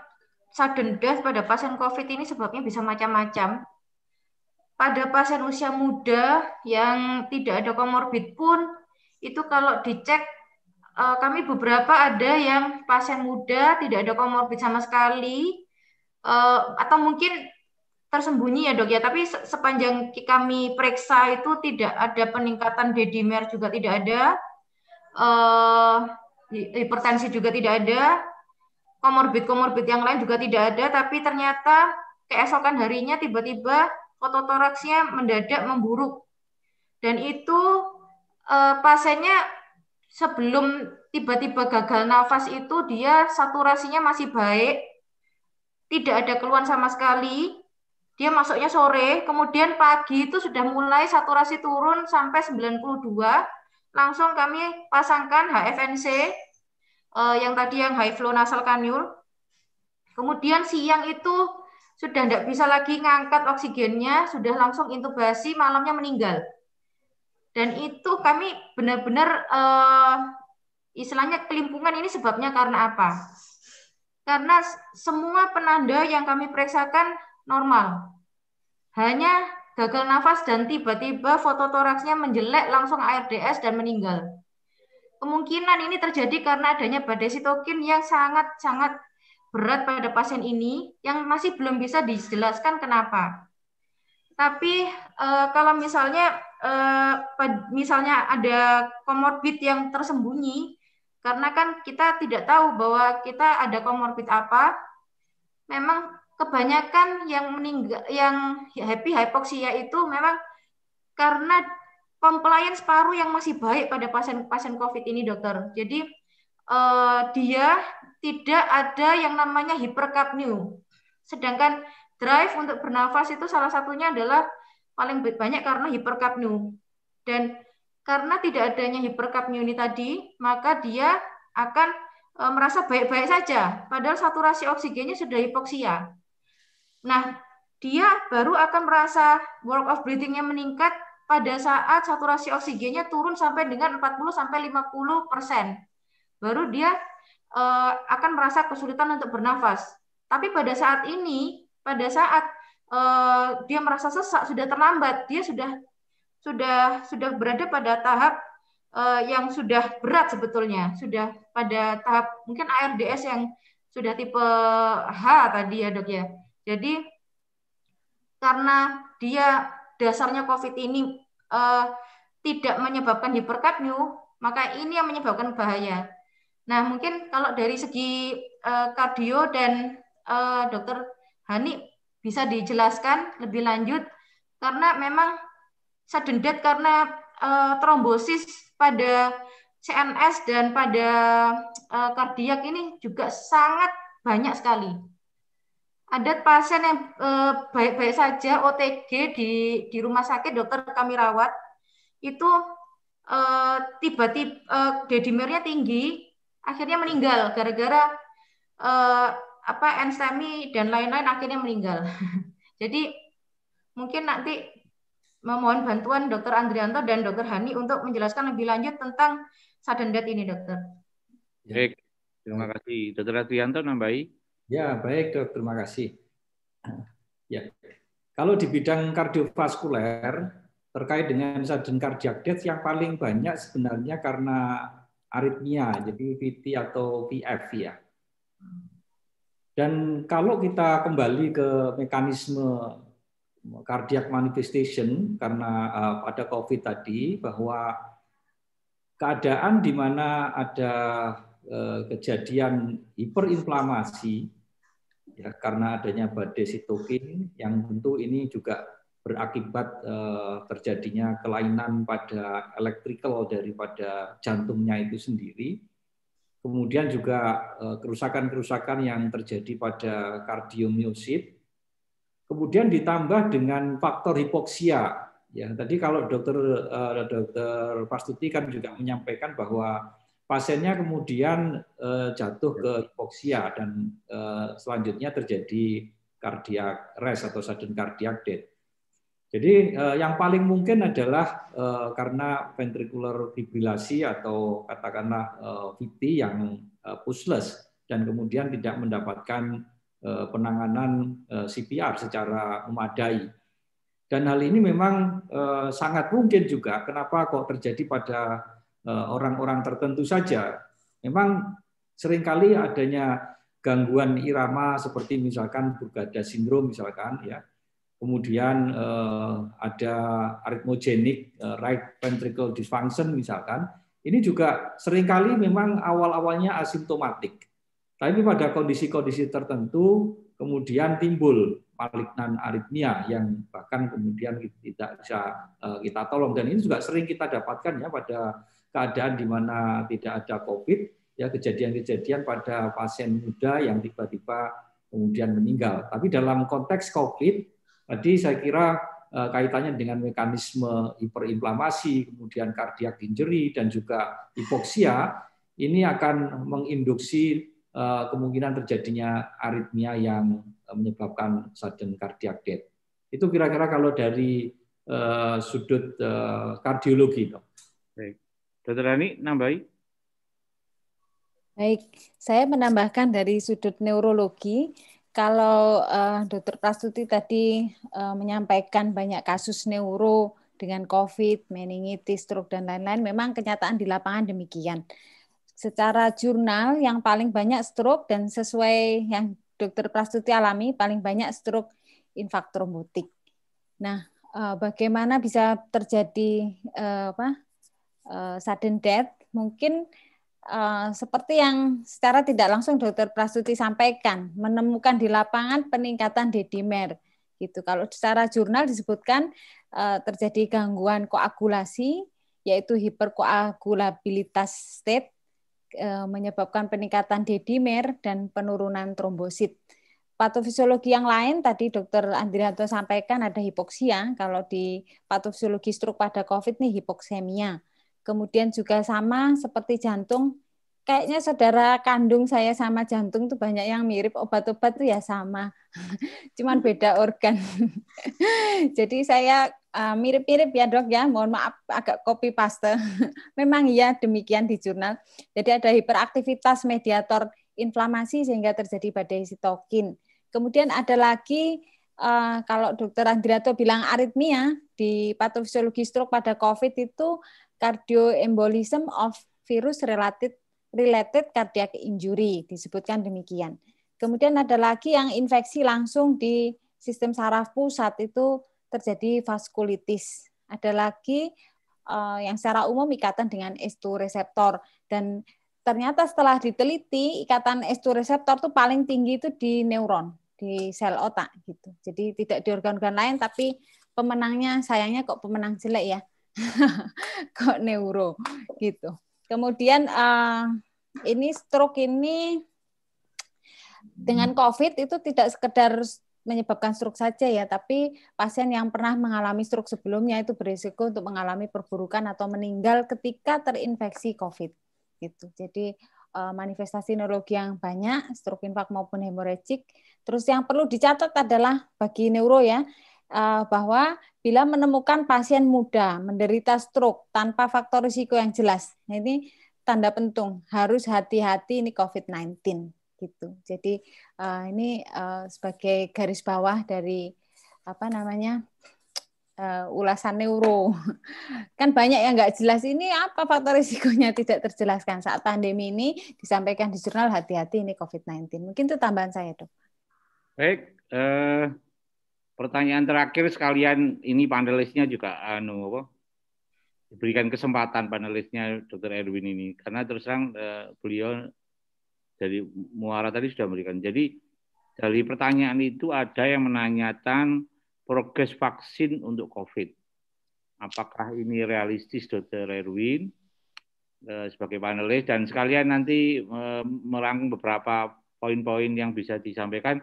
sudden death pada pasien COVID ini sebabnya bisa macam-macam. Pada pasien usia muda yang tidak ada komorbid pun, itu kalau dicek eh, kami beberapa ada yang pasien muda tidak ada komorbid sama sekali, eh, atau mungkin tersembunyi ya dok ya, tapi sepanjang kami periksa itu tidak ada peningkatan dedimer juga tidak ada, eh, hipertensi juga tidak ada, komorbid-komorbid yang lain juga tidak ada, tapi ternyata keesokan harinya tiba-tiba fototoraksnya mendadak memburuk. Dan itu uh, pasiennya sebelum tiba-tiba gagal nafas itu dia saturasinya masih baik, tidak ada keluhan sama sekali, dia masuknya sore, kemudian pagi itu sudah mulai saturasi turun sampai 92, langsung kami pasangkan HFNC uh, yang tadi yang high flow nasal kanul. Kemudian siang itu sudah tidak bisa lagi ngangkat oksigennya, sudah langsung intubasi, malamnya meninggal. Dan itu kami benar-benar uh, istilahnya kelimpungan ini sebabnya karena apa? Karena semua penanda yang kami periksakan normal. Hanya gagal nafas dan tiba-tiba fototoraksnya menjelek langsung ARDS dan meninggal. Kemungkinan ini terjadi karena adanya badai sitokin yang sangat-sangat berat pada pasien ini yang masih belum bisa dijelaskan kenapa. Tapi eh, kalau misalnya eh, misalnya ada komorbid yang tersembunyi, karena kan kita tidak tahu bahwa kita ada komorbid apa, memang kebanyakan yang meninggal yang happy hypoxia itu memang karena compliance paru yang masih baik pada pasien-pasien COVID ini, dokter. Jadi uh, dia tidak ada yang namanya hiperkapniu. Sedangkan drive untuk bernafas itu salah satunya adalah paling banyak karena hiperkapniu. Dan karena tidak adanya hiperkapniu ini tadi, maka dia akan uh, merasa baik-baik saja, padahal saturasi oksigennya sudah hipoksia. Nah, dia baru akan merasa work of breathing-nya meningkat pada saat saturasi oksigennya turun sampai dengan 40 sampai 50 persen, baru dia uh, akan merasa kesulitan untuk bernafas. Tapi pada saat ini, pada saat uh, dia merasa sesak sudah terlambat, dia sudah sudah sudah berada pada tahap uh, yang sudah berat sebetulnya, sudah pada tahap mungkin ARDS yang sudah tipe H tadi ya dok ya. Jadi karena dia dasarnya COVID ini uh, tidak menyebabkan hiperkadmium, maka ini yang menyebabkan bahaya. Nah, mungkin kalau dari segi uh, kardio dan uh, dokter Hani bisa dijelaskan lebih lanjut karena memang sudden death karena uh, trombosis pada CNS dan pada uh, kardiak ini juga sangat banyak sekali. Ada pasien yang eh, baik-baik eh, saja OTG di di rumah sakit dokter kami rawat itu eh, tiba-tiba eh, dedimernya tinggi akhirnya meninggal gara-gara eh, apa ensemi dan lain-lain akhirnya meninggal. Jadi mungkin nanti memohon bantuan dokter Andrianto dan dokter Hani untuk menjelaskan lebih lanjut tentang sudden ini dokter. Baik, terima kasih. Dokter Andrianto nambahi. Ya, baik dok, terima kasih. Ya, kalau di bidang kardiovaskuler terkait dengan sudden cardiac death yang paling banyak sebenarnya karena aritmia, jadi VT atau VF ya. Dan kalau kita kembali ke mekanisme cardiac manifestation karena eh, pada COVID tadi bahwa keadaan di mana ada eh, kejadian hiperinflamasi ya karena adanya badai sitokin yang tentu ini juga berakibat eh, terjadinya kelainan pada elektrikal daripada jantungnya itu sendiri. Kemudian juga eh, kerusakan-kerusakan eh, yang terjadi pada kardiomiosit. Kemudian ditambah dengan faktor hipoksia. Ya, tadi kalau dokter eh, dokter Pastuti kan juga menyampaikan bahwa Pasiennya kemudian eh, jatuh ke iya. hipoksia dan eh, selanjutnya terjadi cardiac rest atau sudden cardiac death. Jadi eh, yang paling mungkin adalah karena ventricular fibrilasi atau katakanlah VT yang pulseless dan kemudian tidak mendapatkan penanganan CPR secara memadai. Dan hal ini memang sangat mungkin juga kenapa kok terjadi pada Eh, orang-orang tertentu saja. Memang seringkali adanya gangguan irama seperti misalkan Burgada sindrom misalkan ya. Kemudian eh, ada aritmogenik eh, right ventricle dysfunction misalkan. Ini juga seringkali memang awal-awalnya asimptomatik. Tapi pada kondisi-kondisi tertentu kemudian timbul malignan aritmia yang bahkan kemudian tidak bisa kita tolong dan ini juga sering kita dapatkan ya pada keadaan di mana tidak ada COVID, ya kejadian-kejadian pada pasien muda yang tiba-tiba kemudian meninggal. Tapi dalam konteks COVID, tadi saya kira eh, kaitannya dengan mekanisme hiperinflamasi, kemudian kardiak injury, dan juga hipoksia, ini akan menginduksi eh, kemungkinan terjadinya aritmia yang menyebabkan sudden cardiac death. Itu kira-kira kalau dari eh, sudut e, kardiologi. Baik. Dr. Rani, nambahi. Baik, saya menambahkan dari sudut neurologi, kalau uh, Dokter Prastuti tadi uh, menyampaikan banyak kasus neuro dengan COVID, meningitis, stroke, dan lain-lain, memang kenyataan di lapangan demikian. Secara jurnal yang paling banyak stroke dan sesuai yang Dr. Prastuti alami, paling banyak stroke infak trombotik. Nah, eh, bagaimana bisa terjadi apa uh, sudden death mungkin Uh, seperti yang secara tidak langsung Dokter Prasuti sampaikan, menemukan di lapangan peningkatan dedimer. Gitu. Kalau secara jurnal disebutkan uh, terjadi gangguan koagulasi, yaitu hiperkoagulabilitas state, menyebabkan peningkatan dedimer dan penurunan trombosit. Patofisiologi yang lain tadi Dokter Andrianto sampaikan ada hipoksia. Kalau di patofisiologi stroke pada COVID nih hipoksemia Kemudian juga sama seperti jantung, kayaknya saudara kandung saya sama jantung tuh banyak yang mirip, obat-obat tuh ya sama, cuman beda organ. Jadi saya eh, mirip-mirip ya dok ya, mohon maaf agak copy paste. Memang iya demikian di jurnal. Jadi ada hiperaktivitas mediator inflamasi sehingga terjadi badai sitokin. Kemudian ada lagi eh, kalau dokter Andriato bilang aritmia di patofisiologi stroke pada COVID itu Cardioembolism of Virus Related Related Cardiac Injury disebutkan demikian. Kemudian ada lagi yang infeksi langsung di sistem saraf pusat itu terjadi vaskulitis. Ada lagi uh, yang secara umum ikatan dengan S2 reseptor dan ternyata setelah diteliti ikatan S2 reseptor itu paling tinggi itu di neuron, di sel otak gitu. Jadi tidak di organ-organ lain tapi pemenangnya sayangnya kok pemenang jelek ya kok neuro gitu. Kemudian uh, ini stroke ini dengan COVID itu tidak sekedar menyebabkan stroke saja ya, tapi pasien yang pernah mengalami stroke sebelumnya itu berisiko untuk mengalami perburukan atau meninggal ketika terinfeksi COVID. Gitu. Jadi eh, manifestasi neurologi yang banyak, stroke infak maupun hemoragik. Terus yang perlu dicatat adalah bagi neuro ya, Eh, bahwa bila menemukan pasien muda menderita stroke tanpa faktor risiko yang jelas, nah, ini tanda pentung harus hati-hati ini COVID-19 gitu. Jadi eh, ini eh, sebagai garis bawah dari apa namanya uh, ulasan neuro. Kan banyak yang nggak jelas ini apa faktor risikonya tidak terjelaskan saat pandemi ini disampaikan di jurnal hati-hati ini COVID-19. Mungkin itu tambahan saya dok. Baik, Uh... Pertanyaan terakhir sekalian ini panelisnya juga anu apa? Diberikan kesempatan panelisnya Dr. Erwin ini karena terus terang eh, beliau dari Muara tadi sudah memberikan. Jadi dari pertanyaan itu ada yang menanyakan progres vaksin untuk COVID. Apakah ini realistis Dr. Erwin eh, sebagai panelis dan sekalian nanti eh, merangkum beberapa poin-poin yang bisa disampaikan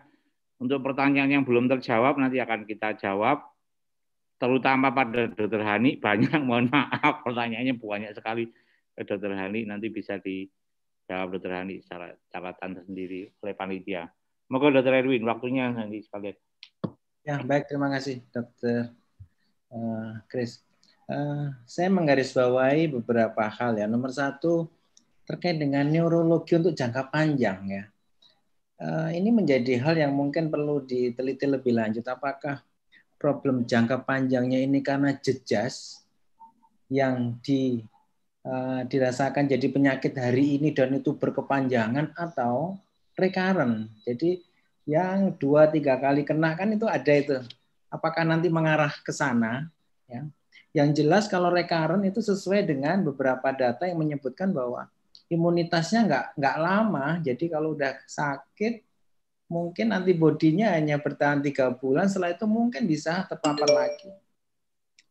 untuk pertanyaan yang belum terjawab nanti akan kita jawab. Terutama pada Dr. Hani banyak mohon maaf pertanyaannya banyak sekali ke eh, Dokter Hani nanti bisa dijawab Dr. Hani secara catatan sendiri oleh panitia. Moga Dr. Edwin waktunya nanti sekalian. Ya baik terima kasih Dr. uh, eh, Chris. Eh, saya menggarisbawahi beberapa hal ya. Nomor satu terkait dengan neurologi untuk jangka panjang ya. Eh, ini menjadi hal yang mungkin perlu diteliti lebih lanjut. Apakah problem jangka panjangnya ini karena jejas yang di, uh, dirasakan jadi penyakit hari ini dan itu berkepanjangan atau recurrent. Jadi yang dua tiga kali kena kan itu ada itu. Apakah nanti mengarah ke sana? Ya. Yang jelas kalau recurrent itu sesuai dengan beberapa data yang menyebutkan bahwa imunitasnya nggak nggak lama. Jadi kalau udah sakit mungkin antibodinya hanya bertahan tiga bulan. Setelah itu mungkin bisa terpapar lagi.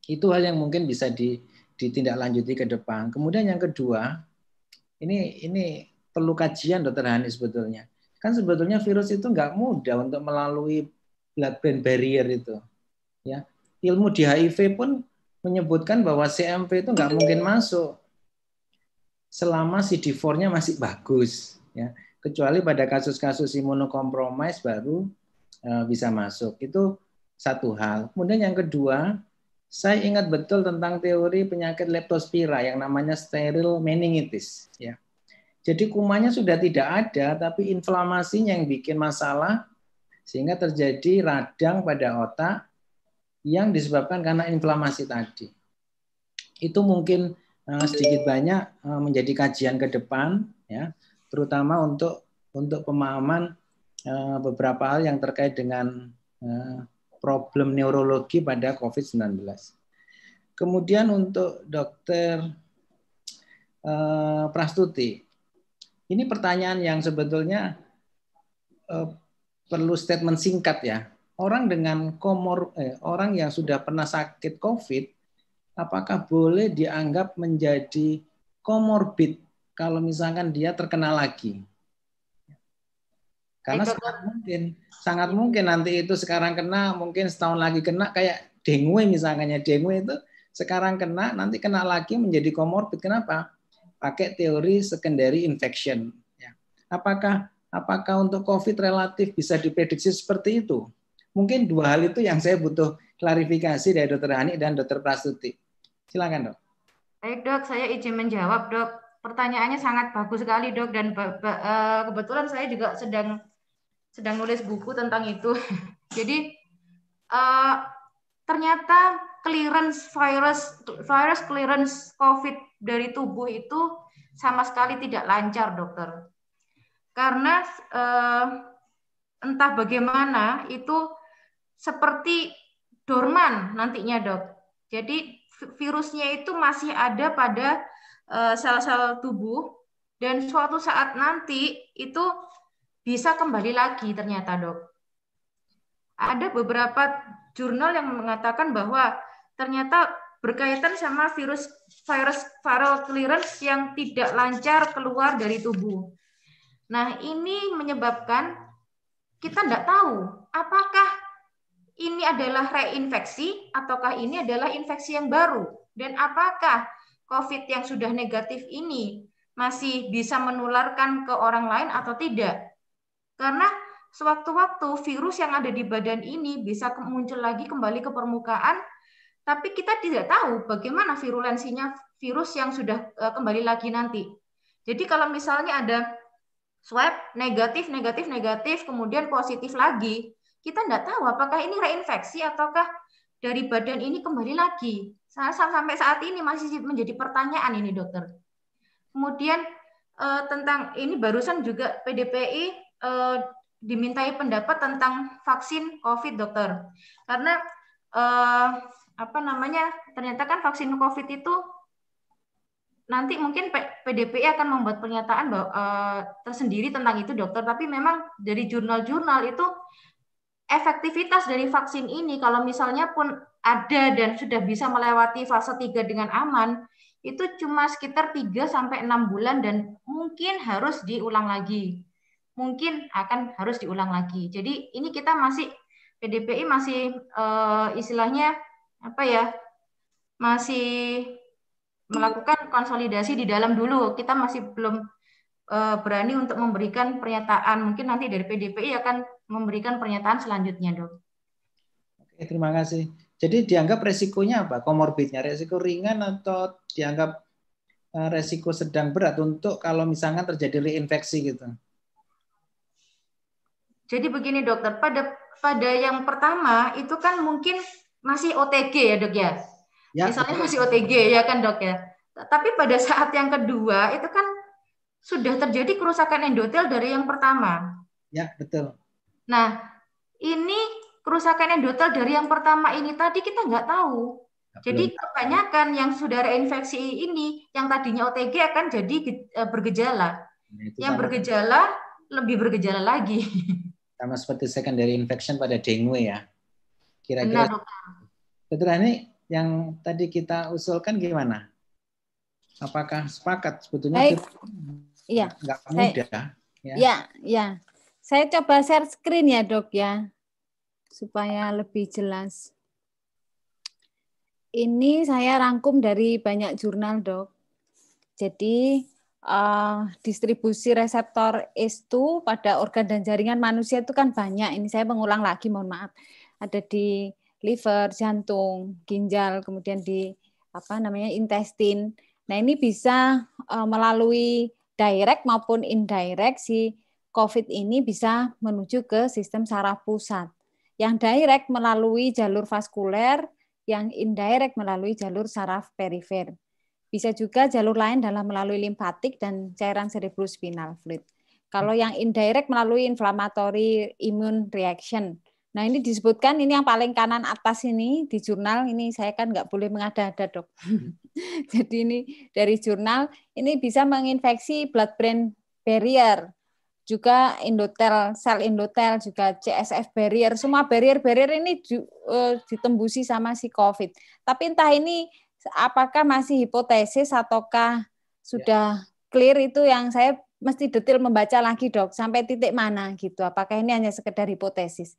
Itu hal yang mungkin bisa di, ditindaklanjuti ke depan. Kemudian yang kedua, ini ini perlu kajian dokter Hani sebetulnya. Kan sebetulnya virus itu nggak mudah untuk melalui blood-brain barrier itu. Ya, ilmu di HIV pun menyebutkan bahwa CMV itu nggak mungkin masuk selama CD4-nya masih bagus ya. Kecuali pada kasus-kasus imunokompromis baru e, bisa masuk. Itu satu hal. Kemudian yang kedua, saya ingat betul tentang teori penyakit leptospira yang namanya steril meningitis ya. Jadi kumannya sudah tidak ada tapi inflamasinya yang bikin masalah sehingga terjadi radang pada otak yang disebabkan karena inflamasi tadi. Itu mungkin Eh, sedikit banyak eh, menjadi kajian ke depan ya terutama untuk untuk pemahaman eh, beberapa hal yang terkait dengan problem neurologi pada COVID-19. Kemudian untuk dokter Prastuti, ini pertanyaan yang sebetulnya perlu statement singkat ya. Orang dengan komor eh, orang yang sudah pernah sakit COVID apakah boleh dianggap menjadi komorbid kalau misalkan dia terkena lagi? Karena itu sangat kan mungkin, sangat iya. mungkin nanti itu sekarang kena, mungkin setahun lagi kena kayak dengue misalnya dengue itu sekarang kena, nanti kena lagi menjadi komorbid. Kenapa? Pakai teori secondary infection. Ya. Apakah apakah untuk COVID relatif bisa diprediksi seperti itu? Mungkin dua hal itu yang saya butuh klarifikasi dari Dokter Hani dan Dokter Prasuti. Silakan dok. Baik dok, saya izin menjawab dok. Pertanyaannya sangat bagus sekali dok dan eh, kebetulan saya juga sedang sedang nulis buku tentang itu. Jadi eh, ternyata clearance virus virus clearance COVID dari tubuh itu sama sekali tidak lancar dokter. Karena eh, entah bagaimana itu seperti dorman nantinya dok. Jadi virusnya itu masih ada pada eh, sel-sel tubuh dan suatu saat nanti itu bisa kembali lagi ternyata dok. Ada beberapa jurnal yang mengatakan bahwa ternyata berkaitan sama virus virus viral clearance yang tidak lancar keluar dari tubuh. Nah ini menyebabkan kita tidak tahu apakah ini adalah reinfeksi ataukah ini adalah infeksi yang baru? Dan apakah COVID yang sudah negatif ini masih bisa menularkan ke orang lain atau tidak? Karena sewaktu-waktu virus yang ada di badan ini bisa muncul lagi kembali ke permukaan, tapi kita tidak tahu bagaimana virulensinya virus yang sudah e, kembali lagi nanti. Jadi kalau misalnya ada swab negatif, negatif, negatif, kemudian positif lagi, kita tidak tahu apakah ini reinfeksi ataukah dari badan ini kembali lagi. Sampai saat ini masih menjadi pertanyaan ini dokter. Kemudian eh, tentang ini barusan juga PDPI eh, dimintai pendapat tentang vaksin COVID dokter. Karena eh, apa namanya ternyata kan vaksin COVID itu nanti mungkin PDPI akan membuat pernyataan bahwa, tersendiri tentang itu dokter. Tapi memang dari jurnal-jurnal itu efektivitas dari vaksin ini kalau misalnya pun ada dan sudah bisa melewati fase 3 dengan aman, itu cuma sekitar 3 sampai 6 bulan dan mungkin harus diulang lagi. Mungkin akan harus diulang lagi. Jadi ini kita masih PDPI masih uh, istilahnya apa ya? Masih melakukan konsolidasi di dalam dulu. Kita masih belum uh, berani untuk memberikan pernyataan. Mungkin nanti dari PDPI akan memberikan pernyataan selanjutnya, dok. Oke, terima kasih. Jadi dianggap resikonya apa? Komorbidnya resiko ringan atau dianggap eh, resiko sedang berat untuk kalau misalnya terjadi reinfeksi gitu. Jadi begini dokter, pada pada yang pertama itu kan mungkin masih OTG ya dok ya. ya Misalnya betul. masih OTG ya kan dok ya. Tapi pada saat yang kedua itu kan sudah terjadi kerusakan endotel dari yang pertama. Ya betul. Nah, ini kerusakan endotel dari yang pertama ini tadi kita nggak tahu. Jadi kebanyakan yang sudah reinfeksi ini, yang tadinya OTG akan jadi eh, bergejala. Nah, yang sama. bergejala lebih bergejala lagi. Sama seperti secondary infection pada dengue ya. Kira-kira. Benar, Dokter nah, ini yang tadi kita usulkan gimana? Apakah sepakat sebetulnya? Baik. Iya. nggak mudah. Ya. ya, ya. Saya coba share screen ya dok ya, supaya lebih jelas. Ini saya rangkum dari banyak jurnal dok. Jadi uh, distribusi reseptor S2 pada organ dan jaringan manusia itu kan banyak. Ini saya mengulang lagi, mohon maaf. Ada di liver, jantung, ginjal, kemudian di apa namanya intestin. Nah ini bisa uh, melalui direct maupun indirect si COVID ini bisa menuju ke sistem saraf pusat yang direct melalui jalur vaskuler, yang indirect melalui jalur saraf perifer. Bisa juga jalur lain dalam melalui limfatik dan cairan cerebrospinal fluid. Kalau yang indirect melalui inflammatory immune reaction. Nah ini disebutkan ini yang paling kanan atas ini di jurnal ini saya kan nggak boleh mengada-ada dok. Jadi ini dari jurnal ini bisa menginfeksi blood-brain barrier juga Indotel, sel Indotel, juga CSF barrier. Semua barrier-barrier ini di, uh, e, ditembusi sama si COVID. Tapi entah ini apakah masih hipotesis ataukah sudah clear itu yang saya mesti detail membaca lagi dok sampai titik mana gitu apakah ini hanya sekedar hipotesis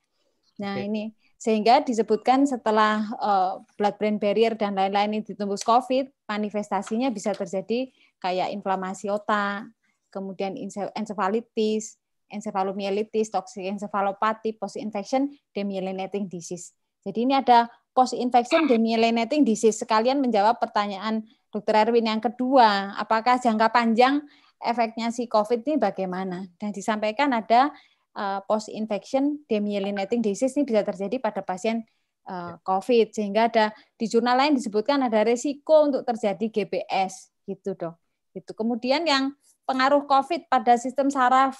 nah Oke. ini sehingga disebutkan setelah uh, blood brain barrier dan lain-lain ini ditembus covid manifestasinya bisa terjadi kayak inflamasi otak kemudian encephalitis, encephalomyelitis, toxic encephalopathy, post infection, demyelinating disease. Jadi ini ada post infection demyelinating disease. Sekalian menjawab pertanyaan Dokter Erwin yang kedua, apakah jangka panjang efeknya si COVID ini bagaimana? Dan disampaikan ada eh, post infection demyelinating disease ini bisa terjadi pada pasien eh, ya. COVID sehingga ada di jurnal lain disebutkan ada resiko untuk terjadi GBS gitu dok. Itu Kemudian yang pengaruh COVID pada sistem saraf?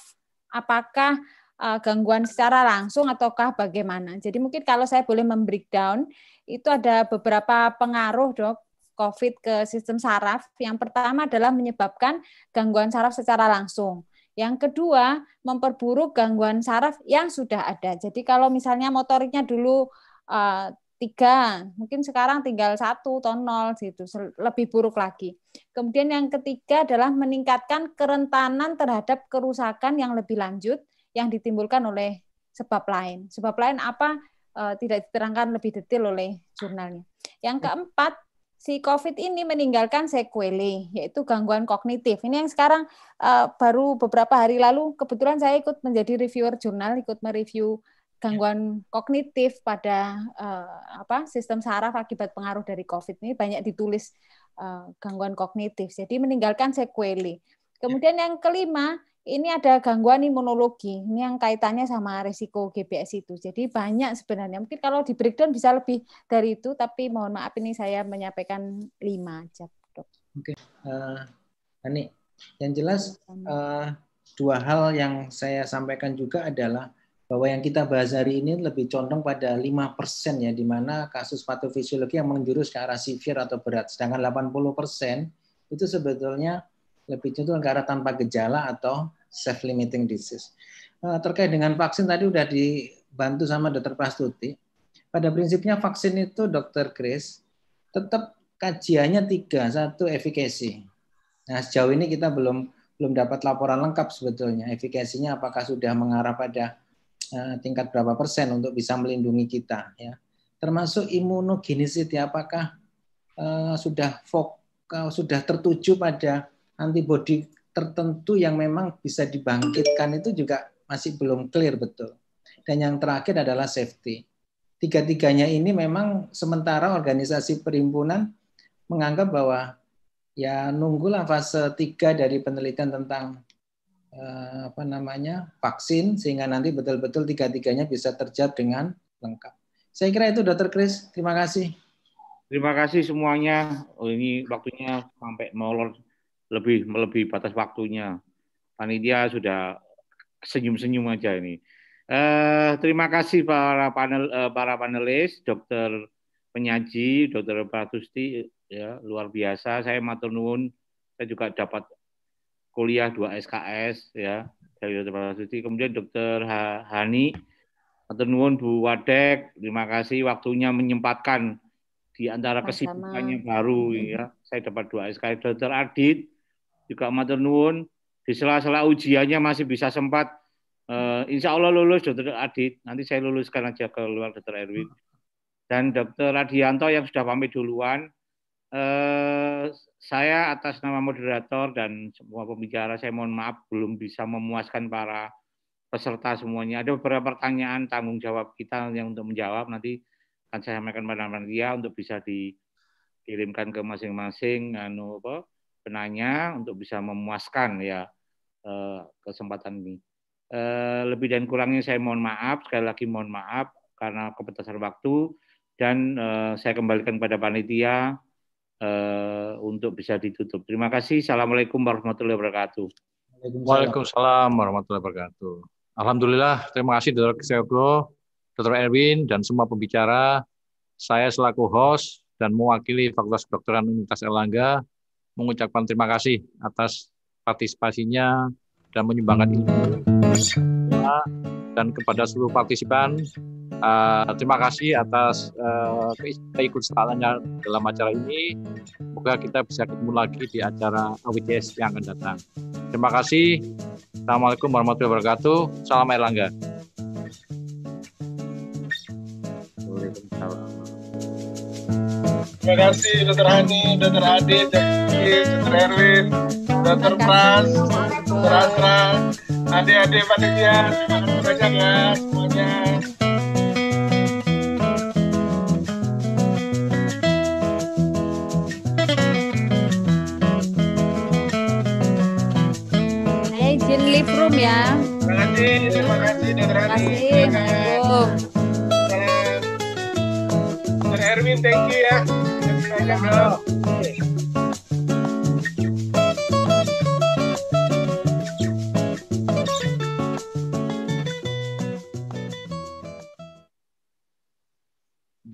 Apakah eh, gangguan secara langsung ataukah bagaimana? Jadi mungkin kalau saya boleh membreakdown, itu ada beberapa pengaruh dok COVID ke sistem saraf. Yang pertama adalah menyebabkan gangguan saraf secara langsung. Yang kedua, memperburuk gangguan saraf yang sudah ada. Jadi kalau misalnya motoriknya dulu uh, tiga, mungkin sekarang tinggal satu atau nol gitu, lebih buruk lagi. Kemudian yang ketiga adalah meningkatkan kerentanan terhadap kerusakan yang lebih lanjut yang ditimbulkan oleh sebab lain. Sebab lain apa e, tidak diterangkan lebih detail oleh jurnalnya. Yang keempat, si COVID ini meninggalkan sequelae, yaitu gangguan kognitif. Ini yang sekarang e, baru beberapa hari lalu kebetulan saya ikut menjadi reviewer jurnal, ikut mereview gangguan kognitif pada uh, apa sistem saraf akibat pengaruh dari COVID ini banyak ditulis uh, gangguan kognitif. Jadi meninggalkan sekueli. Kemudian yang kelima ini ada gangguan imunologi. Ini yang kaitannya sama risiko GBS itu. Jadi banyak sebenarnya. Mungkin kalau di breakdown bisa lebih dari itu, tapi mohon maaf ini saya menyampaikan lima aja, dok. Oke, uh, Ani, yang jelas uh, dua hal yang saya sampaikan juga adalah bahwa yang kita bahas hari ini lebih condong pada 5% ya, di mana kasus patofisiologi yang menjurus ke arah severe atau berat. Sedangkan 80% itu sebetulnya lebih condong ke arah tanpa gejala atau self-limiting disease. Eh, terkait dengan vaksin tadi sudah dibantu sama Dr. Prastuti. Pada prinsipnya vaksin itu Dr. Chris tetap kajiannya tiga, satu efikasi Nah sejauh ini kita belum belum dapat laporan lengkap sebetulnya efikasinya apakah sudah mengarah pada Eh, tingkat berapa persen untuk bisa melindungi kita ya. Termasuk ya apakah uh, sudah fok, uh, sudah tertuju pada antibodi tertentu yang memang bisa dibangkitkan itu juga masih belum clear betul. Dan yang terakhir adalah safety. Tiga-tiganya ini memang sementara organisasi perimpunan menganggap bahwa ya nunggulah fase tiga dari penelitian tentang Eh, apa namanya vaksin sehingga nanti betul-betul tiga-tiganya bisa terjawab dengan lengkap. Saya kira itu Dokter Kris. Terima kasih. Terima kasih semuanya. Oh, ini waktunya sampai molor lebih melebihi batas waktunya. Panitia sudah senyum-senyum aja ini. Eh, terima kasih para panel eh, para panelis, Dokter Penyaji, Dokter Pratusti, ya luar biasa. Saya matur nuwun. Saya juga dapat kuliah 2 SKS ya dari dokter Prasuti. Kemudian dokter Hani atau nuwun Bu Wadek, terima kasih waktunya menyempatkan di antara kesibukannya baru hmm. ya. Saya dapat dua SKS Dr. Adit juga matur nuwun di sela-sela ujiannya masih bisa sempat uh, insya Allah lulus dokter Adit. Nanti saya luluskan aja ke luar dokter Erwin. Hmm. Dan dokter Radianto yang sudah pamit duluan. Uh, saya atas nama moderator dan semua pembicara, saya mohon maaf belum bisa memuaskan para peserta semuanya. Ada beberapa pertanyaan tanggung jawab kita yang untuk menjawab nanti akan saya sampaikan pada panitia ya, untuk bisa dikirimkan ke masing-masing anu apa penanya untuk bisa memuaskan ya eh, kesempatan ini. Eh, lebih dan kurangnya saya mohon maaf sekali lagi mohon maaf karena kebatasan waktu dan eh, saya kembalikan kepada panitia uh, untuk bisa ditutup. Terima kasih. Assalamualaikum warahmatullahi wabarakatuh. Waalaikumsalam warahmatullahi wabarakatuh. Alhamdulillah, terima kasih Dr. Kesego, Dr. Erwin, dan semua pembicara. Saya selaku host dan mewakili Fakultas Kedokteran Universitas Erlangga mengucapkan terima kasih atas partisipasinya dan menyumbangkan ilmu dan kepada seluruh partisipan Eh, terima kasih atas uh, keikutsertaannya dalam acara ini. Semoga kita bisa ketemu lagi di acara AWTS yang akan datang. Terima kasih. Assalamualaikum warahmatullahi wabarakatuh. Salam Erlangga. Terima kasih Dr. Hani, Dr. Adi, Dr. Erwin, Dr. Pras, Dr. Asra, adik-adik panitia, terima kasih banyak ya, semuanya. ya. Terima kasih, terima kasih Dokter Ani. Terima kasih. kasih Erwin, thank you ya. Terima kasih.